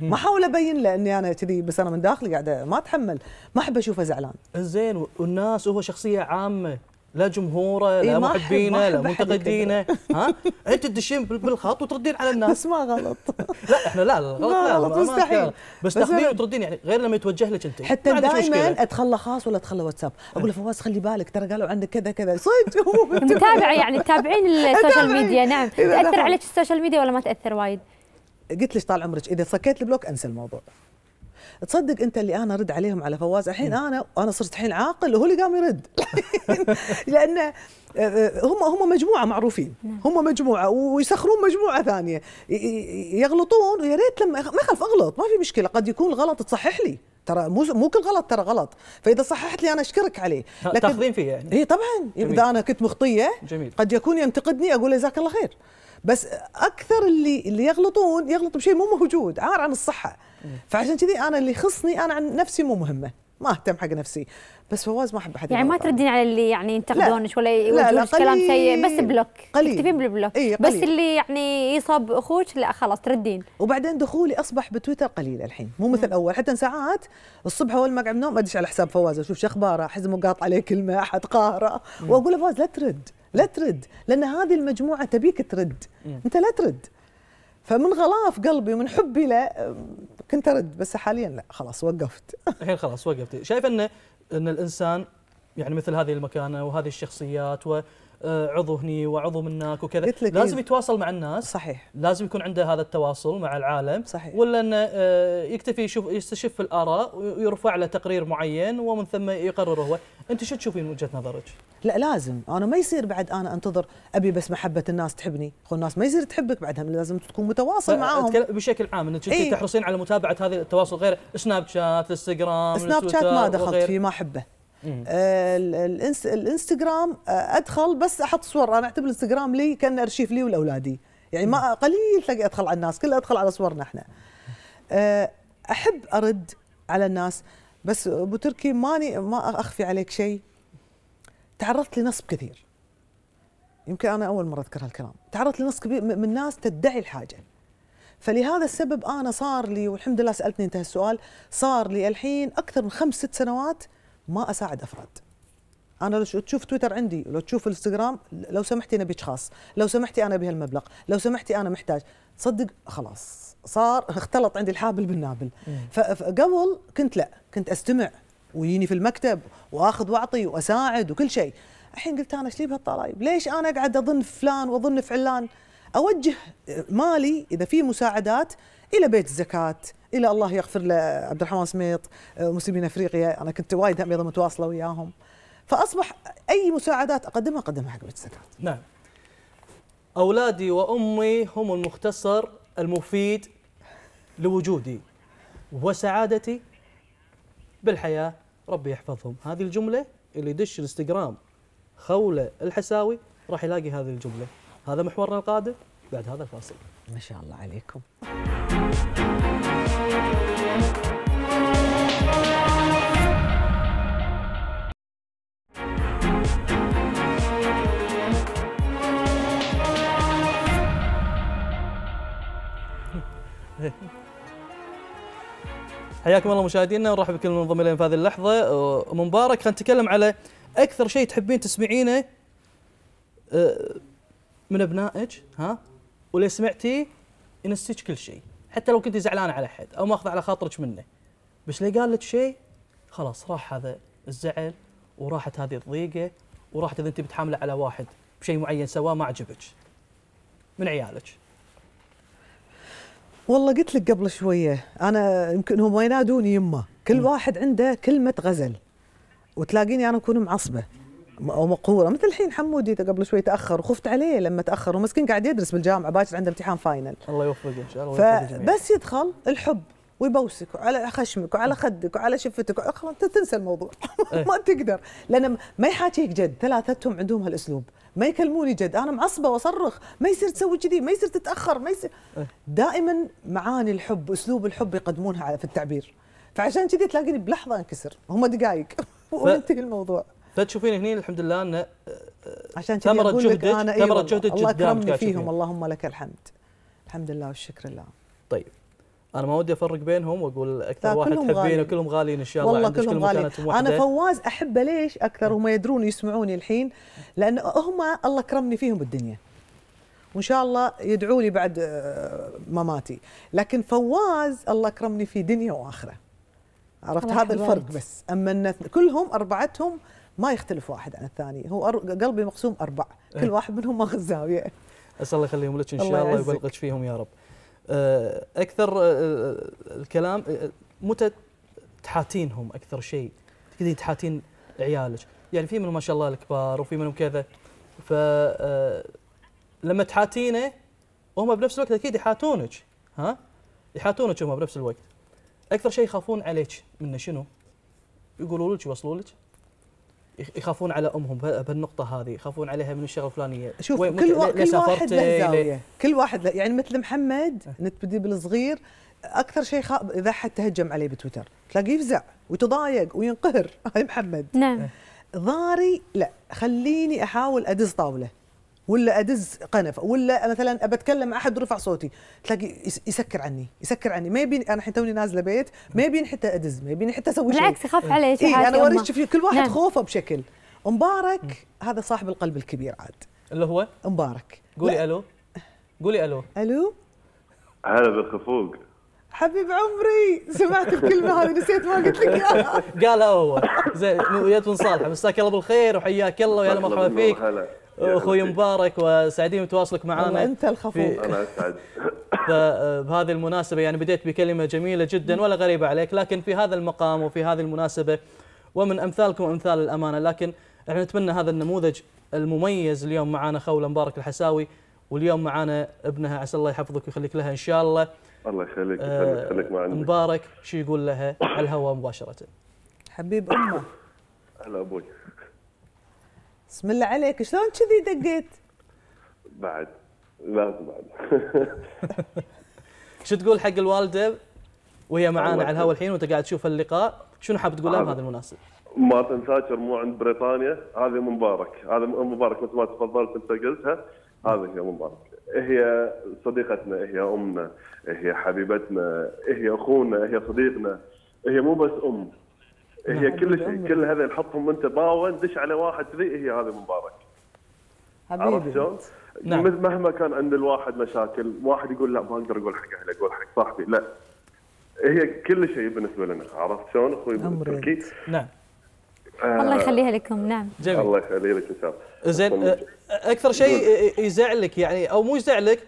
ما احاول ابين له اني انا كذي بس انا من داخلي قاعده ما اتحمل ما احب اشوفه زعلان زين والناس هو شخصيه عامه لا جمهوره لا إيه محبينه لا منتقدينه ها انت إيه، تدشين بالخط وتردين على الناس بس ما غلط لا احنا لا غلط لا غلط مستحيل بس, بس تاخذين وتردين يعني غير لما يتوجه لك انت حتى دائما ادخله خاص ولا ادخله واتساب اقول له فواز خلي بالك ترى قالوا عندك كذا كذا صدق متابعه يعني تتابعين السوشيال ميديا نعم تاثر عليك السوشيال ميديا ولا ما تاثر وايد؟ قلت لك طال عمرك اذا صكيت البلوك انسى الموضوع تصدق انت اللي انا رد عليهم على فواز الحين انا انا صرت الحين عاقل وهو اللي قام يرد لان آه، آه، هم هم مجموعه معروفين نعم. هم مجموعه ويسخرون مجموعه ثانيه يغلطون ويا ريت لما ما خلف اغلط ما في مشكله قد يكون الغلط تصحح لي ترى مو مو كل غلط ترى غلط فاذا صححت لي انا اشكرك عليه لكن تاخذين فيه يعني اي طبعا اذا انا كنت مخطيه جميل. قد يكون ينتقدني اقول له جزاك الله خير بس اكثر اللي اللي يغلطون يغلطوا بشيء مو موجود عار عن الصحه فعشان كذي انا اللي يخصني انا عن نفسي مو مهمه ما اهتم حق نفسي بس فواز ما احب احد يعني ما تردين على اللي يعني ينتقدونك ولا يوجهونك كلام سيء بس بلوك قليل تكتفين بالبلوك إيه قليل. بس اللي يعني يصاب اخوك لا خلاص تردين وبعدين دخولي اصبح بتويتر قليل الحين مو مثل اول حتى ساعات الصبح اول ما اقعد نوم ادش على حساب فواز اشوف شو اخباره احزم مقاطع عليه كلمه احد قاهره واقول فواز لا ترد لا ترد لان هذه المجموعه تبيك ترد انت لا ترد فمن غلاف قلبي ومن حبي له كنت ارد بس حاليا لا خلاص وقفت الحين خلاص وقفت شايف ان ان الانسان يعني مثل هذه المكانه وهذه الشخصيات و آه، عضو هني وعضو منك وكذا لازم إيه؟ يتواصل مع الناس صحيح لازم يكون عنده هذا التواصل مع العالم صحيح ولا انه آه، يكتفي يشوف يستشف الاراء ويرفع له تقرير معين ومن ثم يقرر هو انت شو تشوفين وجهه نظرك لا لازم انا ما يصير بعد انا انتظر ابي بس محبه الناس تحبني خو الناس ما يصير تحبك بعدها لازم تكون متواصل معاهم بشكل عام انك انت إيه؟ تحرصين على متابعه هذه التواصل غير سناب شات انستغرام سناب شات ما دخلت فيه ما احبه آه، الانس الانستغرام آه، ادخل بس احط صور انا اعتبر الانستغرام لي كان ارشيف لي ولاولادي يعني ما قليل تلاقي ادخل على الناس كل ادخل على صورنا احنا آه، احب ارد على الناس بس ابو تركي ماني ما اخفي عليك شيء تعرضت لنصب كثير يمكن انا اول مره اذكر هالكلام تعرضت لنصب كبير من ناس تدعي الحاجه فلهذا السبب انا صار لي والحمد لله سالتني انت هالسؤال صار لي الحين اكثر من خمس ست سنوات ما اساعد افراد انا لو تشوف تويتر عندي لو تشوف انستغرام لو سمحتي انا خاص لو سمحتي انا بهالمبلغ لو سمحتي انا محتاج صدق خلاص صار اختلط عندي الحابل بالنابل فقبل كنت لا كنت استمع ويجيني في المكتب واخذ واعطي واساعد وكل شيء الحين قلت انا ايش لي بهالطرايب ليش انا اقعد اظن فلان واظن فعلان اوجه مالي اذا في مساعدات الى بيت الزكاه الى الله يغفر لعبد الرحمن سميط آه، مسلمين افريقيا انا كنت وايد ايضا متواصله وياهم فاصبح اي مساعدات اقدمها اقدمها حق بيت الزكاه نعم اولادي وامي هم المختصر المفيد لوجودي وسعادتي بالحياه ربي يحفظهم هذه الجمله اللي يدش الانستغرام خوله الحساوي راح يلاقي هذه الجمله هذا محورنا القادم بعد هذا الفاصل ما شاء الله عليكم حياكم الله مشاهدينا ونرحب بكل المنضمين في هذه اللحظه أه، مبارك خلينا نتكلم على اكثر شيء تحبين تسمعينه أه، من ابنائك ها ولا سمعتي ينسيك كل شيء حتى لو كنت زعلانه على احد او ماخذه على خاطرك منه بس لو قال لك شيء خلاص راح هذا الزعل وراحت هذه الضيقه وراحت اذا انت بتحامله على واحد بشيء معين سواه ما عجبك من عيالك والله قلت لك قبل شويه انا يمكن هم ينادوني يمه كل واحد عنده كلمه غزل وتلاقيني انا اكون معصبه مقهوره مثل الحين حمودي قبل شوي تاخر وخفت عليه لما تاخر ومسكين قاعد يدرس بالجامعه باكر عنده امتحان فاينل الله يوفقه ان شاء الله فبس يدخل الحب ويبوسك وعلى خشمك وعلى خدك وعلى شفتك خلاص انت تنسى الموضوع إيه. ما تقدر لان ما يحاكيك جد ثلاثتهم عندهم هالاسلوب ما يكلموني جد انا معصبه واصرخ ما يصير تسوي كذي ما يصير تتاخر ما يصير إيه. دائما معاني الحب اسلوب الحب يقدمونها في التعبير فعشان كذي تلاقيني بلحظه انكسر هم دقائق وينتهي الموضوع فتشوفين هنا الحمد لله ان آه، آه، عشان ثمره جهدك ثمره أيوة جهدك الله اكرمني فيهم اللهم لك الحمد الحمد لله والشكر لله طيب انا ما ودي افرق بينهم واقول اكثر واحد تحبينه كلهم غاليين ان شاء الله والله كلهم غاليين انا فواز احبه ليش اكثر هم يدرون يسمعوني الحين لان هم الله كرمني فيهم بالدنيا وان شاء الله يدعوا لي بعد آه، مماتي لكن فواز الله كرمني في دنيا واخره عرفت هذا الفرق بس اما كلهم اربعتهم ما يختلف واحد عن الثاني هو قلبي مقسوم أربع إيه. كل واحد منهم ماخذ زاوية أسأل الله يخليهم لك إن شاء الله, يبلغك ويبلغك فيهم يا رب أه، أكثر أه، أه، الكلام متى تحاتينهم أكثر شيء تقدرين تحاتين عيالك يعني في منهم ما شاء الله الكبار وفي منهم كذا ف لما تحاتينه وهم بنفس الوقت اكيد يحاتونك ها يحاتونك هم بنفس الوقت اكثر شيء يخافون عليك منه شنو؟ يقولوا لك يوصلوا لك يخافون على امهم بهالنقطه هذه يخافون عليها من الشغله الفلانيه شوف كل, وا... كل واحد له زاويه كل واحد له يعني مثل محمد أه. نتبدي بالصغير اكثر شيء اذا حد تهجم عليه بتويتر تلاقيه يفزع ويتضايق وينقهر هاي محمد نعم أه. ضاري لا خليني احاول ادز طاوله ولا ادز قنف ولا مثلا أتكلم مع احد رفع صوتي تلاقي يسكر عني يسكر عني ما يبين انا الحين توني نازله بيت ما يبين حتى ادز ما يبين حتى اسوي شيء بالعكس يخاف عليك إيه انا اوريك شوف كل واحد نعم. خوفه بشكل مبارك م. هذا صاحب القلب الكبير عاد اللي هو مبارك قولي لا. الو قولي الو الو هلا بالخفوق حبيب عمري سمعت الكلمة هذه نسيت ما قلت لك اياها قالها هو زين ويا من صالحة مساك الله بالخير وحياك الله ويا مرحبا فيك اخوي مبارك وسعدين بتواصلك معنا انت الخفوق فبهذه المناسبه يعني بديت بكلمه جميله جدا ولا غريبه عليك لكن في هذا المقام وفي هذه المناسبه ومن امثالكم امثال الامانه لكن احنا نتمنى هذا النموذج المميز اليوم معنا خوله مبارك الحساوي واليوم معنا ابنها عسى الله يحفظك ويخليك لها ان شاء الله الله يخليك آه، يخليك معنا مبارك شو يقول لها على الهواء مباشره حبيب امه هلا ابوي بسم الله عليك شلون كذي دقيت؟ بعد لازم بعد شو تقول حق الوالده وهي معانا على الهواء الحين وانت قاعد تشوف اللقاء شنو حاب تقول لها بهذا المناسب؟ مارتن تاتشر مو عند بريطانيا هذه مبارك هذا مبارك مثل ما تفضلت انت قلتها هذه هي مبارك هي صديقتنا هي امنا هي حبيبتنا هي اخونا هي صديقنا هي مو بس ام هي نعم. كل شيء كل هذا نحطهم انت باوه دش على واحد ذي هي هذه مبارك عرفت شلون؟ نعم. مهما كان عند الواحد مشاكل واحد يقول لا ما اقدر اقول حق اهلي اقول حق صاحبي لا هي كل شيء بالنسبه لنا عرفت شلون اخوي تركي نعم آه الله يخليها لكم نعم جميل الله يخلي لك ان شاء الله زين اكثر شيء يزعلك يعني او مو يزعلك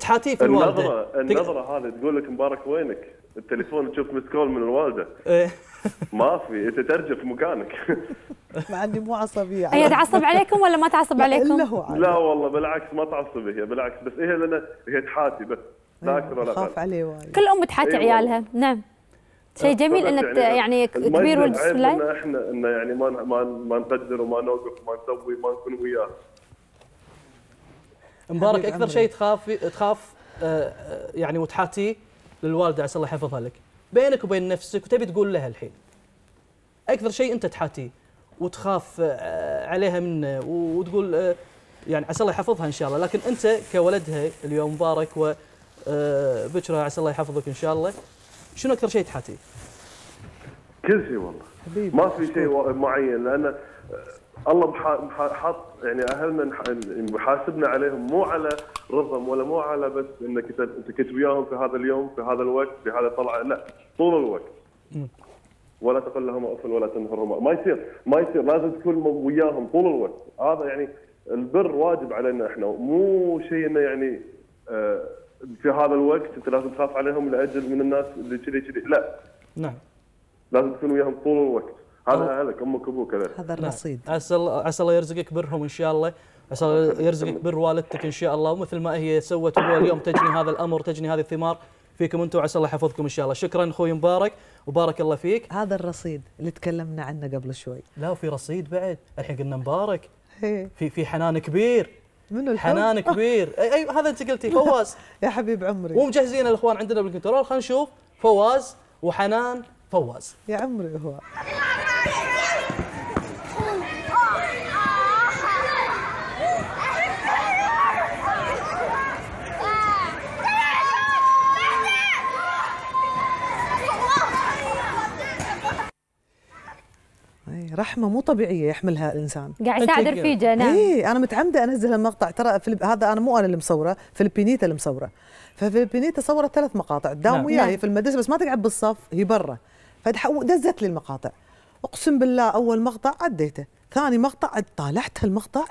تحاتيه في الوالده النظره النظره هذه تقول لك مبارك وينك التليفون تشوف مس كول من الوالده إيه. ما في انت ترجف مكانك ما عندي مو عصبيه أيوة، هي تعصب عليكم ولا ما تعصب عليكم؟ لا, لا والله بالعكس ما تعصب هي بالعكس بس هي لان هي تحاتي بس أيوة، لا اكثر ولا اقل عليه وايد كل ام تحاتي أيوة. عيالها نعم شيء جميل انك يعني, يعني كبير ولد بالله احنا انه يعني ما ما ما نقدر وما نوقف وما نسوي ما نكون وياه مبارك اكثر شيء تخاف تخاف آه، آه، يعني وتحاتيه للوالده عسى الله يحفظها لك بينك وبين نفسك وتبي تقول لها الحين اكثر شيء انت تحاتيه وتخاف آه، عليها منه وتقول آه، يعني عسى الله يحفظها ان شاء الله لكن انت كولدها اليوم مبارك وبكره آه، عسى الله يحفظك ان شاء الله شنو اكثر شيء تحاتيه؟ كل شيء والله حبيبي ما في شيء معين لان الله حط يعني اهلنا يعني محاسبنا عليهم مو على رضم ولا مو على بس انك انت كنت وياهم في هذا اليوم في هذا الوقت في هذا الطلعه لا طول الوقت ولا تقل لهم اف ولا تنهرهم ما يصير ما يصير لازم تكون وياهم طول الوقت هذا يعني البر واجب علينا احنا مو شيء انه يعني آه، في هذا الوقت انت لازم تخاف عليهم لاجل من الناس اللي كذي كذي لا نعم لازم تكون وياهم طول الوقت هذا اهلك امك وابوك هذا نعم. الرصيد عسى الله عسى الله يرزقك برهم ان شاء الله عسى الله يرزقك بر والدتك ان شاء الله ومثل ما هي سوت اليوم تجني هذا الامر تجني هذه الثمار فيكم انتم وعسى الله يحفظكم ان شاء الله شكرا اخوي مبارك وبارك الله فيك هذا الرصيد اللي تكلمنا عنه قبل شوي لا وفي رصيد بعد الحين قلنا مبارك في في حنان كبير منو الحنان حنان كبير اي أيوة هذا انت قلتي فواز يا حبيب عمري ومجهزين الاخوان عندنا بالكنترول خلينا نشوف فواز وحنان فواز يا عمري هو رحمه مو طبيعيه يحملها الانسان قاعد يساعد رفيجه نعم اي انا متعمده انزل المقطع ترى فلب... هذا انا مو انا اللي مصوره فلبينيتا اللي مصوره ففلبينيتا صورت ثلاث مقاطع تداوم نعم. وياي نعم. في المدرسه بس ما تقعد بالصف هي برا فدزت لي المقاطع اقسم بالله اول مقطع عديته ثاني مقطع طالعت المقطع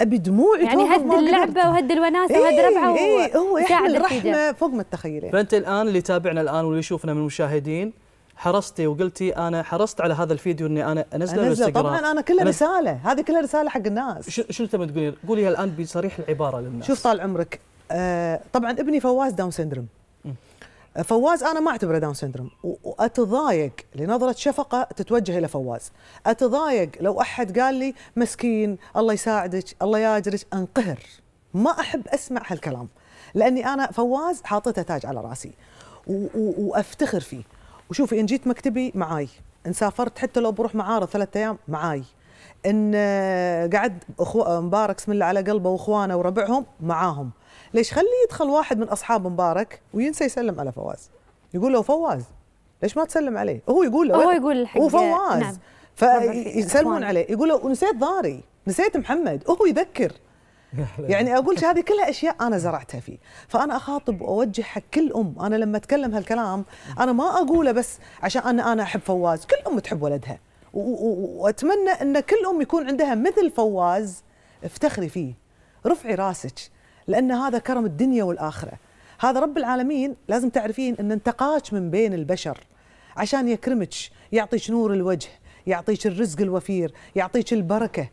ابي دموعي يعني هد اللعبه وهد الوناسه إيه وهد ربعه إيه هو يحمل رحمه فوق ما تتخيلين فانت الان اللي تابعنا الان واللي يشوفنا من المشاهدين حرصتي وقلتي انا حرصت على هذا الفيديو اني انا انزله انزله طبعا انا كلها رساله هذه كلها رساله حق الناس شو تبي تقولين؟ قوليها الان بصريح العباره للناس شوف طال عمرك آه طبعا ابني فواز داون سندروم فواز انا ما اعتبره داون سندروم واتضايق لنظره شفقه تتوجه الى فواز اتضايق لو احد قال لي مسكين الله يساعدك الله ياجرك انقهر ما احب اسمع هالكلام لاني انا فواز حاطته تاج على راسي وافتخر فيه وشوفي ان جيت مكتبي معاي ان سافرت حتى لو بروح معارض ثلاثة ايام معاي ان قعد أخو... مبارك اسم الله على قلبه واخوانه وربعهم معاهم ليش خليه يدخل واحد من اصحاب مبارك وينسى يسلم على فواز يقول له فواز ليش ما تسلم عليه هو يقول له هو يقول هو وفواز نعم. فيسلمون عليه يقول له نسيت ضاري نسيت محمد وهو يذكر يعني اقول هذه كلها اشياء انا زرعتها فيه فانا اخاطب واوجه حق كل ام انا لما اتكلم هالكلام انا ما اقوله بس عشان انا انا احب فواز كل ام تحب ولدها واتمنى ان كل ام يكون عندها مثل فواز افتخري فيه رفعي راسك لأن هذا كرم الدنيا والآخرة هذا رب العالمين لازم تعرفين أن انتقاك من بين البشر عشان يكرمك يعطيك نور الوجه يعطيك الرزق الوفير يعطيك البركة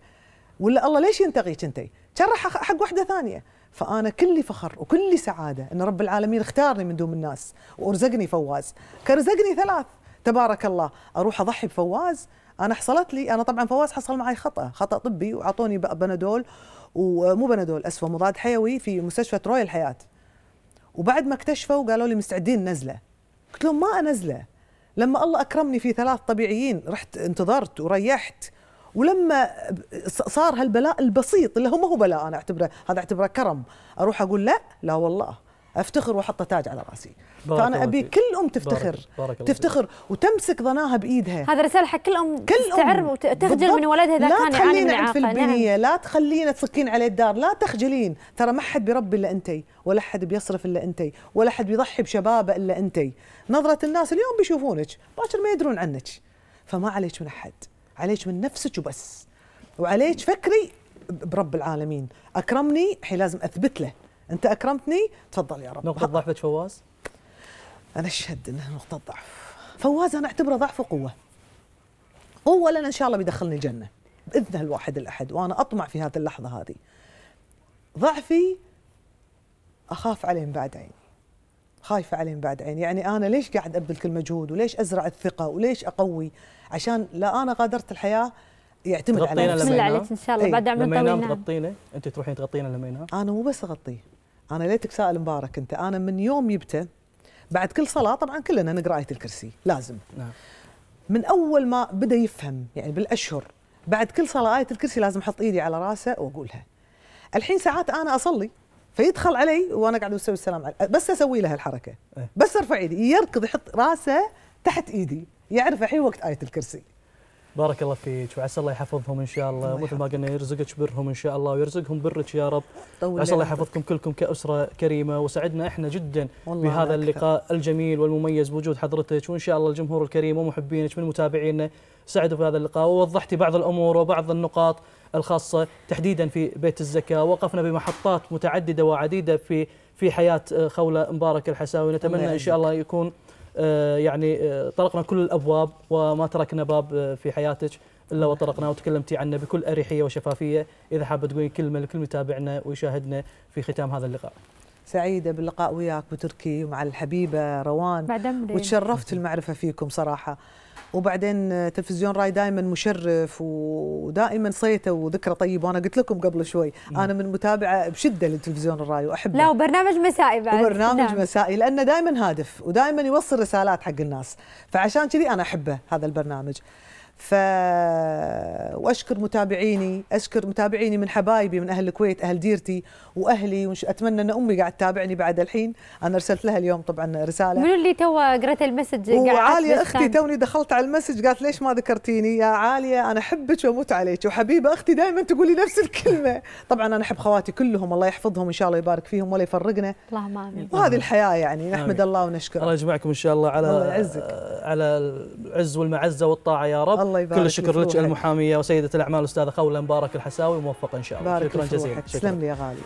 ولا الله ليش ينتقيك انت كان راح حق واحدة ثانية فأنا كلي فخر وكلي سعادة أن رب العالمين اختارني من دون الناس وأرزقني فواز كرزقني ثلاث تبارك الله أروح أضحي بفواز أنا حصلت لي أنا طبعا فواز حصل معي خطأ خطأ طبي وأعطوني بنادول ومو بنادول اسفه مضاد حيوي في مستشفى تروي الحياه وبعد ما اكتشفوا قالوا لي مستعدين نزله قلت لهم ما انزله لما الله اكرمني في ثلاث طبيعيين رحت انتظرت وريحت ولما صار هالبلاء البسيط اللي هو ما هو بلاء انا اعتبره هذا اعتبره كرم اروح اقول لا لا والله افتخر واحط تاج على راسي فانا ابي كل ام تفتخر بارك بارك تفتخر وتمسك ضناها بايدها هذا رساله حق كل ام كل تستعر وتخجل من ولدها اذا كان يعاني من اعاقه نعم. لا تخلينا نعم. لا تخلينا تسكين عليه الدار لا تخجلين ترى ما حد بيربي الا انتي ولا حد بيصرف الا انتي ولا حد بيضحي بشبابه الا انتي نظره الناس اليوم بيشوفونك باكر ما يدرون عنك فما عليك من احد عليك من نفسك وبس وعليك فكري برب العالمين اكرمني حي لازم اثبت له انت اكرمتني تفضل يا رب نقطه ضعفك فواز انا اشهد انها نقطه ضعف فواز انا اعتبره ضعف وقوه قوه لان ان شاء الله بيدخلني الجنه باذنه الواحد الاحد وانا اطمع في هذه اللحظه هذه ضعفي اخاف عليه من بعد عيني خايفه عليه من بعد عيني يعني انا ليش قاعد ابذل كل مجهود وليش ازرع الثقه وليش اقوي عشان لا انا غادرت الحياه يعتمد على تغطينا لما عليك ان شاء الله إيه. بعد عمل طويل ينام تغطينه انت تروحين تغطينه لما ينام انا مو بس اغطيه انا ليتك سائل مبارك انت انا من يوم جبته بعد كل صلاه طبعا كلنا نقرا ايه الكرسي لازم نعم. من اول ما بدا يفهم يعني بالاشهر بعد كل صلاه ايه الكرسي لازم احط ايدي على راسه واقولها الحين ساعات انا اصلي فيدخل علي وانا قاعد اسوي السلام علي. بس اسوي له الحركه إيه. بس ارفع ايدي يركض يحط راسه تحت ايدي يعرف الحين وقت ايه الكرسي بارك الله فيك وعسى الله يحفظهم ان شاء الله مثل ما قلنا يرزقك برهم ان شاء الله ويرزقهم برك يا رب عسى الله يحفظكم كلكم كاسره كريمه وسعدنا احنا جدا بهذا اللقاء الجميل والمميز بوجود حضرتك وان شاء الله الجمهور الكريم ومحبينك من متابعينا سعدوا بهذا اللقاء ووضحتي بعض الامور وبعض النقاط الخاصه تحديدا في بيت الزكاه وقفنا بمحطات متعدده وعديده في في حياه خوله مبارك الحساوي نتمنى ان شاء الله يكون آه، يعني آه، طرقنا كل الابواب وما تركنا باب آه، في حياتك الا وطرقناه وتكلمتي عنه بكل اريحيه وشفافيه اذا حابه تقولين كلمه لكل متابعنا ويشاهدنا في ختام هذا اللقاء. سعيده باللقاء وياك بتركي ومع الحبيبه روان وتشرفت المعرفه فيكم صراحه. وبعدين تلفزيون راي دائما مشرف ودائما صيته وذكرى طيبه وانا قلت لكم قبل شوي انا من متابعه بشده للتلفزيون الراي واحبه لا وبرنامج مسائي بعد وبرنامج نعم. مسائي لانه دائما هادف ودائما يوصل رسالات حق الناس فعشان كذي انا احبه هذا البرنامج ف واشكر متابعيني اشكر متابعيني من حبايبي من اهل الكويت اهل ديرتي واهلي ونش... اتمنى ان امي قاعد تتابعني بعد الحين انا ارسلت لها اليوم طبعا رساله منو اللي تو قرأت المسج وعاليه اختي توني دخلت على المسج قالت ليش ما ذكرتيني يا عاليه انا احبك واموت عليك وحبيبه اختي دائما تقولي نفس الكلمه طبعا انا احب خواتي كلهم الله يحفظهم ان شاء الله يبارك فيهم ولا يفرقنا اللهم امين وهذه الحياه يعني نحمد الله ونشكره الله يجمعكم ان شاء الله على الله يعزك على العز والمعزه والطاعه يا رب الله يبارك كل الشكر لك المحاميه وسيده الاعمال الاستاذه خوله مبارك الحساوي موفقه ان شاء الله بارك شكرا جزيلا تسلم لي يا غالي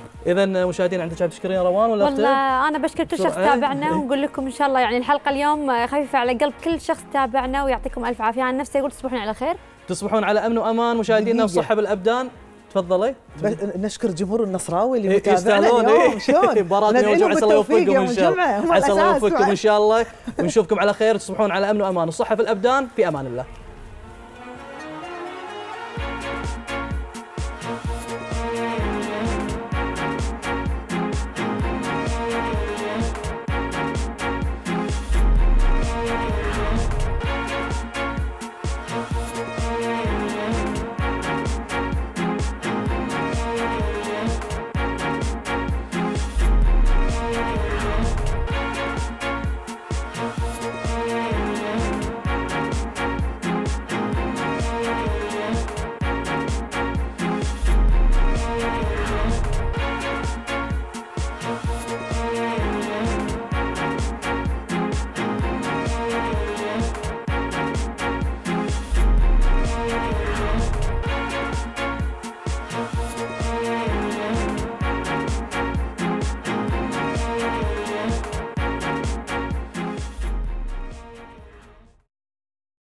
اذا مشاهدينا عندك تشكرين روان ولا والله انا بشكر كل شخص إيه. تابعنا ونقول لكم ان شاء الله يعني الحلقه اليوم خفيفه على قلب كل شخص تابعنا ويعطيكم الف عافيه عن نفسي اقول تصبحون على خير تصبحون على امن وامان مشاهدينا وصحه بالابدان تفضلي نشكر الجمهور النصراوي اللي إيه، متابعنا اليوم إيه. شلون مباراه عسى الله يوفقكم ان شاء الله عسى الله يوفقكم ان شاء الله ونشوفكم على خير تصبحون على امن وامان وصحه في الابدان في امان الله